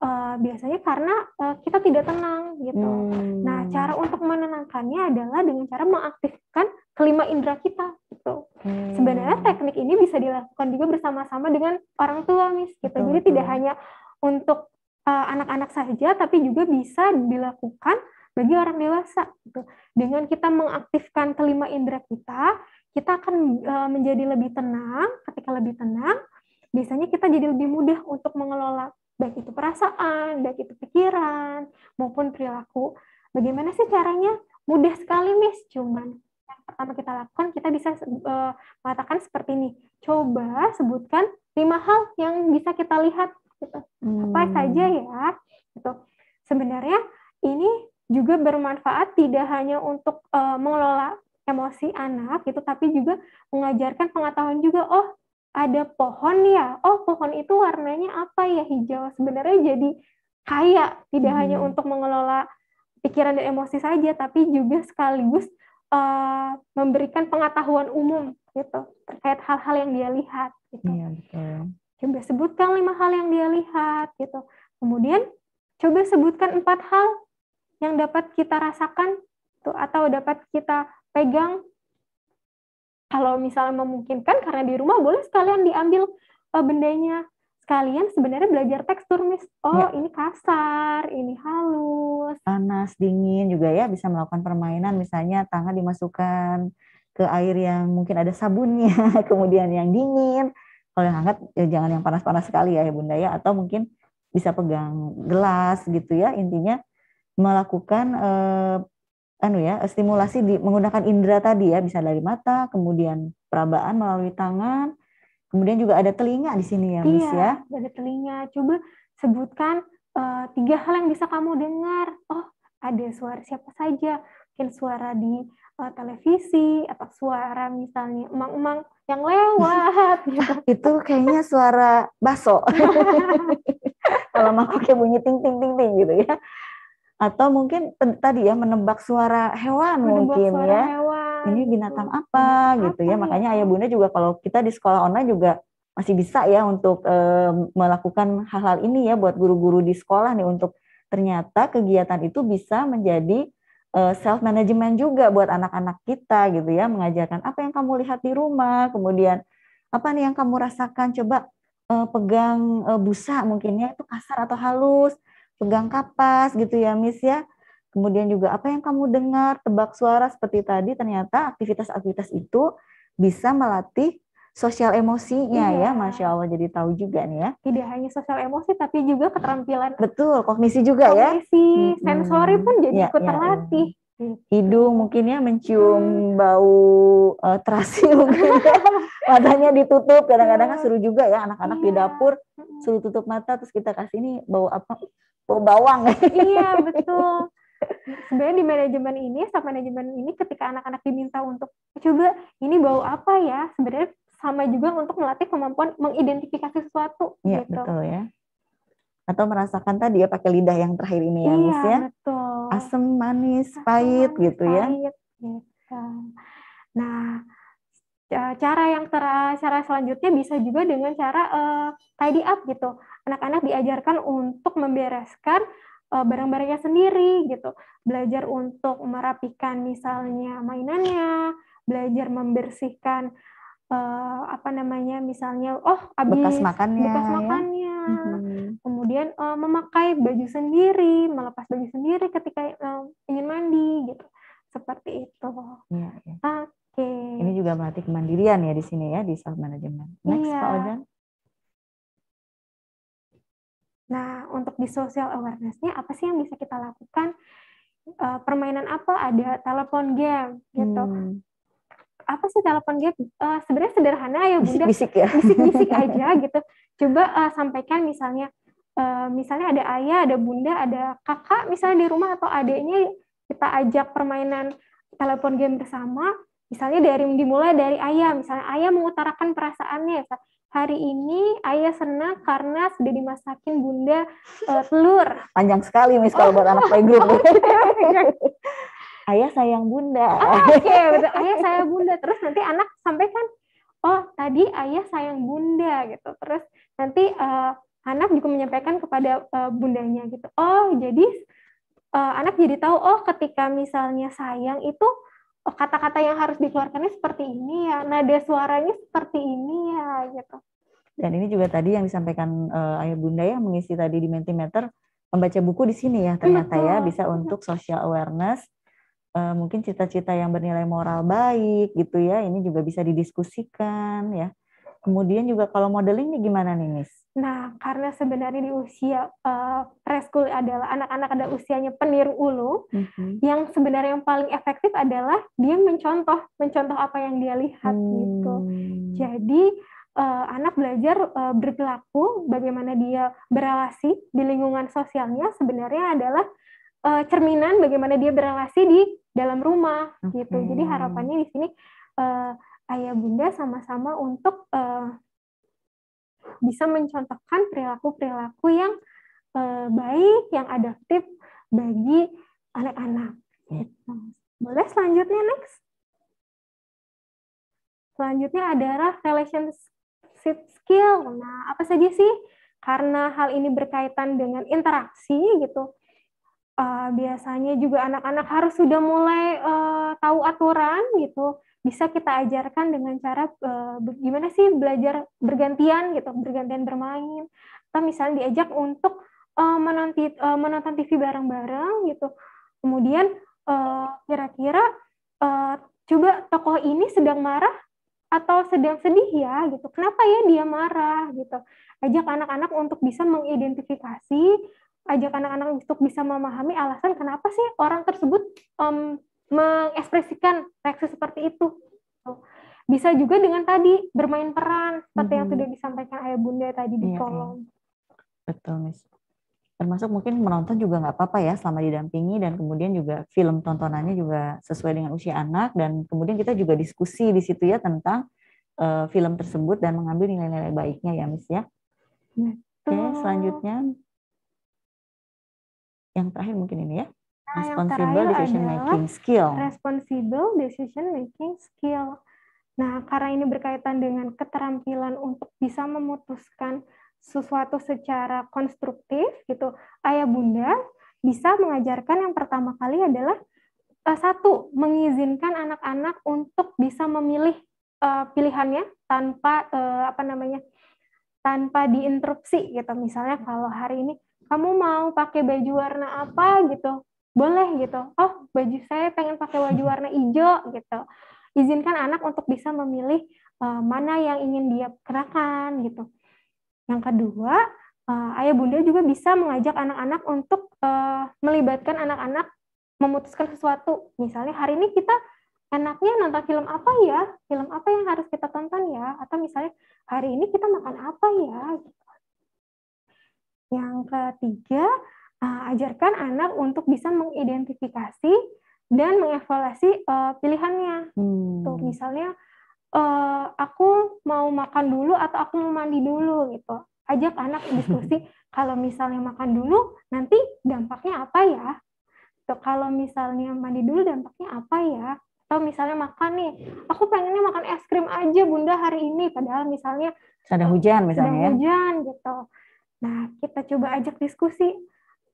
F: uh, biasanya karena uh, kita tidak tenang gitu. Nah, hmm. Nah, cara untuk menenangkannya adalah dengan cara mengaktifkan kelima indera kita gitu. Hmm. Sebenarnya teknik ini bisa dilakukan juga bersama-sama dengan orang tua, mis gitu. Betul, Jadi betul. tidak hanya untuk eh, anak-anak uh, anak -anak saja tapi juga bisa dilakukan bagi orang dewasa. Gitu. Dengan kita mengaktifkan kelima indera kita, kita akan e, menjadi lebih tenang. Ketika lebih tenang, biasanya kita jadi lebih mudah untuk mengelola baik itu perasaan, baik itu pikiran, maupun perilaku. Bagaimana sih caranya? Mudah sekali, Miss. Cuman yang pertama kita lakukan, kita bisa uh, mengatakan seperti ini. Coba sebutkan lima hal yang bisa kita lihat. Gitu. Hmm. Apa saja hmm. ya? Gitu. Sebenarnya ini juga bermanfaat tidak hanya untuk uh, mengelola emosi anak gitu tapi juga mengajarkan pengetahuan juga oh ada pohon ya oh pohon itu warnanya apa ya hijau sebenarnya jadi kaya tidak hmm. hanya untuk mengelola pikiran dan emosi saja tapi juga sekaligus uh, memberikan pengetahuan umum gitu terkait hal-hal yang dia lihat gitu ya, betul. coba sebutkan lima hal yang dia lihat gitu kemudian coba sebutkan empat hal yang dapat kita rasakan tuh atau dapat kita pegang kalau misalnya memungkinkan karena di rumah boleh sekalian diambil uh, bendanya sekalian sebenarnya belajar tekstur mis oh ya. ini kasar ini halus panas
A: dingin juga ya bisa melakukan permainan misalnya tangan dimasukkan ke air yang mungkin ada sabunnya [LAUGHS] kemudian yang dingin kalau yang hangat ya jangan yang panas-panas sekali ya, ya bunda ya atau mungkin bisa pegang gelas gitu ya intinya melakukan eh, anu ya stimulasi di, menggunakan indera tadi ya bisa dari mata kemudian perabaan melalui tangan kemudian juga ada telinga di sini ya iya, ya
F: ada telinga coba sebutkan uh, tiga hal yang bisa kamu dengar oh ada suara siapa saja mungkin suara di uh, televisi atau suara misalnya emang-emang yang lewat [LAUGHS] gitu.
A: itu kayaknya suara baso [LAUGHS] kalau makuknya kayak bunyi ting ting ting ting gitu ya atau mungkin tadi ya menebak suara hewan menebak mungkin suara ya hewan. ini gitu. binatang apa binatang gitu ya. apa ya makanya ayah bunda juga kalau kita di sekolah online juga masih bisa ya untuk e, melakukan hal-hal ini ya buat guru-guru di sekolah nih untuk ternyata kegiatan itu bisa menjadi e, eh, self management juga buat anak-anak kita gitu ya mengajarkan apa yang kamu lihat di rumah kemudian apa nih yang kamu rasakan coba e, pegang e, busa mungkinnya itu kasar atau halus pegang kapas gitu ya Miss ya. Kemudian juga apa yang kamu dengar, tebak suara seperti tadi ternyata aktivitas-aktivitas itu bisa melatih sosial emosinya iya. ya, masya Allah jadi tahu juga nih ya. Tidak
F: hanya sosial emosi tapi juga keterampilan.
A: Betul, kognisi juga kognisi, ya. Kognisi, sensori
F: pun jadi ya, ikut ya, terlatih. Ya.
A: Hidung mungkin ya mencium hmm. bau uh, terasi [LAUGHS] mungkin ya. matanya ditutup kadang-kadang kan iya. seru juga ya anak-anak yeah. di iya. dapur hmm. suruh tutup mata terus kita kasih ini bau apa bau bawang. iya, [LAUGHS] betul.
F: Sebenarnya di manajemen ini, sama manajemen ini ketika anak-anak diminta untuk coba ini bau apa ya, sebenarnya sama juga untuk melatih kemampuan mengidentifikasi sesuatu. Iya, gitu. betul ya.
A: Atau merasakan tadi ya pakai lidah yang terakhir ini ya, iya, ya.
F: betul. Asam, manis, Asem, pahit manis, gitu ya. pahit, ya. Gitu. Nah, cara yang ter cara selanjutnya bisa juga dengan cara uh, tidy up gitu anak-anak diajarkan untuk membereskan eh, barang-barangnya sendiri gitu. Belajar untuk merapikan misalnya mainannya, belajar membersihkan uh, apa namanya misalnya oh habis bekas makannya, bekas ya. makannya. Ya? kemudian uh, memakai baju sendiri, melepas baju sendiri ketika uh, ingin mandi gitu. Seperti itu. Ya, ya. Oke. Okay. Ini juga
A: melatih kemandirian ya di sini ya di self management. Next ya. Pak iya. Ojan.
F: Nah, untuk di social awareness-nya apa sih yang bisa kita lakukan? Uh, permainan apa? Ada telepon game gitu. Hmm. Apa sih telepon game? Uh, sebenarnya sederhana ya, Bunda. Bisik-bisik ya. [LAUGHS] Bisik-bisik aja gitu. Coba uh, sampaikan misalnya uh, misalnya ada ayah, ada bunda, ada kakak misalnya di rumah atau adiknya kita ajak permainan telepon game bersama. Misalnya dari dimulai dari ayah, misalnya ayah mengutarakan perasaannya, hari ini ayah senang karena sudah dimasakin bunda uh, telur.
A: Panjang sekali mis kalau oh. buat anak oh. playgroup. [LAUGHS] Oh, iya, iya. ayah sayang bunda. Oh, Oke, okay, Ayah sayang
F: bunda. Terus nanti anak sampaikan, oh tadi ayah sayang bunda gitu. Terus nanti uh, anak juga menyampaikan kepada uh, bundanya gitu. Oh jadi uh, anak jadi tahu, oh ketika misalnya sayang itu kata-kata yang harus dikeluarkannya seperti ini ya, nada suaranya seperti ini ya gitu.
A: Dan ini juga tadi yang disampaikan uh, ayah bunda ya mengisi tadi di Mentimeter membaca buku di sini ya ternyata ya bisa untuk social awareness uh, mungkin cita-cita yang bernilai moral baik gitu ya ini juga bisa didiskusikan ya Kemudian juga kalau modeling nih gimana nih, Miss?
F: Nah, karena sebenarnya di usia uh, preschool adalah anak-anak ada usianya peniru ulu, mm-hmm. yang sebenarnya yang paling efektif adalah dia mencontoh, mencontoh apa yang dia lihat gitu. hmm. gitu. Jadi uh, anak belajar uh, berperilaku, bagaimana dia berrelasi di lingkungan sosialnya sebenarnya adalah uh, cerminan bagaimana dia berrelasi di dalam rumah okay. gitu. Jadi harapannya di sini uh, ayah bunda sama-sama untuk uh, bisa mencontohkan perilaku-perilaku yang uh, baik, yang adaptif bagi anak-anak. Gitu. Boleh selanjutnya next. Selanjutnya adalah relationship skill. Nah, apa saja sih? Karena hal ini berkaitan dengan interaksi gitu. Uh, biasanya juga anak-anak harus sudah mulai uh, tahu aturan gitu bisa kita ajarkan dengan cara e, gimana sih belajar bergantian gitu, bergantian bermain. Atau misalnya diajak untuk e, menonton e, menonton TV bareng-bareng gitu. Kemudian kira-kira e, coba tokoh ini sedang marah atau sedang sedih ya gitu. Kenapa ya dia marah gitu. Ajak anak-anak untuk bisa mengidentifikasi, ajak anak-anak untuk bisa memahami alasan kenapa sih orang tersebut um, mengekspresikan reaksi seperti itu. Bisa juga dengan tadi bermain peran seperti hmm. yang sudah disampaikan ayah bunda tadi di iya, iya. kolom.
A: Betul, Miss. Termasuk mungkin menonton juga nggak apa-apa ya selama didampingi dan kemudian juga film tontonannya juga sesuai dengan usia anak dan kemudian kita juga diskusi di situ ya tentang uh, film tersebut dan mengambil nilai-nilai baiknya ya, Miss ya. Oke, Oke, selanjutnya yang terakhir mungkin ini ya. Nah, responsible decision making skill.
F: Responsible decision making skill. Nah, karena ini berkaitan dengan keterampilan untuk bisa memutuskan sesuatu secara konstruktif gitu. Ayah bunda bisa mengajarkan yang pertama kali adalah eh, satu mengizinkan anak-anak untuk bisa memilih uh, pilihannya tanpa uh, apa namanya tanpa diinterupsi gitu misalnya kalau hari ini kamu mau pakai baju warna apa gitu boleh gitu. Oh, baju saya pengen pakai baju [LAUGHS] warna hijau gitu. Izinkan anak untuk bisa memilih uh, mana yang ingin dia kerahkan gitu. Yang kedua, uh, ayah bunda juga bisa mengajak anak-anak untuk uh, melibatkan anak-anak memutuskan sesuatu. Misalnya hari ini kita enaknya nonton film apa ya? Film apa yang harus kita tonton ya? Atau misalnya hari ini kita makan apa ya? Gitu. Yang ketiga, Eh, ajarkan anak untuk bisa mengidentifikasi dan mengevaluasi uh, pilihannya. Gitu. Hmm. Tuh, misalnya uh, aku mau makan dulu atau aku mau mandi dulu gitu. Ajak anak [LAUGHS] diskusi kalau misalnya makan dulu nanti dampaknya apa ya? Tuh, gitu. kalau misalnya mandi dulu dampaknya apa ya? Atau misalnya makan nih, aku pengennya makan es krim aja bunda hari ini padahal misalnya
A: sedang hujan misalnya sedang ya. hujan
F: gitu. Nah, kita coba ajak diskusi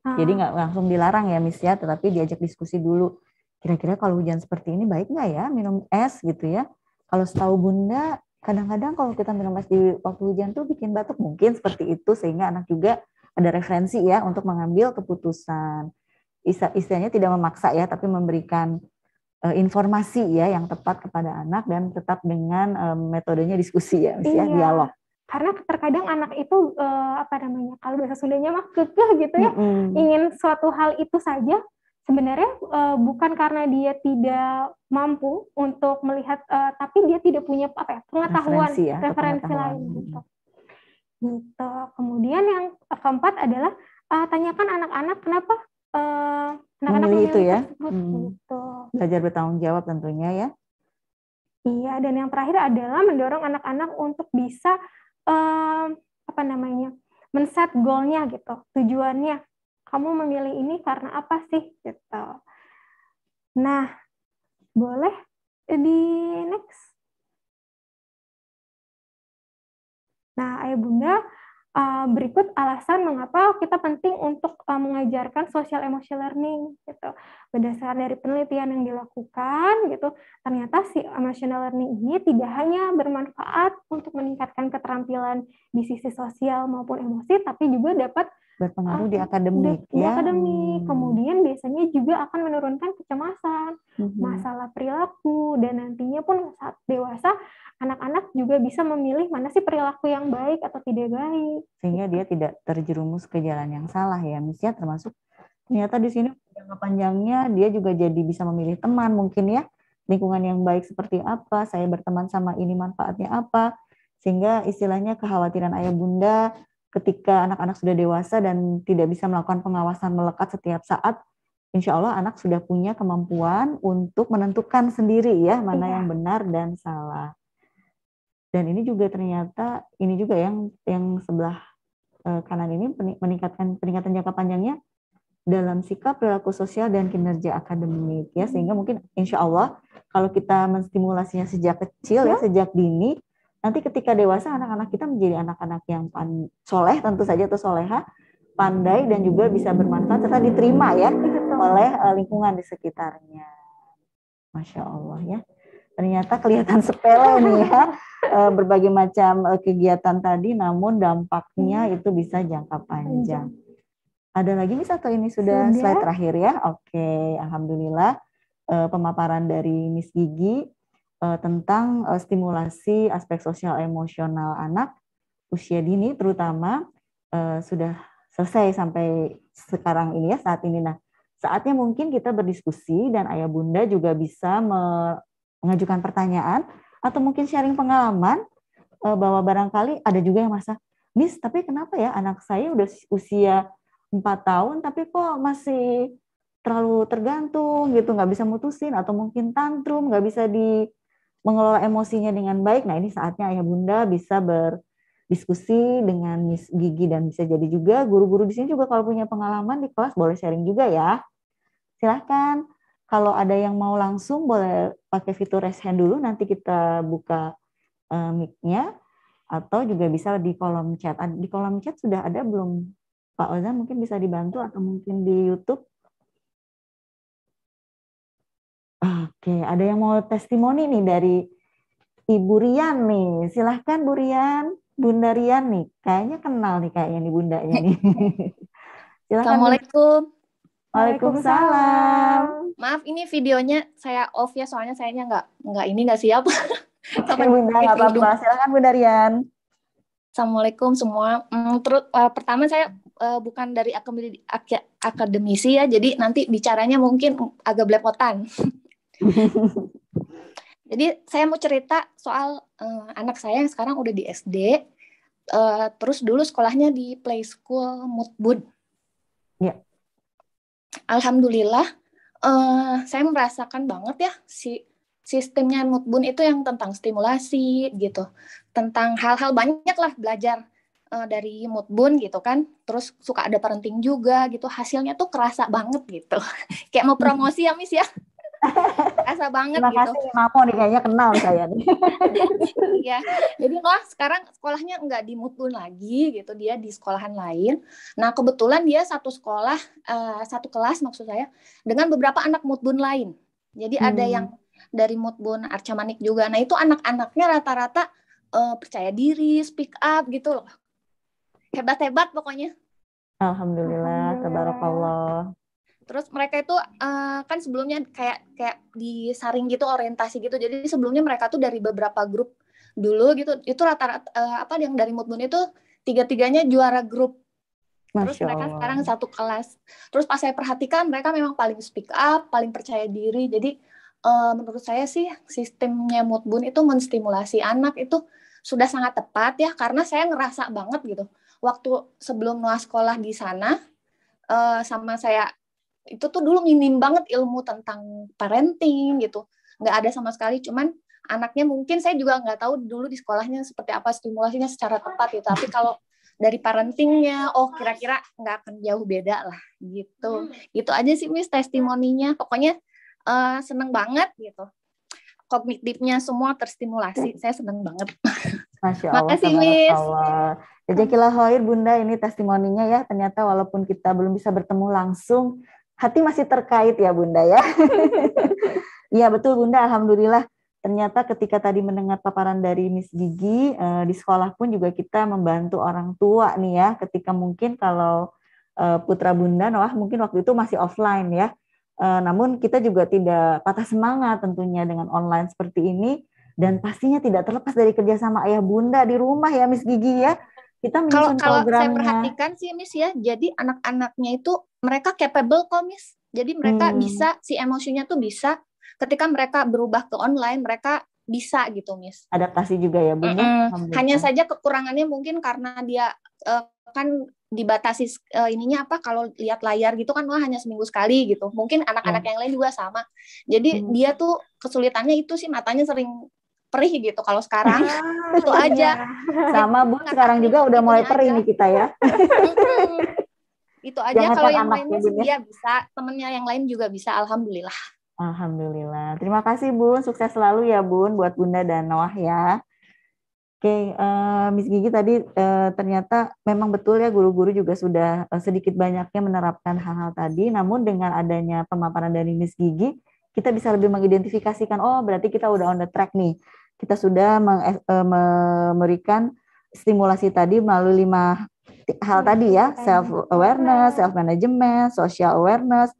F: jadi ah. nggak
A: langsung dilarang ya Miss ya, tetapi diajak diskusi dulu. Kira-kira kalau hujan seperti ini baik nggak ya minum es gitu ya? Kalau setahu Bunda, kadang-kadang kalau kita minum es di waktu hujan tuh bikin batuk mungkin seperti itu sehingga anak juga ada referensi ya untuk mengambil keputusan. Istilahnya tidak memaksa ya, tapi memberikan eh, informasi ya yang tepat kepada anak dan tetap dengan eh, metodenya diskusi ya, ya iya. ya dialog
F: karena terkadang anak itu uh, apa namanya kalau bahasa Sundanya mah kekeh gitu ya mm-hmm. ingin suatu hal itu saja sebenarnya uh, bukan karena dia tidak mampu untuk melihat uh, tapi dia tidak punya apa ya pengetahuan referensi, ya, referensi lain gitu gitu kemudian yang keempat adalah uh, tanyakan anak-anak kenapa anak-anak itu ya tersebut, hmm. gitu.
A: belajar bertanggung jawab tentunya ya
F: iya dan yang terakhir adalah mendorong anak-anak untuk bisa uh, apa namanya menset goalnya gitu tujuannya kamu memilih ini karena apa sih gitu nah boleh di next nah ayah bunda Eh, berikut alasan mengapa kita penting untuk eh, mengajarkan social emotional learning gitu berdasarkan dari penelitian yang dilakukan gitu ternyata si emotional learning ini tidak hanya bermanfaat untuk meningkatkan keterampilan di sisi sosial maupun emosi tapi juga dapat berpengaruh ah, di akademik di, ya. Di akademik. Hmm. Kemudian biasanya juga akan menurunkan kecemasan, hmm. masalah perilaku dan nantinya pun saat dewasa anak-anak juga bisa memilih mana sih perilaku yang baik atau tidak baik.
A: Sehingga gitu. dia tidak terjerumus ke jalan yang salah ya. Misalnya termasuk ternyata di sini jangka panjangnya dia juga jadi bisa memilih teman mungkin ya. Lingkungan yang baik seperti apa, saya berteman sama ini manfaatnya apa. Sehingga istilahnya kekhawatiran ayah bunda ketika anak-anak sudah dewasa dan tidak bisa melakukan pengawasan melekat setiap saat, insya Allah anak sudah punya kemampuan untuk menentukan sendiri ya mana iya. yang benar dan salah. Dan ini juga ternyata ini juga yang yang sebelah eh, kanan ini meningkatkan peningkatan jangka panjangnya dalam sikap perilaku sosial dan kinerja akademik ya hmm. sehingga mungkin insya Allah kalau kita menstimulasinya sejak kecil ya, ya sejak dini Nanti ketika dewasa anak-anak kita menjadi anak-anak yang pan soleh tentu saja atau soleha, pandai dan juga bisa bermanfaat serta diterima ya iya, oleh e, lingkungan di sekitarnya. Masya Allah ya. Ternyata kelihatan sepele nih ya e, berbagai macam e, kegiatan tadi, namun dampaknya iya. itu bisa jangka panjang. Ada lagi Miss atau ini sudah slide terakhir ya? Oke, Alhamdulillah pemaparan dari Miss Gigi Eh, tentang eh, stimulasi aspek sosial emosional anak usia dini terutama eh, sudah selesai sampai sekarang ini ya saat ini. Nah, saatnya mungkin kita berdiskusi dan ayah bunda juga bisa mengajukan pertanyaan atau mungkin sharing pengalaman bahwa barangkali ada juga yang merasa, Miss, tapi kenapa ya anak saya udah usia 4 tahun tapi kok masih terlalu tergantung gitu, nggak bisa mutusin atau mungkin tantrum, nggak bisa di mengelola emosinya dengan baik. Nah, ini saatnya ayah bunda bisa berdiskusi dengan Miss Gigi dan bisa jadi juga guru-guru di sini juga kalau punya pengalaman di kelas boleh sharing juga ya. Silahkan. Kalau ada yang mau langsung boleh pakai fitur raise hand dulu nanti kita buka uh, mic-nya atau juga bisa di kolom chat. Di kolom chat sudah ada belum Pak Oza mungkin bisa dibantu atau mungkin di YouTube Oke, ada yang mau testimoni nih dari Ibu Rian nih. Silahkan Bu Rian, Bunda Rian nih. Kayaknya kenal nih kayaknya nih
J: bundanya nih. [LAUGHS] Silahkan. Assalamualaikum.
A: Waalaikumsalam.
J: Maaf ini videonya saya off ya soalnya saya nggak nggak ini nggak siap. Sama [LAUGHS] Bunda nggak apa-apa. Silakan Bunda Rian. Assalamualaikum semua. Hmm, terus uh, pertama saya uh, bukan dari akademisi ya, jadi nanti bicaranya mungkin agak belepotan. [LAUGHS] [LAUGHS] Jadi saya mau cerita soal uh, anak saya yang sekarang udah di SD, uh, eh, terus dulu sekolahnya di Play School Mutbud. Ya. Alhamdulillah, uh, saya merasakan banget ya si sistemnya Mutbun itu yang tentang stimulasi gitu, tentang hal-hal banyak lah belajar uh, dari Mutbun gitu kan. Terus suka ada parenting juga gitu, hasilnya tuh kerasa banget gitu. [LAUGHS] Kayak mau promosi ya Miss ya. Asa banget Terima gitu. kasih, gitu. Mamo nih kayaknya kenal saya nih. [LAUGHS] Iya. Jadi lah sekarang sekolahnya nggak di Mutun lagi gitu, dia di sekolahan lain. Nah, kebetulan dia satu sekolah uh, satu kelas maksud saya dengan beberapa anak Mutun lain. Jadi hmm. ada yang dari Mutun Arcamanik juga. Nah, itu anak-anaknya rata-rata uh, percaya diri, speak up gitu loh. Hebat-hebat pokoknya.
A: Alhamdulillah, Alhamdulillah. tabarakallah.
J: Terus mereka itu uh, kan sebelumnya kayak kayak disaring gitu orientasi gitu. Jadi sebelumnya mereka tuh dari beberapa grup dulu gitu. Itu rata-rata uh, apa yang dari Mutbun itu tiga-tiganya juara grup.
B: Terus Masya mereka Allah.
J: sekarang satu kelas. Terus pas saya perhatikan mereka memang paling speak up, paling percaya diri. Jadi uh, menurut saya sih sistemnya Mutbun itu menstimulasi anak itu sudah sangat tepat ya karena saya ngerasa banget gitu. Waktu sebelum Noah sekolah di sana sama saya itu tuh dulu minim banget ilmu tentang parenting gitu nggak ada sama sekali cuman anaknya mungkin saya juga nggak tahu dulu di sekolahnya seperti apa stimulasinya secara tepat gitu tapi kalau dari parentingnya oh kira-kira nggak akan jauh beda lah gitu hmm. itu aja sih miss testimoninya pokoknya uh, seneng banget gitu kognitifnya semua terstimulasi saya seneng banget
A: Allah, Makasih, Miss. Allah. Jazakilah khair Bunda ini testimoninya ya. Ternyata walaupun kita belum bisa bertemu langsung, hati masih terkait ya Bunda ya. [LAUGHS] Iya betul Bunda, alhamdulillah ternyata ketika tadi mendengar paparan dari Miss Gigi eh, di sekolah pun juga kita membantu orang tua nih ya ketika mungkin kalau eh, putra Bunda Noah mungkin waktu itu masih offline ya. Eh, namun kita juga tidak patah semangat tentunya dengan online seperti ini dan pastinya tidak
J: terlepas dari kerjasama ayah bunda di rumah ya Miss Gigi ya kita kalau kalau saya perhatikan sih Miss ya, jadi anak-anaknya itu mereka capable kok Miss. Jadi mereka hmm. bisa si emosinya tuh bisa ketika mereka berubah ke online mereka bisa gitu Miss.
A: Adaptasi juga ya Bunda Mm -hmm. Hanya
J: saja kekurangannya mungkin karena dia uh, kan dibatasi uh, ininya apa kalau lihat layar gitu kan wah hanya seminggu sekali gitu mungkin anak-anak hmm. yang lain juga sama jadi hmm. dia tuh kesulitannya itu sih matanya sering perih gitu kalau sekarang [LAUGHS] ah, itu aja iya. sama
A: bu sekarang juga udah mulai perih aja. nih kita ya
J: itu aja kalau yang lain ya. dia bisa temennya yang lain juga bisa alhamdulillah
A: alhamdulillah terima kasih bun sukses selalu ya bun buat bunda dan Noah ya Oke, okay, uh, eh, Miss Gigi tadi uh, ternyata memang betul ya guru-guru juga sudah uh, sedikit banyaknya menerapkan hal-hal tadi. Namun dengan adanya pemaparan dari Miss Gigi, kita bisa lebih mengidentifikasikan, oh berarti kita udah on the track nih kita sudah eh, eh, memberikan stimulasi tadi melalui lima hal iya, tadi ya self awareness, self management, social awareness,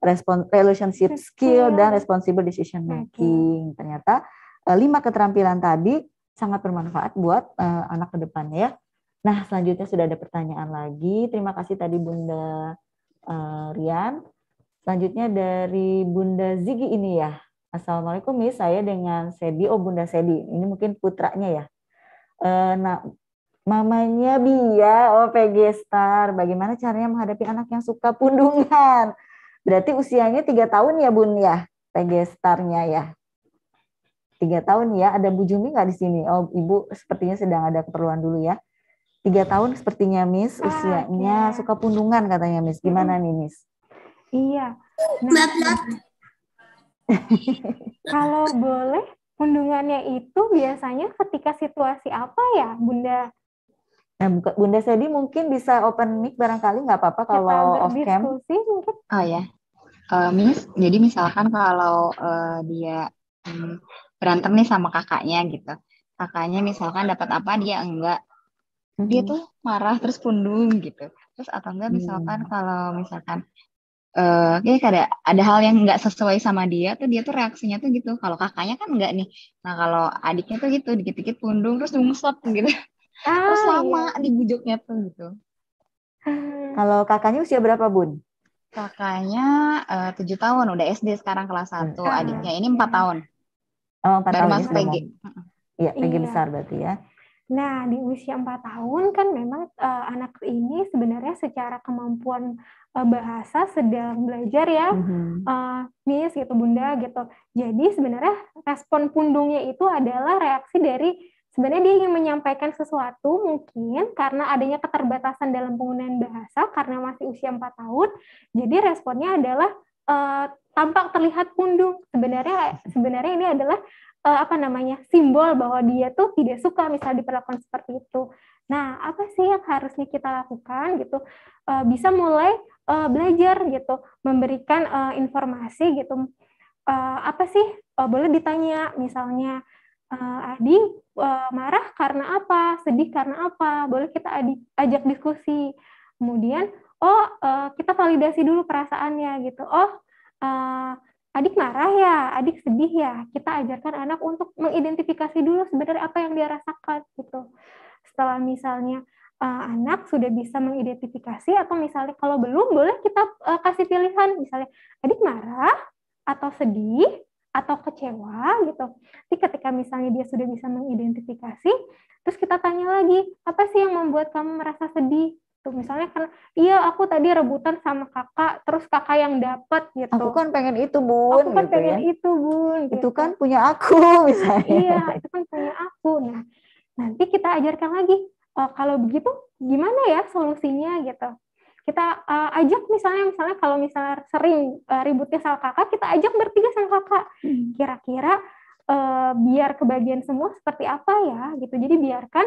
A: respon relationship skill ya. dan responsible decision making. Ternyata eh, lima keterampilan tadi sangat bermanfaat buat eh, anak kedepannya ya. Nah selanjutnya sudah ada pertanyaan lagi. Terima kasih tadi Bunda eh, Rian. Selanjutnya dari Bunda Zigi ini ya. Assalamualaikum Miss, saya dengan Sedi, oh Bunda Sedi, ini mungkin putranya ya. E, nah, mamanya Bia, oh PG Star, bagaimana caranya menghadapi anak yang suka pundungan? Berarti usianya tiga tahun ya Bun ya, PG Starnya ya. Tiga tahun ya, ada Bu Jumi nggak di sini? Oh Ibu sepertinya sedang ada keperluan dulu ya. Tiga tahun sepertinya Miss, usianya ya. suka pundungan katanya Miss. Gimana nih Miss?
F: Iya. Nah, [LAUGHS] Kalau boleh, undungannya itu biasanya ketika situasi apa ya, Bunda?
A: Nah, Bunda Sedi mungkin bisa open mic barangkali nggak apa-apa kalau off cam. mungkin. Oh ya. Uh, mis, jadi misalkan kalau uh, dia um, berantem nih sama kakaknya gitu. Kakaknya misalkan dapat apa dia enggak. Dia mm-hmm. tuh marah terus pundung gitu. Terus atau enggak hmm. misalkan hmm.
J: kalau misalkan uh, kayak ada ada hal yang nggak sesuai sama dia tuh dia tuh reaksinya tuh gitu kalau kakaknya kan nggak nih nah kalau adiknya tuh gitu dikit-dikit pundung terus nungsep gitu ah, terus iya. lama iya. dibujuknya tuh gitu hmm.
A: kalau kakaknya usia berapa bun
J: kakaknya eh, tujuh tahun udah SD sekarang kelas satu. Hmm. adiknya ini empat ah. tahun oh, 4 Baru tahun ya, masuk PG
A: iya PG iya. besar berarti ya
F: Nah, di usia 4 tahun kan memang uh, anak ini sebenarnya secara kemampuan uh, bahasa sedang belajar ya, mm-hmm. uh, miss gitu, bunda gitu. Jadi sebenarnya respon pundungnya itu adalah reaksi dari sebenarnya dia ingin menyampaikan sesuatu mungkin karena adanya keterbatasan dalam penggunaan bahasa karena masih usia 4 tahun. Jadi responnya adalah uh, tampak terlihat pundung. Sebenarnya sebenarnya ini adalah uh, apa namanya simbol bahwa dia tuh tidak suka misal diperlakukan seperti itu. Nah, apa sih yang harusnya kita lakukan gitu? Uh, bisa mulai uh, belajar gitu, memberikan uh, informasi gitu. Uh, apa sih? Uh, boleh ditanya misalnya uh, Adi uh, marah karena apa? Sedih karena apa? Boleh kita adi, ajak diskusi. Kemudian, oh uh, kita validasi dulu perasaannya gitu. Oh uh, adik marah ya, adik sedih ya, kita ajarkan anak untuk mengidentifikasi dulu sebenarnya apa yang dia rasakan gitu. Setelah misalnya uh, anak sudah bisa mengidentifikasi atau misalnya kalau belum boleh kita uh, kasih pilihan misalnya adik marah atau sedih atau kecewa gitu. Jadi ketika misalnya dia sudah bisa mengidentifikasi, terus kita tanya lagi, apa sih yang membuat kamu merasa sedih? gitu misalnya kan iya aku tadi rebutan sama kakak terus kakak yang dapat gitu aku kan pengen itu bun aku kan gitu pengen ya.
A: itu bun gitu. itu kan punya aku [LAUGHS] misalnya iya
F: itu kan punya aku nah nanti kita ajarkan lagi uh, kalau begitu gimana ya solusinya gitu kita uh, ajak misalnya misalnya kalau misalnya sering uh, ributnya sama kakak kita ajak bertiga sama kakak hmm. kira-kira uh, biar kebagian semua seperti apa ya gitu jadi biarkan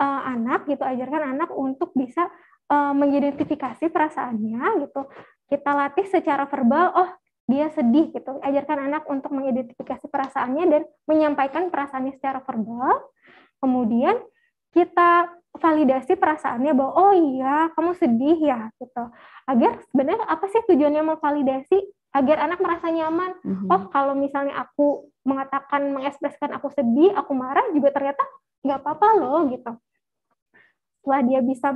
F: uh, anak gitu ajarkan anak untuk bisa uh, mengidentifikasi perasaannya gitu kita latih secara verbal oh dia sedih gitu ajarkan anak untuk mengidentifikasi perasaannya dan menyampaikan perasaannya secara verbal kemudian kita validasi perasaannya bahwa oh iya kamu sedih ya gitu agar sebenarnya apa sih tujuannya memvalidasi agar anak merasa nyaman mm-hmm. oh kalau misalnya aku mengatakan mengekspresikan aku sedih aku marah juga ternyata nggak apa-apa loh gitu setelah dia bisa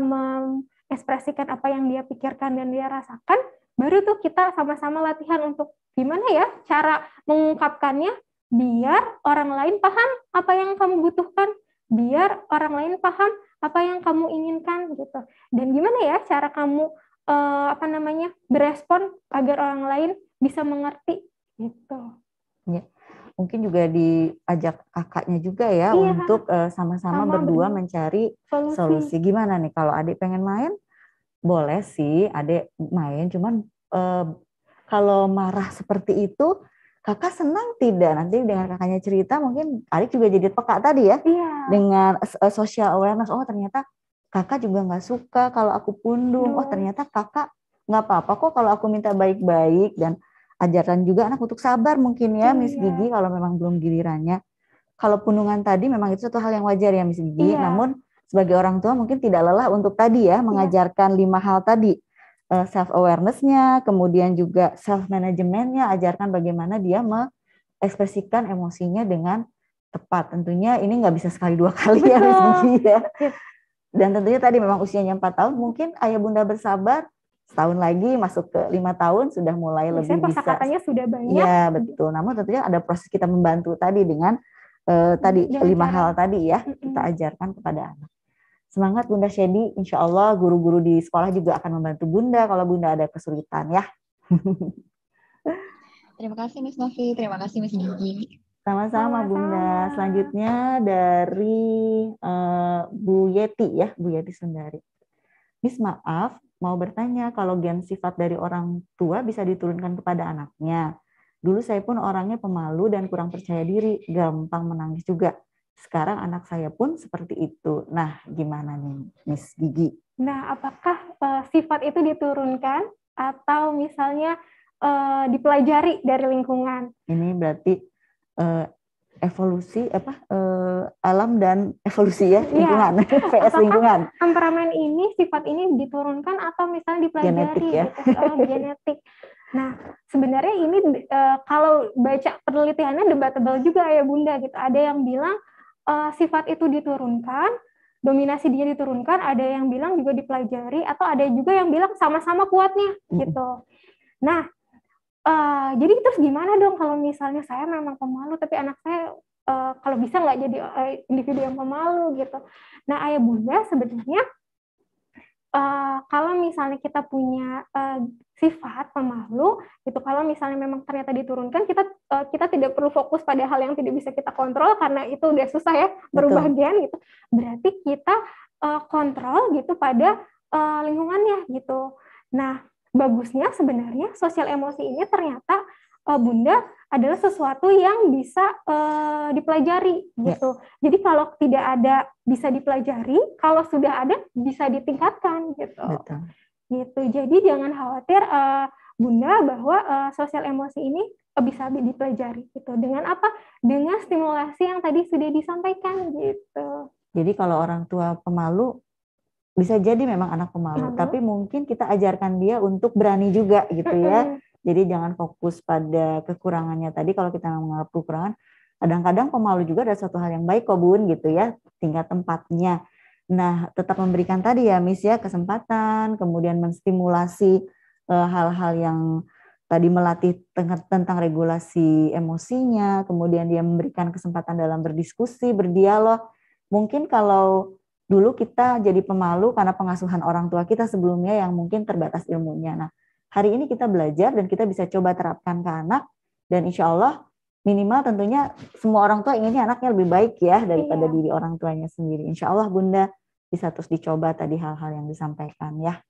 F: ekspresikan apa yang dia pikirkan dan dia rasakan, baru tuh kita sama-sama latihan untuk gimana ya cara mengungkapkannya biar orang lain paham apa yang kamu butuhkan, biar orang lain paham apa yang kamu inginkan gitu. Dan gimana ya cara kamu uh, apa namanya berespon agar orang lain bisa mengerti gitu.
A: Ya. Mungkin juga diajak kakaknya juga ya iya. untuk eh, sama-sama uh, berdua mencari solusi. solusi. Gimana nih kalau adik pengen main, boleh sih adek main cuman eh, kalau marah seperti itu kakak senang tidak nanti dengan kakaknya cerita mungkin adik juga jadi peka tadi ya iya. dengan uh, social awareness oh ternyata kakak juga nggak suka kalau aku pundung oh iya. ternyata kakak nggak apa-apa kok kalau aku minta baik-baik dan ajaran juga anak untuk sabar mungkin ya iya. Miss Gigi kalau memang belum gilirannya kalau pundungan tadi memang itu satu hal yang wajar ya Miss Gigi iya. namun sebagai orang tua mungkin tidak lelah untuk tadi ya iya. mengajarkan lima hal tadi eh, self awarenessnya, kemudian juga self managementnya, ajarkan bagaimana dia mengekspresikan emosinya dengan tepat. Tentunya ini nggak bisa sekali dua kali ya, ya. Iya. Dan tentunya tadi memang usianya empat tahun, mungkin ayah bunda bersabar setahun lagi masuk ke lima tahun sudah mulai Biasanya lebih bisa. katanya
F: sudah banyak. Iya betul.
A: Namun tentunya ada proses kita membantu tadi dengan uh, tadi Jangan lima cara. hal tadi ya kita ajarkan kepada anak. Semangat Bunda Shedi, insya Allah guru-guru di sekolah juga akan membantu Bunda kalau Bunda ada kesulitan ya. [LAUGHS]
J: Terima kasih Miss Novi, terima kasih Miss Gigi.
A: Sama-sama Bunda. Selanjutnya dari uh, Bu Yeti ya, Bu Yeti Sundari. Miss maaf, mau bertanya kalau gen sifat dari orang tua bisa diturunkan kepada anaknya. Dulu saya pun orangnya pemalu dan kurang percaya diri, gampang menangis juga sekarang anak saya pun seperti itu. Nah, gimana nih Miss Gigi?
F: Nah, apakah uh, sifat itu diturunkan atau misalnya uh, dipelajari dari lingkungan?
A: Ini berarti uh, evolusi apa uh, alam dan evolusi ya iya. lingkungan ya. [LAUGHS] PS lingkungan
F: temperamen ini sifat ini diturunkan atau misalnya dipelajari genetik ya gitu, oh, [LAUGHS] genetik nah sebenarnya ini uh, kalau baca penelitiannya debatable juga ya bunda gitu ada yang bilang uh, sifat itu diturunkan, dominasi dia diturunkan, ada yang bilang juga dipelajari, atau ada juga yang bilang sama-sama kuatnya gitu. Nah, uh, jadi terus gimana dong kalau misalnya saya memang pemalu, tapi anak saya uh, kalau bisa nggak jadi individu yang pemalu gitu. Nah, ayah bunda sebenarnya uh, kalau misalnya kita punya uh, sifat pemalu itu kalau misalnya memang ternyata diturunkan kita eh, kita tidak perlu fokus pada hal yang tidak bisa kita kontrol karena itu udah susah ya berubah Betul. gen gitu berarti kita eh, kontrol gitu pada eh, lingkungannya gitu nah bagusnya sebenarnya sosial emosi ini ternyata bunda adalah sesuatu yang bisa uh, dipelajari ya. gitu. Jadi kalau tidak ada bisa dipelajari, kalau sudah ada bisa ditingkatkan gitu. Betul gitu. Jadi jangan khawatir uh, Bunda bahwa uh, sosial emosi ini eh, bisa dipelajari gitu. Dengan apa? Dengan stimulasi yang tadi sudah disampaikan gitu.
A: Jadi kalau orang tua pemalu bisa jadi memang anak pemalu, hmm. tapi mungkin kita ajarkan dia untuk berani juga gitu ya. Jadi jangan fokus pada kekurangannya tadi kalau kita menganggap kekurangan. Kadang-kadang pemalu juga ada suatu hal yang baik kok Bun gitu ya, tingkat tempatnya. Nah, tetap memberikan tadi ya, Miss ya, kesempatan, kemudian menstimulasi eh, hal-hal yang tadi melatih tentang regulasi emosinya, kemudian dia memberikan kesempatan dalam berdiskusi, berdialog. Mungkin kalau dulu kita jadi pemalu karena pengasuhan orang tua kita sebelumnya yang mungkin terbatas ilmunya. Nah, hari ini kita belajar dan kita bisa coba terapkan ke anak dan insya Allah minimal tentunya semua orang tua inginnya anaknya lebih baik ya iya. daripada iya. diri orang tuanya sendiri. Insya Allah Bunda bisa terus dicoba tadi hal-hal yang disampaikan ya.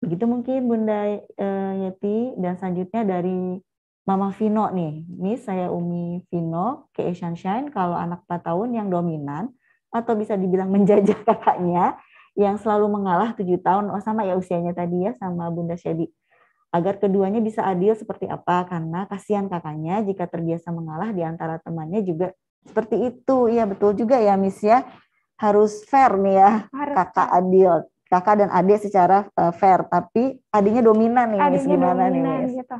A: Begitu mungkin Bunda eh, Yeti dan selanjutnya dari Mama Vino nih. Ini saya Umi Vino ke Asian Shine kalau anak 4 tahun yang dominan atau bisa dibilang [LAUGHS] menjajah kakaknya yang selalu mengalah 7 tahun oh sama ya usianya tadi ya sama Bunda Shedi. Agar keduanya bisa adil seperti apa karena kasihan kakaknya jika terbiasa mengalah di antara temannya juga seperti itu. Iya betul juga ya Miss ya harus fair nih ya harus. kakak adil kakak dan adik secara uh, fair tapi adiknya dominan nih adiknya gimana dominan, nih
F: gitu.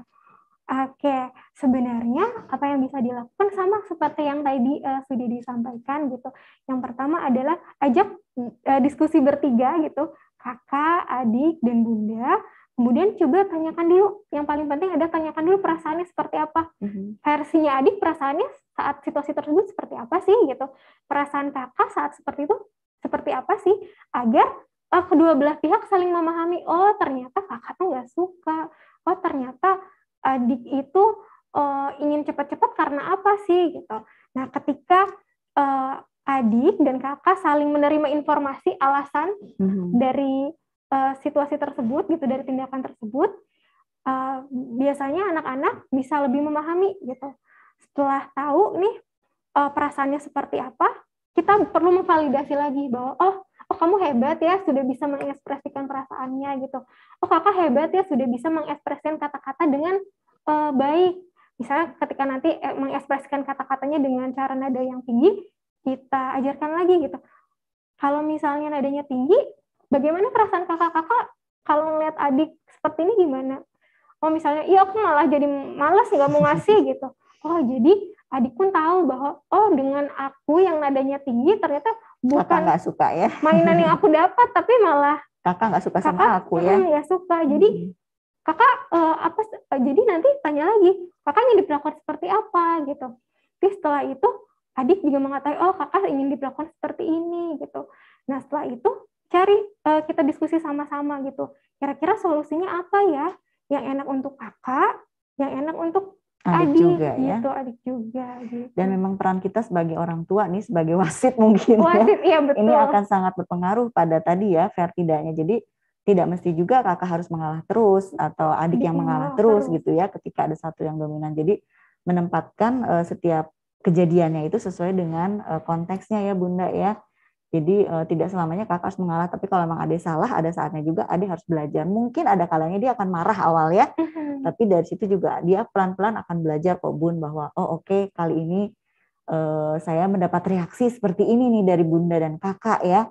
F: Oke, sebenarnya apa yang bisa dilakukan sama seperti yang tadi uh, sudah disampaikan gitu. Yang pertama adalah ajak uh, diskusi bertiga gitu, kakak, adik, dan bunda. Kemudian coba tanyakan dulu. Yang paling penting ada tanyakan dulu perasaannya seperti apa. Mm-hmm. Versinya adik perasaannya saat situasi tersebut seperti apa sih gitu perasaan kakak saat seperti itu seperti apa sih agar uh, kedua belah pihak saling memahami oh ternyata kakak tuh nggak suka oh ternyata adik itu uh, ingin cepat-cepat karena apa sih gitu nah ketika uh, adik dan kakak saling menerima informasi alasan mm-hmm. dari uh, situasi tersebut gitu dari tindakan tersebut uh, biasanya anak-anak bisa lebih memahami gitu setelah tahu nih uh, perasaannya seperti apa, kita perlu memvalidasi lagi bahwa oh oh kamu hebat ya sudah bisa mengekspresikan perasaannya gitu. Oh kakak hebat ya sudah bisa mengekspresikan kata-kata dengan uh, baik. Misalnya ketika nanti eh, mengekspresikan kata-katanya dengan cara nada yang tinggi, kita ajarkan lagi gitu. Kalau misalnya nadanya tinggi, bagaimana perasaan kakak-kakak kalau melihat adik seperti ini gimana? Oh misalnya, iya aku malah jadi males nggak mau ngasih gitu oh jadi adik pun tahu bahwa oh dengan aku yang nadanya tinggi ternyata bukan kakak nggak suka ya mainan yang aku dapat tapi malah kakak nggak
A: suka kakak, sama aku ya ya
F: suka jadi hmm. kakak uh, apa eh, jadi nanti tanya lagi kakaknya diperlakukan seperti apa gitu jadi setelah itu adik juga mengatai oh kakak ingin diperlakukan seperti ini gitu nah setelah itu cari uh, kita diskusi sama-sama gitu kira-kira solusinya apa ya yang enak untuk kakak yang enak untuk adik, adik juga ya. gitu, ya adik juga gitu. dan
A: memang peran kita sebagai orang tua nih sebagai wasit mungkin ya. wasit, ya. betul. ini akan sangat berpengaruh pada tadi ya fair tidaknya jadi tidak mesti juga kakak harus mengalah terus atau adik, adik yang iya, mengalah terus, terus gitu ya ketika ada satu yang dominan jadi menempatkan uh, setiap kejadiannya itu sesuai dengan uh, konteksnya ya bunda ya jadi uh, tidak selamanya kakak harus mengalah, tapi kalau memang adik salah, ada saatnya juga adik harus belajar. Mungkin ada kalanya dia akan marah awal ya, mm-hmm. tapi dari situ juga dia pelan-pelan akan belajar kok bun bahwa oh oke okay, kali ini uh, saya mendapat reaksi seperti ini nih dari bunda dan kakak ya.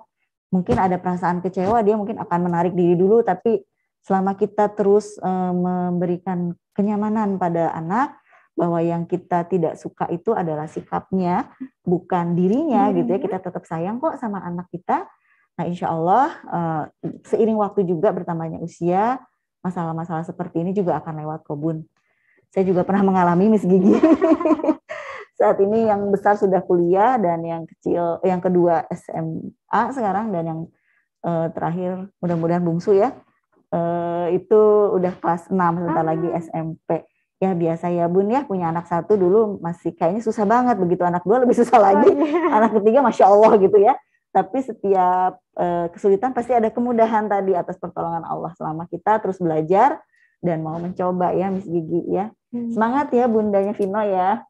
A: Mungkin ada perasaan kecewa, dia mungkin akan menarik diri dulu, tapi selama kita terus uh, memberikan kenyamanan pada anak, bahwa yang kita tidak suka itu adalah sikapnya, bukan dirinya hmm. gitu ya. Kita tetap sayang kok sama anak kita. Nah, insya Allah eh, seiring waktu juga bertambahnya usia, masalah-masalah seperti ini juga akan lewat kobun. Saya juga pernah mengalami Miss Gigi. [LAUGHS] Saat ini yang besar sudah kuliah dan yang kecil, yang kedua SMA sekarang dan yang uh, terakhir mudah-mudahan bungsu ya. Uh, itu udah kelas 6 sebentar ah. lagi SMP ya biasa ya bun ya punya anak satu dulu masih kayaknya susah banget begitu anak dua lebih [LAUGHS] susah lagi iya. anak ketiga masya allah gitu ya tapi setiap uh, kesulitan pasti ada kemudahan tadi atas pertolongan Allah selama kita terus belajar dan mau mencoba ya Miss Gigi ya hmm. semangat ya bundanya Vino ya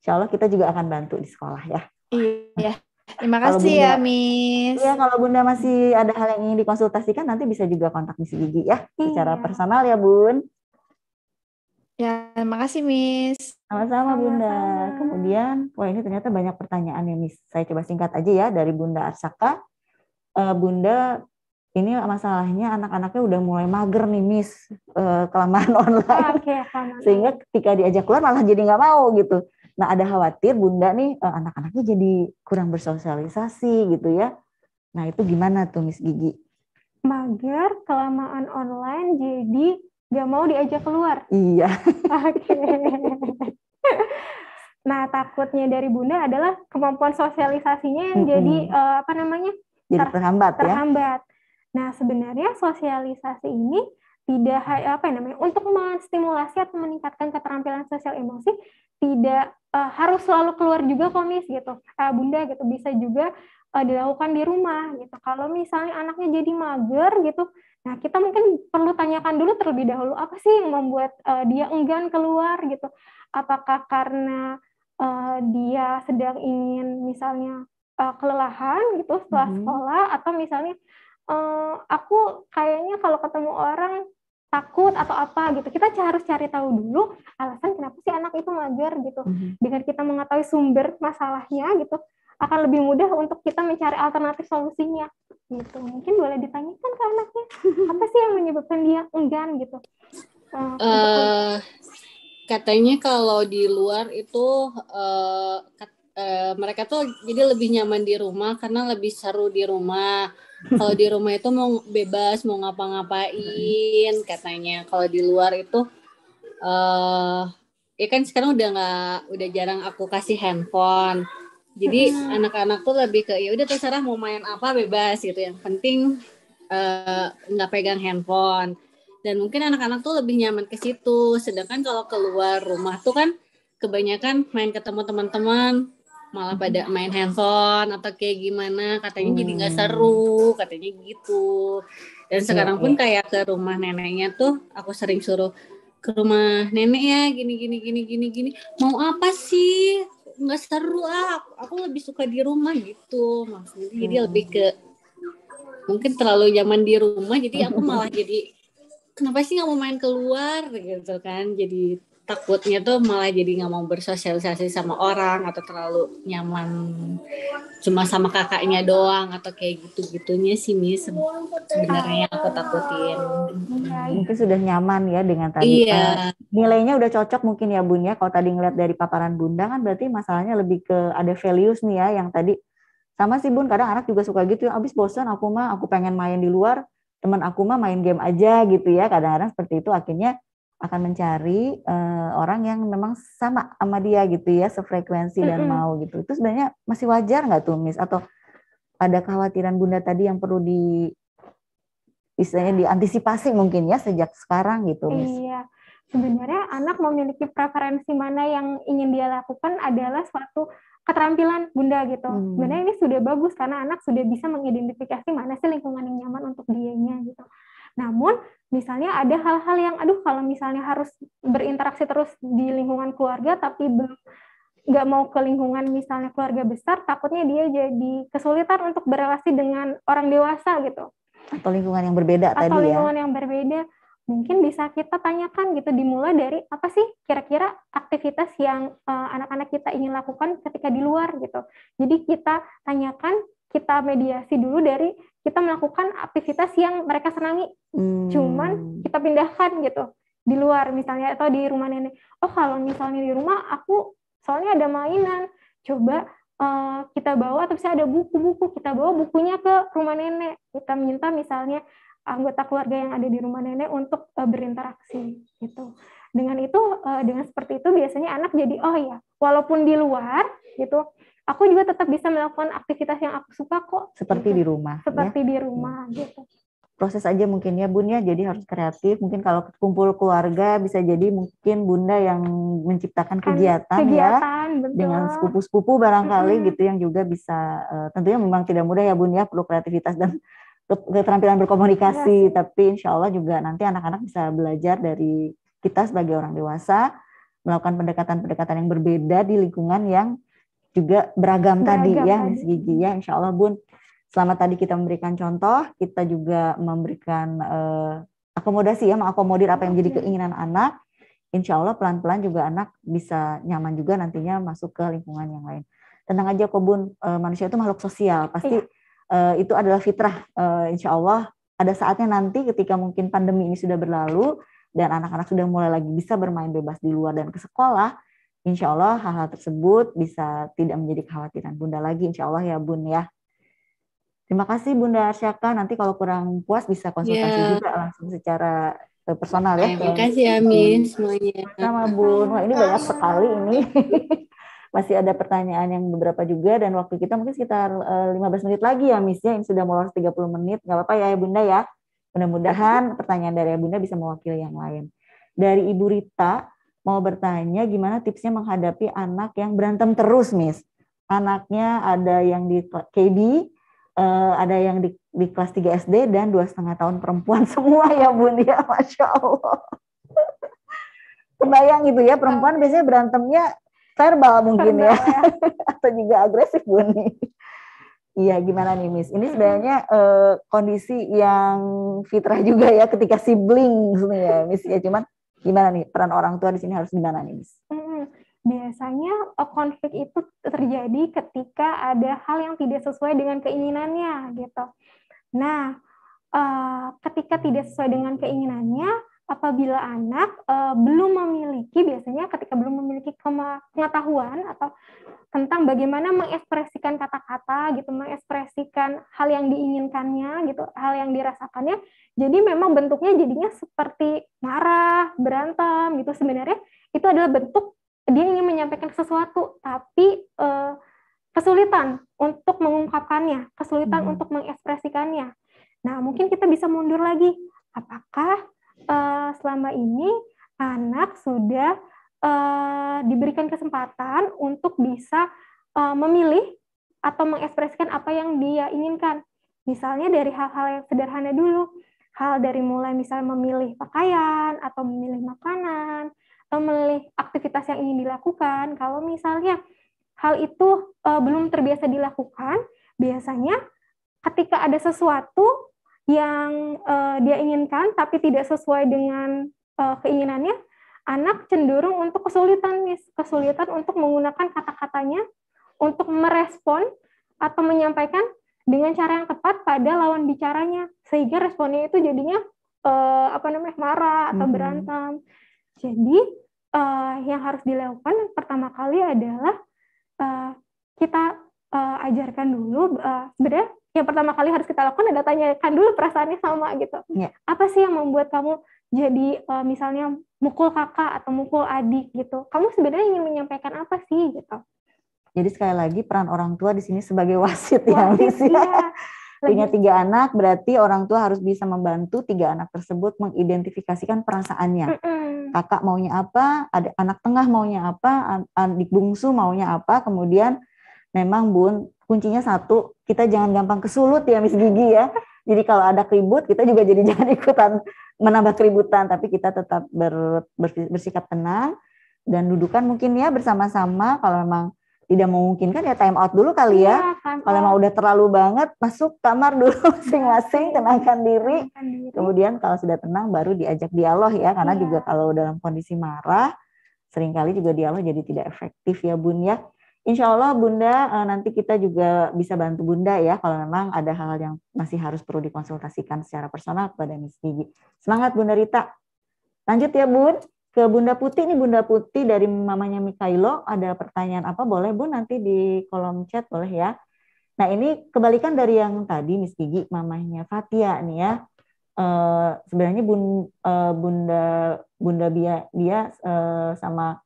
A: Insya Allah kita juga akan bantu di sekolah ya iya Terima kasih bunda, ya, Miss. ya kalau Bunda masih ada hal yang ingin dikonsultasikan, nanti bisa juga kontak Miss Gigi ya. Iya. Secara personal ya, Bun. Ya, terima kasih, Miss. Sama-sama Bunda. sama Kemudian, wah ini ternyata banyak pertanyaan ya Miss. Saya coba singkat aja ya dari Bunda Arsaka. Uh, Bunda, ini masalahnya anak-anaknya udah mulai mager nih Miss uh, kelamaan [LAUGHS] online. Okay, Sehingga ketika diajak keluar malah jadi nggak mau gitu. Nah ada khawatir Bunda nih uh, anak-anaknya jadi kurang bersosialisasi gitu ya. Nah itu gimana tuh Miss Gigi?
F: Mager kelamaan online jadi Gak mau diajak keluar iya [LAUGHS] oke okay. nah takutnya dari bunda adalah kemampuan sosialisasinya yang mm -hmm. jadi uh, apa namanya
A: jadi ter terhambat ya. terhambat
F: ya? nah sebenarnya sosialisasi ini tidak apa ya namanya untuk menstimulasi atau meningkatkan keterampilan sosial emosi tidak uh, harus selalu keluar juga komis gitu uh, bunda gitu bisa juga uh, dilakukan di rumah gitu kalau misalnya anaknya jadi mager gitu Nah, kita mungkin perlu tanyakan dulu terlebih dahulu apa sih yang membuat uh, dia enggan keluar gitu. Apakah karena uh, dia sedang ingin misalnya uh, kelelahan gitu setelah mm -hmm. sekolah atau misalnya uh, aku kayaknya kalau ketemu orang takut atau apa gitu. Kita harus cari tahu dulu alasan kenapa sih anak itu mager gitu. Mm -hmm. Dengan kita mengetahui sumber masalahnya gitu, akan lebih mudah untuk kita mencari alternatif solusinya gitu mungkin boleh ditanyakan ke anaknya [LAUGHS] apa sih yang menyebabkan dia enggan gitu uh, uh,
C: katanya
B: kalau di luar itu uh, kat, uh, mereka tuh jadi lebih nyaman di rumah karena lebih seru di rumah kalau di rumah itu mau bebas mau ngapa-ngapain katanya kalau di luar itu uh, ya kan sekarang udah nggak udah jarang aku kasih handphone jadi anak-anak tuh lebih ke ya udah terserah mau main apa bebas gitu. Yang penting eh, nggak uh, pegang handphone. Dan mungkin anak-anak tuh lebih nyaman ke situ. Sedangkan kalau keluar rumah tuh kan kebanyakan main ke teman-teman malah pada main handphone atau kayak gimana katanya hmm. jadi nggak seru katanya gitu dan iya, sekarang pun iya. kayak ke rumah neneknya tuh aku sering suruh ke rumah nenek ya gini gini gini gini gini mau apa sih nggak seru ah aku, aku lebih suka di rumah gitu maksudnya jadi hmm. lebih ke hmm. mungkin terlalu nyaman di rumah jadi aku malah jadi kenapa sih nggak mau main keluar gitu kan jadi takutnya tuh malah jadi nggak mau bersosialisasi sama orang atau terlalu nyaman cuma sama kakaknya doang atau kayak gitu-gitunya sih mis sebenarnya aku takutin
A: mungkin sudah nyaman ya dengan tadi iya. Eh, nilainya udah cocok mungkin ya bun ya kalau tadi ngeliat dari paparan bunda kan berarti masalahnya lebih ke ada values nih ya yang tadi sama sih bun kadang anak juga suka gitu ya, abis bosan aku mah aku pengen main di luar teman aku mah main game aja gitu ya kadang-kadang seperti itu akhirnya akan mencari uh, orang yang memang sama sama dia gitu ya sefrekuensi dan mm -hmm. mau gitu itu sebenarnya masih wajar nggak tuh Miss atau ada kekhawatiran bunda tadi yang perlu di istilahnya diantisipasi mungkin ya sejak sekarang gitu Miss
F: iya sebenarnya anak memiliki preferensi mana yang ingin dia lakukan adalah suatu keterampilan bunda gitu. Hmm. Sebenarnya ini sudah bagus karena anak sudah bisa mengidentifikasi mana sih lingkungan yang nyaman untuk dianya gitu. Namun misalnya ada hal-hal yang aduh kalau misalnya harus berinteraksi terus di lingkungan keluarga tapi belum nggak mau ke lingkungan misalnya keluarga besar takutnya dia jadi kesulitan untuk berrelasi dengan orang dewasa gitu
A: atau lingkungan yang berbeda atau tadi lingkungan ya lingkungan
F: yang berbeda mungkin bisa kita tanyakan gitu dimulai dari apa sih kira-kira aktivitas yang eh, anak-anak uh, anak -anak kita ingin lakukan ketika di luar gitu jadi kita tanyakan kita mediasi dulu dari kita melakukan aktivitas yang mereka senangi hmm. cuman kita pindahkan gitu di luar misalnya atau di rumah nenek oh kalau misalnya di rumah aku soalnya ada mainan coba uh, kita bawa atau bisa ada buku-buku kita bawa bukunya ke rumah nenek kita minta misalnya anggota keluarga yang ada di rumah nenek untuk uh, berinteraksi gitu dengan itu uh, dengan seperti itu biasanya anak jadi oh ya walaupun di luar gitu aku juga tetap bisa melakukan aktivitas yang aku suka kok.
A: Seperti gitu. di rumah. Ya. Seperti
F: ya? di hmm. rumah gitu.
A: Proses aja mungkin ya Bun ya, jadi harus kreatif. Mungkin kalau kumpul keluarga bisa jadi mungkin Bunda yang menciptakan kegiatan, kegiatan ya. Betul. Dengan sepupu-sepupu barangkali -hmm. gitu yang juga bisa uh, tentunya memang tidak mudah ya Bun ya, perlu kreativitas dan keterampilan berkomunikasi, ya. tapi insya Allah juga nanti anak-anak bisa belajar dari kita sebagai orang dewasa melakukan pendekatan-pendekatan yang berbeda di lingkungan yang juga beragam, beragam ya, tadi ya Miss Gigi ya Insya Allah Bun selama tadi kita memberikan contoh kita juga memberikan uh, akomodasi ya mengakomodir apa yang menjadi keinginan anak Insya Allah pelan-pelan juga anak bisa nyaman juga nantinya masuk ke lingkungan yang lain tenang aja kok Bun uh, manusia itu makhluk sosial iya. pasti eh, itu adalah fitrah Uh, Insya Allah ada saatnya nanti ketika mungkin pandemi ini sudah berlalu dan anak-anak sudah mulai lagi bisa bermain bebas di luar dan ke sekolah Insya Allah hal-hal tersebut bisa tidak menjadi kekhawatiran Bunda lagi, insya Allah ya Bun ya. Terima kasih Bunda Arsyaka, nanti kalau kurang puas bisa konsultasi yeah. juga langsung secara eh, personal ya. Terima kasih ya Miss semuanya. Sama Bun, wah ini banyak sekali ini. [LAUGHS] Masih ada pertanyaan yang beberapa juga dan waktu kita mungkin sekitar 15 eh, menit lagi ya Miss ya, ini sudah mau 30 menit, nggak apa-apa ya Bunda ya. Mudah-mudahan pertanyaan dari Bunda bisa mewakili yang lain. Dari Ibu Rita, mau bertanya gimana tipsnya menghadapi anak yang berantem terus, Miss. Anaknya ada yang di KB, eh, ada yang di, di kelas 3 SD dan dua setengah tahun perempuan [LAUGHS] semua ya Bun ya, masya Allah. Kebayang itu ya perempuan biasanya berantemnya verbal mungkin ya, ya. [LAUGHS] atau juga agresif Bun Iya, gimana nih Miss? Ini sebenarnya eh, kondisi yang fitrah juga ya ketika sibling ya, Miss ya, cuman Gimana nih peran orang tua di sini harus gimana nih, Miss?
F: Hmm, biasanya eh, konflik itu terjadi ketika ada hal yang tidak sesuai dengan keinginannya gitu. Nah, eh, ketika tidak sesuai dengan keinginannya, apabila anak e, belum memiliki biasanya ketika belum memiliki pengetahuan atau tentang bagaimana mengekspresikan kata-kata gitu mengekspresikan hal yang diinginkannya gitu hal yang dirasakannya jadi memang bentuknya jadinya seperti marah berantem gitu sebenarnya itu adalah bentuk dia ingin menyampaikan sesuatu tapi e, kesulitan untuk mengungkapkannya kesulitan hmm. untuk mengekspresikannya nah mungkin kita bisa mundur lagi apakah uh, selama ini anak sudah uh, diberikan kesempatan untuk bisa uh, memilih atau mengekspresikan apa yang dia inginkan. Misalnya dari hal-hal yang sederhana dulu, hal dari mulai misalnya memilih pakaian atau memilih makanan atau memilih aktivitas yang ingin dilakukan. Kalau misalnya hal itu uh, belum terbiasa dilakukan, biasanya ketika ada sesuatu yang uh, dia inginkan tapi tidak sesuai dengan uh, keinginannya, anak cenderung untuk kesulitan, mis kesulitan untuk menggunakan kata-katanya untuk merespon atau menyampaikan dengan cara yang tepat pada lawan bicaranya, sehingga responnya itu jadinya uh, apa namanya marah atau hmm. berantem. Jadi uh, yang harus dilakukan pertama kali adalah uh, kita uh, ajarkan dulu uh, sebenarnya yang pertama kali harus kita lakukan adalah tanyakan dulu perasaannya sama gitu. Yeah. Apa sih yang membuat kamu jadi uh, misalnya mukul kakak atau mukul adik gitu? Kamu sebenarnya ingin menyampaikan apa sih gitu?
A: Jadi sekali lagi peran orang tua di sini sebagai wasit, ya, wasit ya, Miss, ya. Iya. Lagi. Punya tiga anak berarti orang tua harus bisa membantu tiga anak tersebut mengidentifikasikan perasaannya. Mm -mm. Kakak maunya apa, ada anak tengah maunya apa, adik bungsu maunya apa, kemudian memang Bun kuncinya satu, kita jangan gampang kesulut ya Miss Gigi ya. Jadi kalau ada keribut, kita juga jadi [LAUGHS] jangan ikutan menambah keributan, tapi kita tetap ber, ber, bersikap tenang dan dudukan mungkin ya bersama-sama kalau memang tidak memungkinkan ya time out dulu kali ya. ya kalau memang udah terlalu banget, masuk kamar dulu [LAUGHS] masing-masing, tenangkan diri. Kemudian kalau sudah tenang baru diajak dialog ya, karena ya. juga kalau dalam kondisi marah, seringkali juga dialog jadi tidak efektif ya Bun ya. Insya Allah Bunda eh, nanti kita juga bisa bantu Bunda ya kalau memang ada hal yang masih harus perlu dikonsultasikan secara personal kepada Miss Gigi. Semangat Bunda Rita. Lanjut ya Bun ke Bunda Putih nih Bunda Putih dari mamanya Mikailo ada pertanyaan apa boleh Bun nanti di kolom chat boleh ya. Nah ini kebalikan dari yang tadi Miss Gigi mamanya Fatia nih ya. Uh, sebenarnya Bun, uh, Bunda Bunda Bia dia uh, sama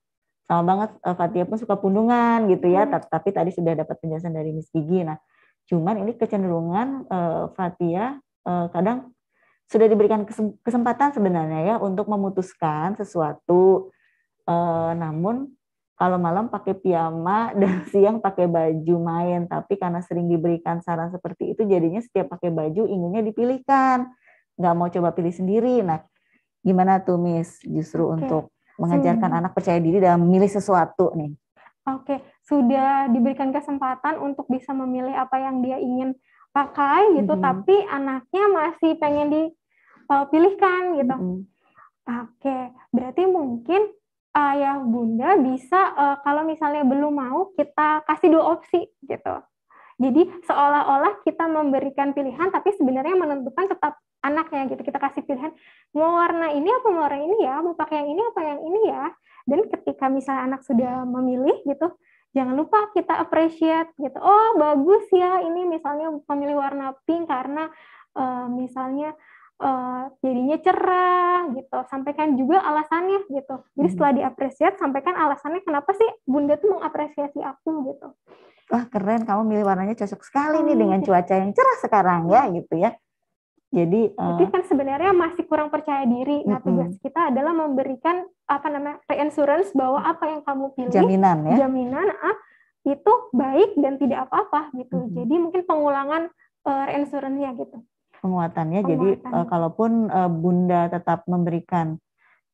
A: sama banget uh, eh, Fatia pun suka pundungan gitu ya, hmm. tapi tadi sudah dapat penjelasan dari Miss Gigi. Nah, cuman ini kecenderungan uh, eh, Fatia uh, eh, kadang sudah diberikan kesempatan sebenarnya ya untuk memutuskan sesuatu, uh, namun kalau malam pakai piyama [LAUGHS] dan siang pakai baju main, tapi karena sering diberikan saran seperti itu, jadinya setiap pakai baju inginnya dipilihkan, nggak mau coba pilih sendiri. Nah, gimana tuh Miss justru okay. untuk mengajarkan hmm. anak percaya diri dalam memilih sesuatu nih.
F: Oke, sudah diberikan kesempatan untuk bisa memilih apa yang dia ingin pakai gitu, hmm. tapi anaknya masih pengen dipilihkan eh, gitu. Hmm. Oke, berarti mungkin ayah eh, bunda bisa uh, kalau misalnya belum mau kita kasih dua opsi gitu. Jadi seolah-olah kita memberikan pilihan tapi sebenarnya menentukan tetap anaknya gitu kita kasih pilihan mau warna ini apa mau warna ini ya mau pakai yang ini apa yang ini ya dan ketika misalnya anak sudah memilih gitu jangan lupa kita appreciate gitu oh bagus ya ini misalnya memilih warna pink karena uh, misalnya uh, jadinya cerah gitu sampaikan juga alasannya gitu jadi hmm. setelah diapresiat sampaikan alasannya kenapa sih bunda tuh mengapresiasi aku gitu
A: wah keren kamu milih warnanya cocok sekali nih hmm. dengan cuaca yang cerah sekarang ya gitu ya jadi Berarti uh, eh,
F: kan sebenarnya masih kurang percaya diri. Nah, tugas kita adalah memberikan apa namanya reinsurance bahwa apa yang kamu pilih jaminan ya. Jaminan ah, itu baik dan tidak apa-apa gitu. Mm-hmm. Jadi mungkin pengulangan uh, eh, reinsurance gitu.
A: Penguatannya. Penguatannya. Jadi uh, kalaupun uh, Bunda tetap memberikan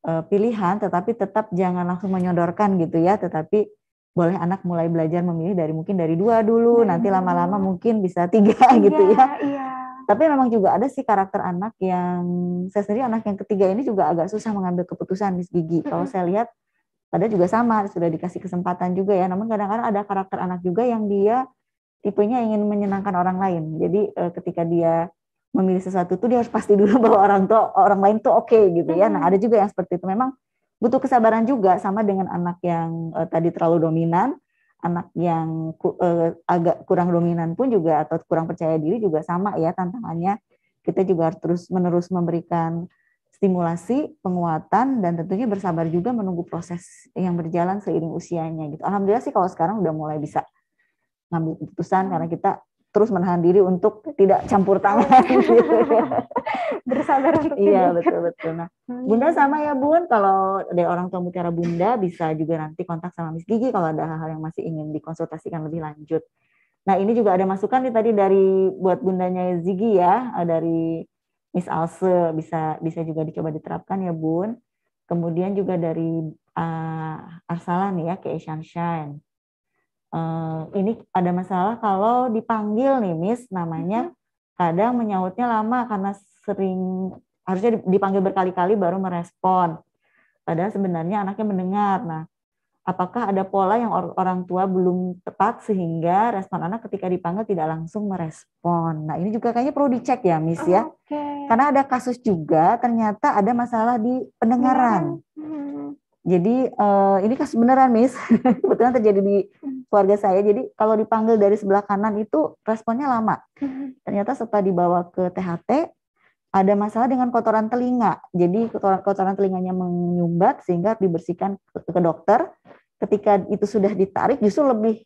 A: uh, pilihan tetapi tetap jangan langsung menyodorkan gitu ya, tetapi boleh anak mulai belajar memilih dari mungkin dari dua dulu, nah, nanti lama-lama mungkin bisa tiga gitu ya. Iya. Tapi memang juga ada sih karakter anak yang saya sendiri anak yang ketiga ini juga agak susah mengambil keputusan Miss Gigi. Mm-hmm. Kalau saya lihat pada juga sama sudah dikasih kesempatan juga ya. Namun kadang-kadang ada karakter anak juga yang dia tipenya ingin menyenangkan orang lain. Jadi eh, ketika dia memilih sesuatu tuh dia harus pasti dulu [LAUGHS] bahwa orang tua orang lain tuh oke okay, gitu ya. Mm-hmm. Nah ada juga yang seperti itu. Memang butuh kesabaran juga sama dengan anak yang eh, tadi terlalu dominan anak yang uh, agak kurang dominan pun juga atau kurang percaya diri juga sama ya tantangannya. Kita juga harus terus menerus memberikan stimulasi, penguatan, dan tentunya bersabar juga menunggu proses yang berjalan seiring usianya gitu. Alhamdulillah sih kalau sekarang udah mulai bisa ngambil keputusan karena kita terus menahan diri untuk tidak campur tangan gitu. [LAUGHS] bersabar untuk iya betul betul nah hmm. bunda sama ya bun kalau dari orang tua mutiara bunda bisa juga nanti kontak sama Miss Gigi kalau ada hal-hal yang masih ingin dikonsultasikan lebih lanjut nah ini juga ada masukan nih tadi dari buat bundanya Zigi ya eh, dari Miss Alse bisa bisa juga dicoba diterapkan ya bun kemudian juga dari uh, eh, Arsalan ya ke Asian Shine Uh, ini ada masalah kalau dipanggil nih Miss namanya mm-hmm. kadang menyautnya lama karena sering harusnya dipanggil berkali-kali baru merespon. Padahal sebenarnya anaknya mendengar. Nah, apakah ada pola yang or orang tua belum tepat sehingga respon anak ketika dipanggil tidak langsung merespon. Nah, ini juga kayaknya perlu dicek ya, Miss ya. Okay. Karena ada kasus juga ternyata ada masalah di pendengaran.
D: Mm-hmm.
A: Jadi uh, ini kasus beneran, Miss, [LAUGHS] kebetulan terjadi di keluarga saya. Jadi kalau dipanggil dari sebelah kanan itu responnya lama. Mm-hmm. Ternyata setelah dibawa ke THT ada masalah dengan kotoran telinga. Jadi kotoran, kotoran telinganya menyumbat sehingga dibersihkan ke, ke dokter. Ketika itu sudah ditarik justru lebih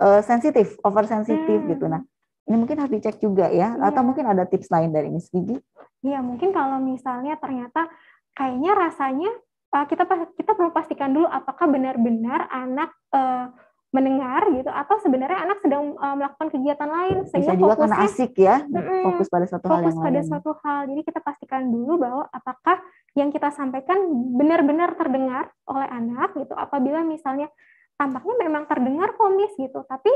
A: uh, sensitif, oversensitif hmm. gitu. Nah ini mungkin harus dicek juga ya. Iya. Atau mungkin ada tips lain dari Miss Gigi?
F: Iya mungkin kalau misalnya ternyata kayaknya rasanya Eh, kita kita perlu pastikan dulu apakah benar-benar anak uh, mendengar gitu atau sebenarnya anak sedang uh, melakukan kegiatan lain sehingga Bisa juga fokusnya, karena asik
A: ya
H: mm, fokus pada satu fokus hal fokus pada satu
F: hal jadi kita pastikan dulu bahwa apakah yang kita sampaikan benar-benar terdengar oleh anak gitu apabila misalnya tampaknya memang terdengar komis gitu tapi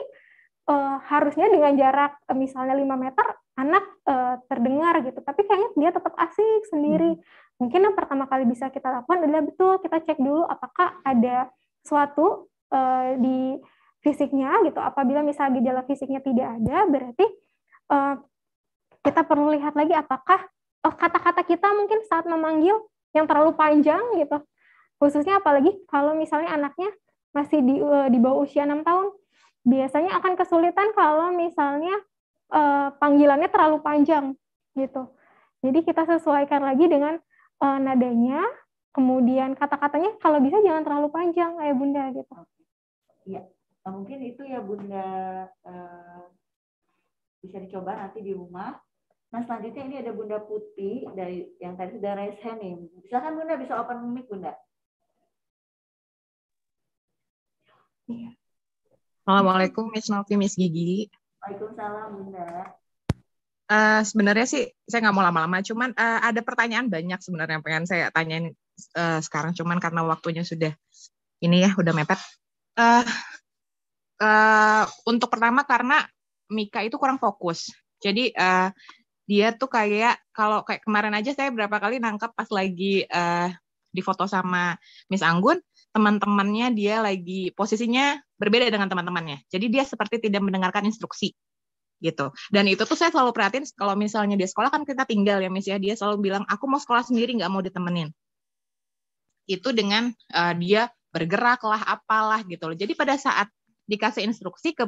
F: uh, harusnya dengan jarak misalnya 5 meter anak uh, terdengar gitu tapi kayaknya dia tetap asik sendiri hmm. mungkin yang pertama kali bisa kita lakukan adalah betul kita cek dulu apakah ada suatu uh, eh, di fisiknya gitu apabila misalnya gejala fisiknya tidak ada berarti uh, kita perlu lihat lagi apakah oh, kata-kata oh, kita mungkin saat memanggil yang terlalu panjang gitu khususnya apalagi kalau misalnya anaknya masih di uh, di bawah usia enam tahun biasanya akan kesulitan kalau misalnya uh, panggilannya terlalu panjang gitu. Jadi kita sesuaikan lagi dengan uh, nadanya, kemudian kata-katanya kalau bisa jangan terlalu panjang kayak eh, bunda gitu.
A: Iya, nah, mungkin itu ya bunda uh, bisa dicoba nanti di rumah. Nah selanjutnya ini ada bunda Putih dari yang tadi sudah raise hand nih. Silakan bunda bisa open mic bunda.
I: Iya. Assalamualaikum Miss Novi, Miss Gigi.
A: Waalaikumsalam Bunda. Uh,
I: eh, sebenarnya sih saya nggak mau lama-lama, cuman uh, ada pertanyaan banyak sebenarnya yang pengen saya tanyain uh, sekarang, cuman karena waktunya sudah ini ya udah mepet. Uh, uh, untuk pertama karena Mika itu kurang fokus, jadi uh, dia tuh kayak kalau kayak kemarin aja saya berapa kali nangkep pas lagi uh, difoto sama Miss Anggun, teman-temannya dia lagi posisinya berbeda dengan teman-temannya. Jadi dia seperti tidak mendengarkan instruksi gitu. Dan itu tuh saya selalu perhatiin kalau misalnya dia sekolah kan kita tinggal ya misalnya dia selalu bilang aku mau sekolah sendiri nggak mau ditemenin. Itu dengan uh, dia bergerak lah apalah gitu loh. Jadi pada saat dikasih instruksi ke,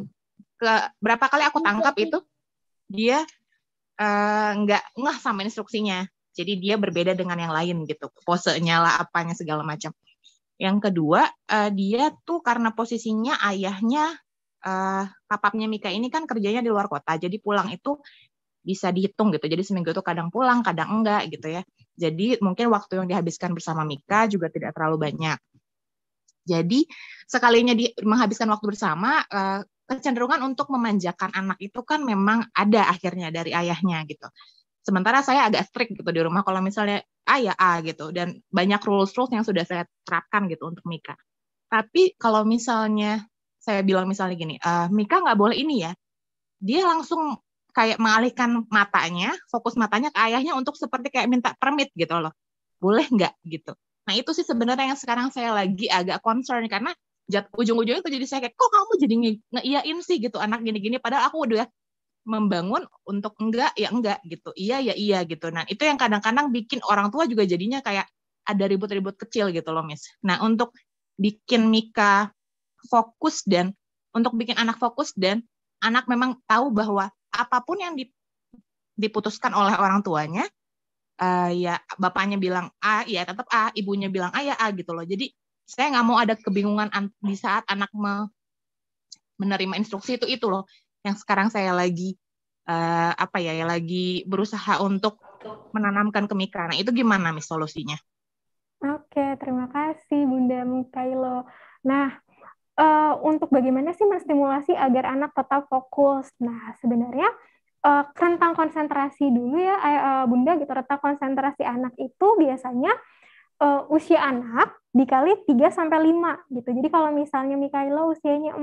I: ke berapa kali aku tangkap itu dia uh, ngeh sama instruksinya. Jadi dia berbeda dengan yang lain gitu, posenya lah apanya segala macam. Yang kedua, uh, dia tuh karena posisinya ayahnya uh, eh, papapnya Mika ini kan kerjanya di luar kota, jadi pulang itu bisa dihitung gitu. Jadi seminggu itu kadang pulang, kadang enggak gitu ya. Jadi mungkin waktu yang dihabiskan bersama Mika juga tidak terlalu banyak. Jadi sekalinya di, menghabiskan waktu bersama, uh, kecenderungan untuk memanjakan anak itu kan memang ada akhirnya dari ayahnya gitu. Sementara saya agak strict gitu di rumah kalau misalnya A ya A gitu dan banyak rules rules yang sudah saya terapkan gitu untuk Mika. Tapi kalau misalnya saya bilang misalnya gini, e, Mika nggak boleh ini ya, dia langsung kayak mengalihkan matanya, fokus matanya ke ayahnya untuk seperti kayak minta permit gitu loh, boleh nggak gitu. Nah itu sih sebenarnya yang sekarang saya lagi agak concern karena ujung-ujungnya tuh jadi saya kayak kok kamu jadi ngeiyain sih gitu anak gini-gini padahal aku udah membangun untuk enggak ya enggak gitu iya ya iya gitu nah itu yang kadang-kadang bikin orang tua juga jadinya kayak ada ribut-ribut kecil gitu loh mis. nah untuk bikin Mika fokus dan untuk bikin anak fokus dan anak memang tahu bahwa apapun yang diputuskan oleh orang tuanya uh, ya bapaknya bilang A ya tetap A ibunya bilang A ya A gitu loh jadi saya nggak mau ada kebingungan di saat anak me menerima instruksi itu itu loh yang sekarang saya lagi uh, apa ya, ya lagi berusaha untuk menanamkan kemika. Nah, itu gimana nih solusinya?
F: Oke, terima kasih Bunda Mikailo. Nah, uh, untuk bagaimana sih menstimulasi agar anak tetap fokus? Nah, sebenarnya uh, rentang konsentrasi dulu ya, uh, Bunda gitu. Rentang konsentrasi anak itu biasanya uh, usia anak dikali 3 sampai 5 gitu. Jadi kalau misalnya Mikailo usianya 4,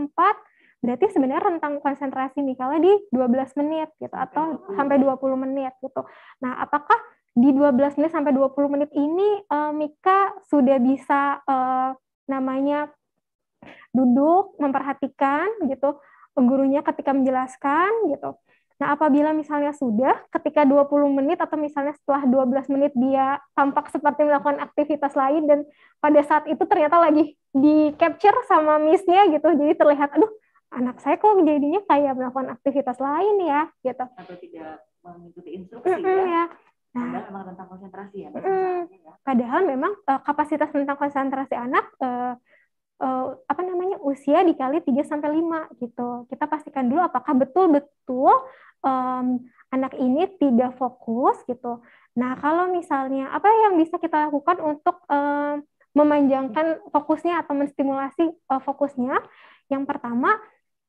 F: berarti sebenarnya rentang konsentrasi Michaela di 12 menit gitu atau sampai 20 menit gitu. Nah, apakah di 12 menit sampai 20 menit ini uh, Mika sudah bisa uh, namanya duduk memperhatikan gitu gurunya ketika menjelaskan gitu. Nah, apabila misalnya sudah ketika 20 menit atau misalnya setelah 12 menit dia tampak seperti melakukan aktivitas lain dan pada saat itu ternyata lagi di capture sama miss-nya gitu. Jadi terlihat aduh anak saya kok jadinya kayak melakukan aktivitas lain ya gitu
A: atau tidak mengikuti instruksi mm -hmm, ya, ya. Nah, padahal memang tentang konsentrasi ya.
F: ya. Padahal memang uh, kapasitas tentang konsentrasi anak uh, uh, apa namanya usia dikali 3 sampai 5 gitu. Kita pastikan dulu apakah betul-betul um, anak ini tidak fokus gitu. Nah, kalau misalnya apa yang bisa kita lakukan untuk um, memanjangkan fokusnya atau menstimulasi uh, fokusnya? Yang pertama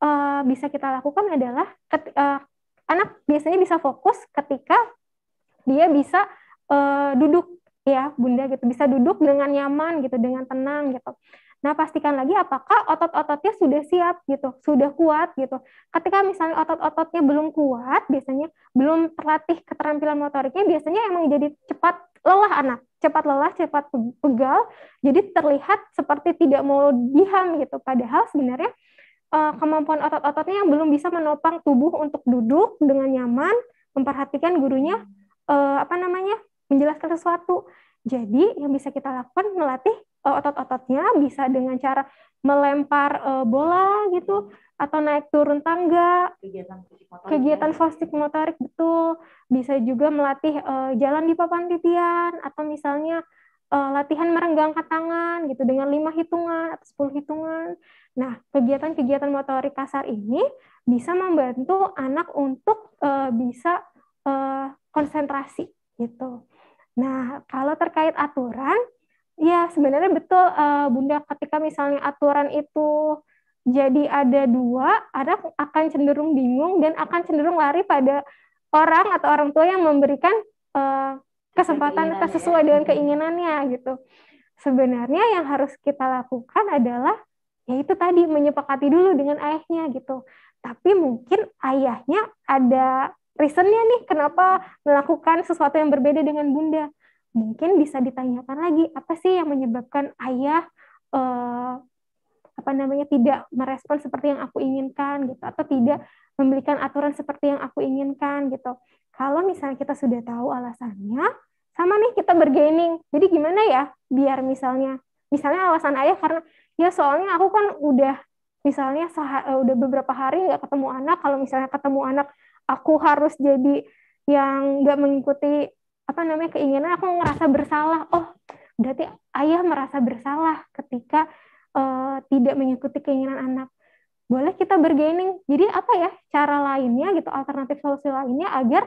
F: uh, bisa kita lakukan adalah uh, anak biasanya bisa fokus ketika dia bisa uh, duduk ya bunda gitu bisa duduk dengan nyaman gitu dengan tenang gitu nah pastikan lagi apakah otot-ototnya sudah siap gitu sudah kuat gitu ketika misalnya otot-ototnya belum kuat biasanya belum terlatih keterampilan motoriknya biasanya emang jadi cepat lelah anak cepat lelah cepat pegal jadi terlihat seperti tidak mau diham gitu padahal sebenarnya uh, kemampuan otot-ototnya yang belum bisa menopang tubuh untuk duduk dengan nyaman, memperhatikan gurunya uh, apa namanya menjelaskan sesuatu. Jadi yang bisa kita lakukan melatih uh, otot-ototnya bisa dengan cara melempar uh, bola gitu atau naik turun tangga, kegiatan fisik motorik, itu betul, bisa juga melatih uh, jalan di papan titian atau misalnya uh, latihan merenggangkan tangan gitu dengan lima hitungan atau sepuluh hitungan Nah, kegiatan-kegiatan motorik kasar ini bisa membantu anak untuk uh, bisa uh, konsentrasi gitu. Nah, kalau terkait aturan, ya sebenarnya betul uh, Bunda ketika misalnya aturan itu jadi ada dua, anak akan cenderung bingung dan akan cenderung lari pada orang atau orang tua yang memberikan uh, kesempatan sesuai dengan mm-hmm. keinginannya gitu. Sebenarnya yang harus kita lakukan adalah ya itu tadi menyepakati dulu dengan ayahnya gitu. Tapi mungkin ayahnya ada reasonnya nih kenapa melakukan sesuatu yang berbeda dengan bunda. Mungkin bisa ditanyakan lagi apa sih yang menyebabkan ayah eh, apa namanya tidak merespon seperti yang aku inginkan gitu atau tidak memberikan aturan seperti yang aku inginkan gitu. Kalau misalnya kita sudah tahu alasannya, sama nih kita bergaining. Jadi gimana ya biar misalnya misalnya alasan ayah karena ya soalnya aku kan udah misalnya eh, udah beberapa hari nggak ketemu anak kalau misalnya ketemu anak aku harus jadi yang nggak mengikuti apa namanya keinginan aku ngerasa bersalah oh berarti ayah merasa bersalah ketika uh, tidak mengikuti keinginan anak boleh kita bergaining jadi apa ya cara lainnya gitu alternatif solusi lainnya agar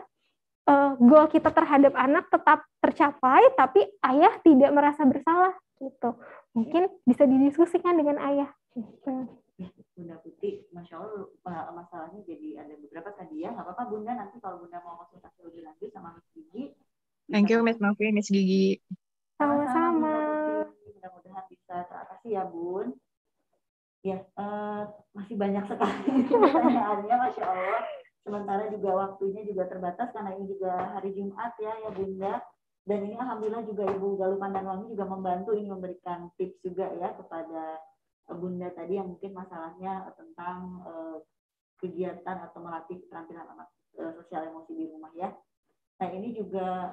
F: uh, goal kita terhadap anak tetap tercapai tapi ayah tidak merasa bersalah gitu mungkin bisa didiskusikan dengan ayah. Gitu.
A: Bunda Putih, Masya Allah masalahnya jadi ada beberapa tadi kan, ya. Gak apa-apa Bunda, nanti kalau Bunda mau konsultasi lebih lanjut sama Miss Gigi.
I: Thank you Miss Novi, Miss Gigi. Sama-sama.
A: Mudah-mudahan bisa teratasi ya Bun. Ya, uh, masih banyak sekali [LAUGHS] pertanyaannya Masya Allah. Sementara juga waktunya juga terbatas karena ini juga hari Jumat ya, ya Bunda dan ini alhamdulillah juga Ibu dan Wangi juga membantu ini memberikan tips juga ya kepada eh, Bunda tadi yang mungkin masalahnya eh, tentang eh, kegiatan atau melatih keterampilan anak sosial emosi di rumah ya. Nah ini juga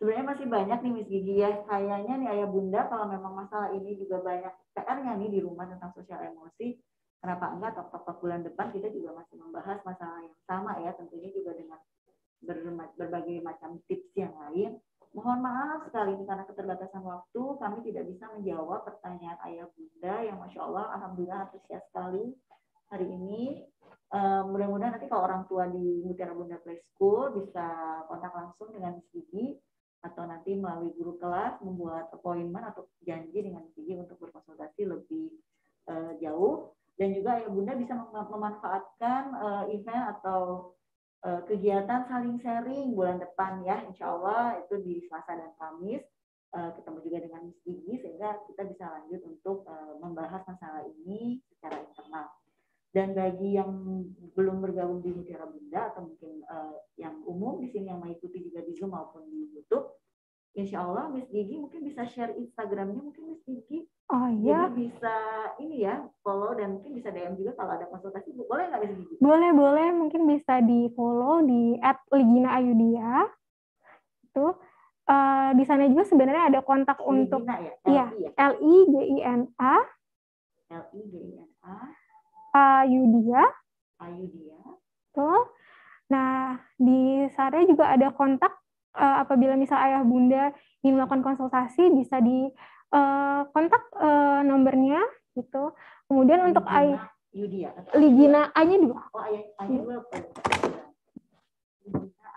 A: sebenarnya masih banyak nih Miss Gigi ya kayaknya nih ayah bunda kalau memang masalah ini juga banyak PR-nya nih di rumah tentang sosial emosi kenapa enggak top top bulan depan kita juga masih membahas masalah yang sama ya tentunya juga dengan berbagai macam tips yang lain. Mohon maaf sekali karena keterbatasan waktu kami tidak bisa menjawab pertanyaan ayah bunda yang masya Allah alhamdulillah antusias sekali hari ini. Uh, mudah-mudahan nanti kalau orang tua di Mutiara Bunda Play bisa kontak langsung dengan Sigi atau nanti melalui guru kelas membuat appointment atau janji dengan Sigi untuk berkonsultasi lebih uh, jauh dan juga ayah bunda bisa mem memanfaatkan uh, event atau Eh, kegiatan saling sharing bulan depan ya insya Allah itu di Selasa dan Kamis eh, ketemu juga dengan Miss Gigi sehingga kita bisa lanjut untuk eh, membahas masalah ini secara internal dan bagi yang belum bergabung di Mutiara Bunda atau mungkin yang umum di sini yang mengikuti juga di Zoom maupun di YouTube Insya Allah Miss Gigi mungkin bisa share Instagramnya mungkin Miss Gigi
F: Oh iya. Jadi
A: bisa ini ya follow dan mungkin bisa DM juga kalau ada konsultasi. Boleh nggak bisa gitu?
F: Boleh boleh mungkin bisa di follow di @liginaayudia. Itu uh, di sana juga sebenarnya ada kontak Ligina, untuk ya? Iya, ya, L I G I N A
H: L I G I N A
F: Ayudia. Ayudia. Tuh. Nah, di sana juga ada kontak uh, apabila misal ayah bunda ingin melakukan konsultasi bisa di Eh, kontak uh, nomornya gitu. Kemudian Ligina, untuk I
A: Yudia. Ligina A-nya oh, iya. dua. Oh, A-nya dua.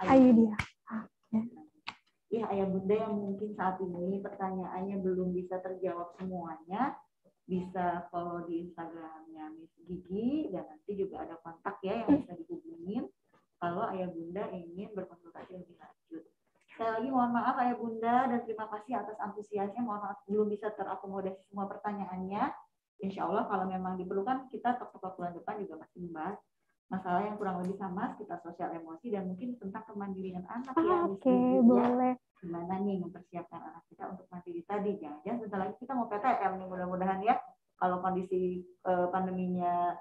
A: Ayudia. Ya, ayah bunda yang mungkin saat ini pertanyaannya belum bisa terjawab semuanya, bisa follow di Instagramnya Miss Gigi dan nanti juga ada kontak ya yang hmm. bisa dihubungin kalau ayah bunda ingin berkonsultasi lebih lanjut. Sekali lagi mohon maaf Ayah Bunda dan terima kasih atas antusiasnya. Mohon maaf belum bisa terakomodasi semua pertanyaannya. Insya Allah kalau memang diperlukan kita tetap bulan depan juga masih membahas masalah yang kurang lebih sama sekitar sosial emosi dan mungkin tentang kemandirian anak ah, ya. Oke, okay, gitu ya. boleh. Gimana nih mempersiapkan anak kita untuk mandiri tadi? Jangan-jangan sebentar lagi kita mau PTM nih mudah-mudahan ya. Kalau kondisi eh, pandeminya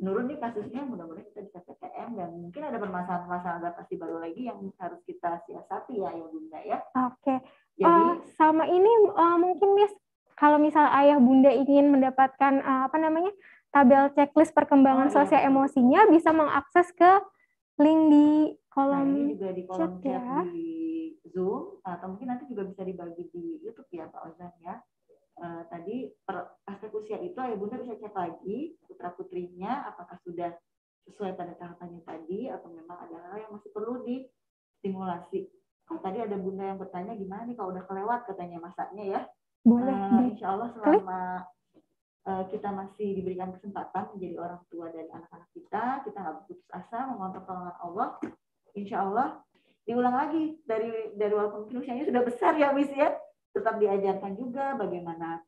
A: nurun nih kasusnya mudah-mudahan kita bisa PTM dan mungkin ada permasalahan-permasalahan adaptasi baru lagi yang harus kita siasati ya ya bunda ya.
F: Oke. Okay. Jadi uh, sama ini uh, mungkin bis kalau misal ayah bunda ingin mendapatkan uh, apa namanya tabel checklist perkembangan oh, iya. sosial emosinya bisa mengakses ke link di kolom nah, ini juga di kolom chat, chat ya.
A: di Zoom atau mungkin nanti juga bisa dibagi di YouTube ya Pak Ozan ya uh, tadi per aspek usia itu ayah bunda bisa cek lagi putra putrinya apakah sudah sesuai pada tahapannya tadi atau memang ada hal yang masih perlu distimulasi. Oh, tadi ada bunda yang bertanya gimana nih kalau udah kelewat katanya masaknya ya. Boleh. Uh, insya Allah selama uh, kita masih diberikan kesempatan menjadi orang tua dari anak-anak kita, kita nggak putus asa memohon pertolongan Allah. Insya Allah diulang lagi dari dari walaupun usianya sudah besar ya Miss ya tetap diajarkan juga bagaimana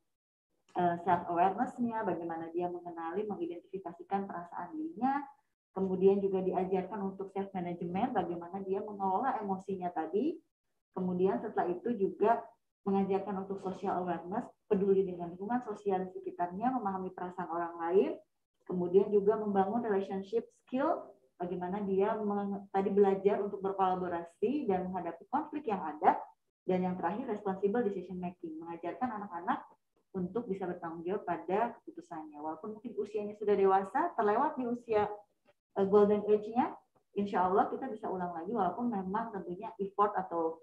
A: eh, self awarenessnya, bagaimana dia mengenali, mengidentifikasikan perasaan dirinya, kemudian juga diajarkan untuk self management, bagaimana dia mengelola emosinya tadi, kemudian setelah itu juga mengajarkan untuk social awareness, peduli dengan lingkungan sosial di sekitarnya, memahami perasaan orang lain, kemudian juga membangun relationship skill, bagaimana dia tadi belajar untuk berkolaborasi dan menghadapi konflik yang ada, dan yang terakhir, responsible decision making, mengajarkan anak-anak untuk bisa bertanggung jawab pada keputusannya. Walaupun mungkin usianya sudah dewasa, terlewat di usia eh, golden age-nya, insya Allah kita bisa ulang lagi walaupun memang tentunya effort atau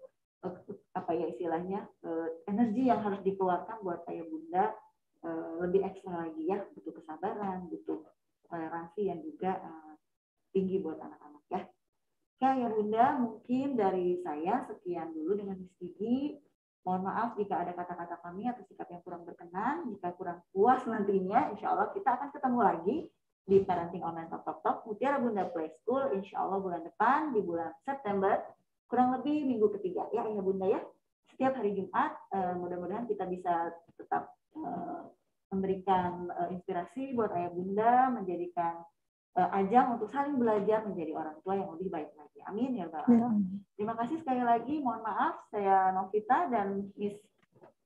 A: eh, apa ya istilahnya eh, energi yang harus dikeluarkan buat saya bunda lebih ekstra lagi ya butuh kesabaran butuh toleransi yang juga tinggi buat anak-anak ya Oke ya Bunda, mungkin dari saya sekian dulu dengan Miss Gigi. Mohon maaf jika ada kata-kata kami atau sikap yang kurang berkenan, jika kurang puas nantinya, insya Allah kita akan ketemu lagi di Parenting Online Top Top Top Mutiara Bunda Play School, insya Allah bulan depan di bulan September, kurang lebih minggu ketiga ya ya, Bunda ya. Setiap hari Jumat, eh, mudah-mudahan kita bisa tetap eh, memberikan eh, inspirasi buat Ayah Bunda, menjadikan Eh, ajang untuk saling belajar menjadi orang tua yang lebih baik lagi. Amin ya Allah. Ya, Terima kasih sekali lagi. Mohon maaf saya Novita dan Miss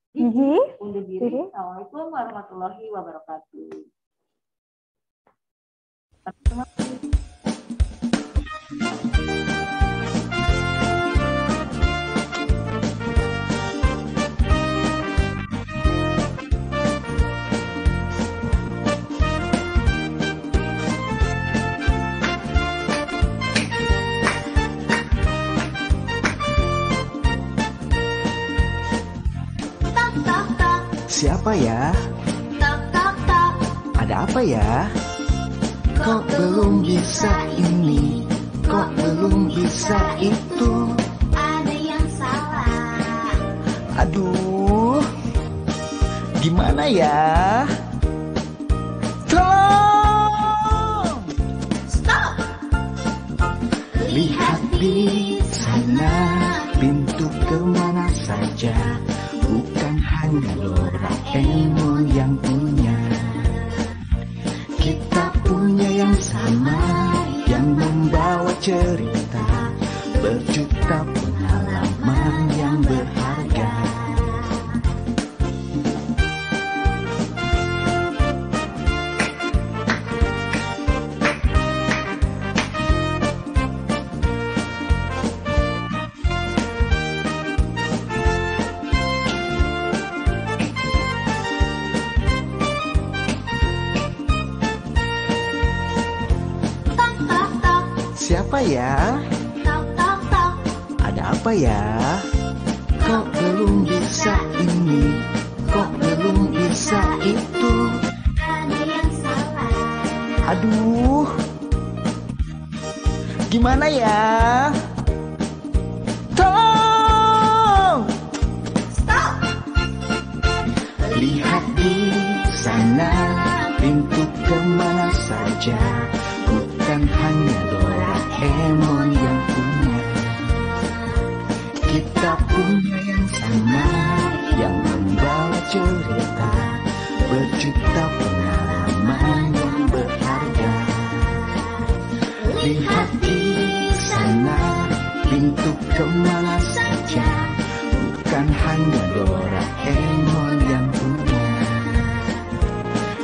F: Gigi undur diri.
A: Assalamualaikum warahmatullahi wabarakatuh. Terima kasih.
E: Siapa ya? Tok tok tok. Ada apa ya? Kok belum bisa ini? Kok belum bisa itu? Ada yang salah. Aduh. Gimana ya? Tolong. Stop. Lihat di sana pintu kemana saja ilmu yang punya Kita punya yang sama Yang membawa cerita Berjuta pun ya Kok belum bisa ini Kok belum bisa itu Ada yang salah Aduh Gimana ya? atau pengalaman yang berharga Lihat di sana pintu kemana saja Bukan hanya Doraemon yang punya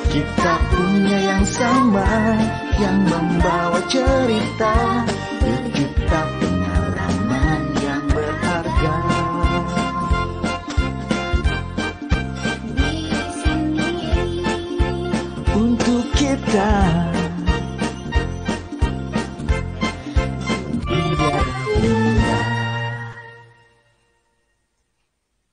E: Kita punya yang sama yang membawa cerita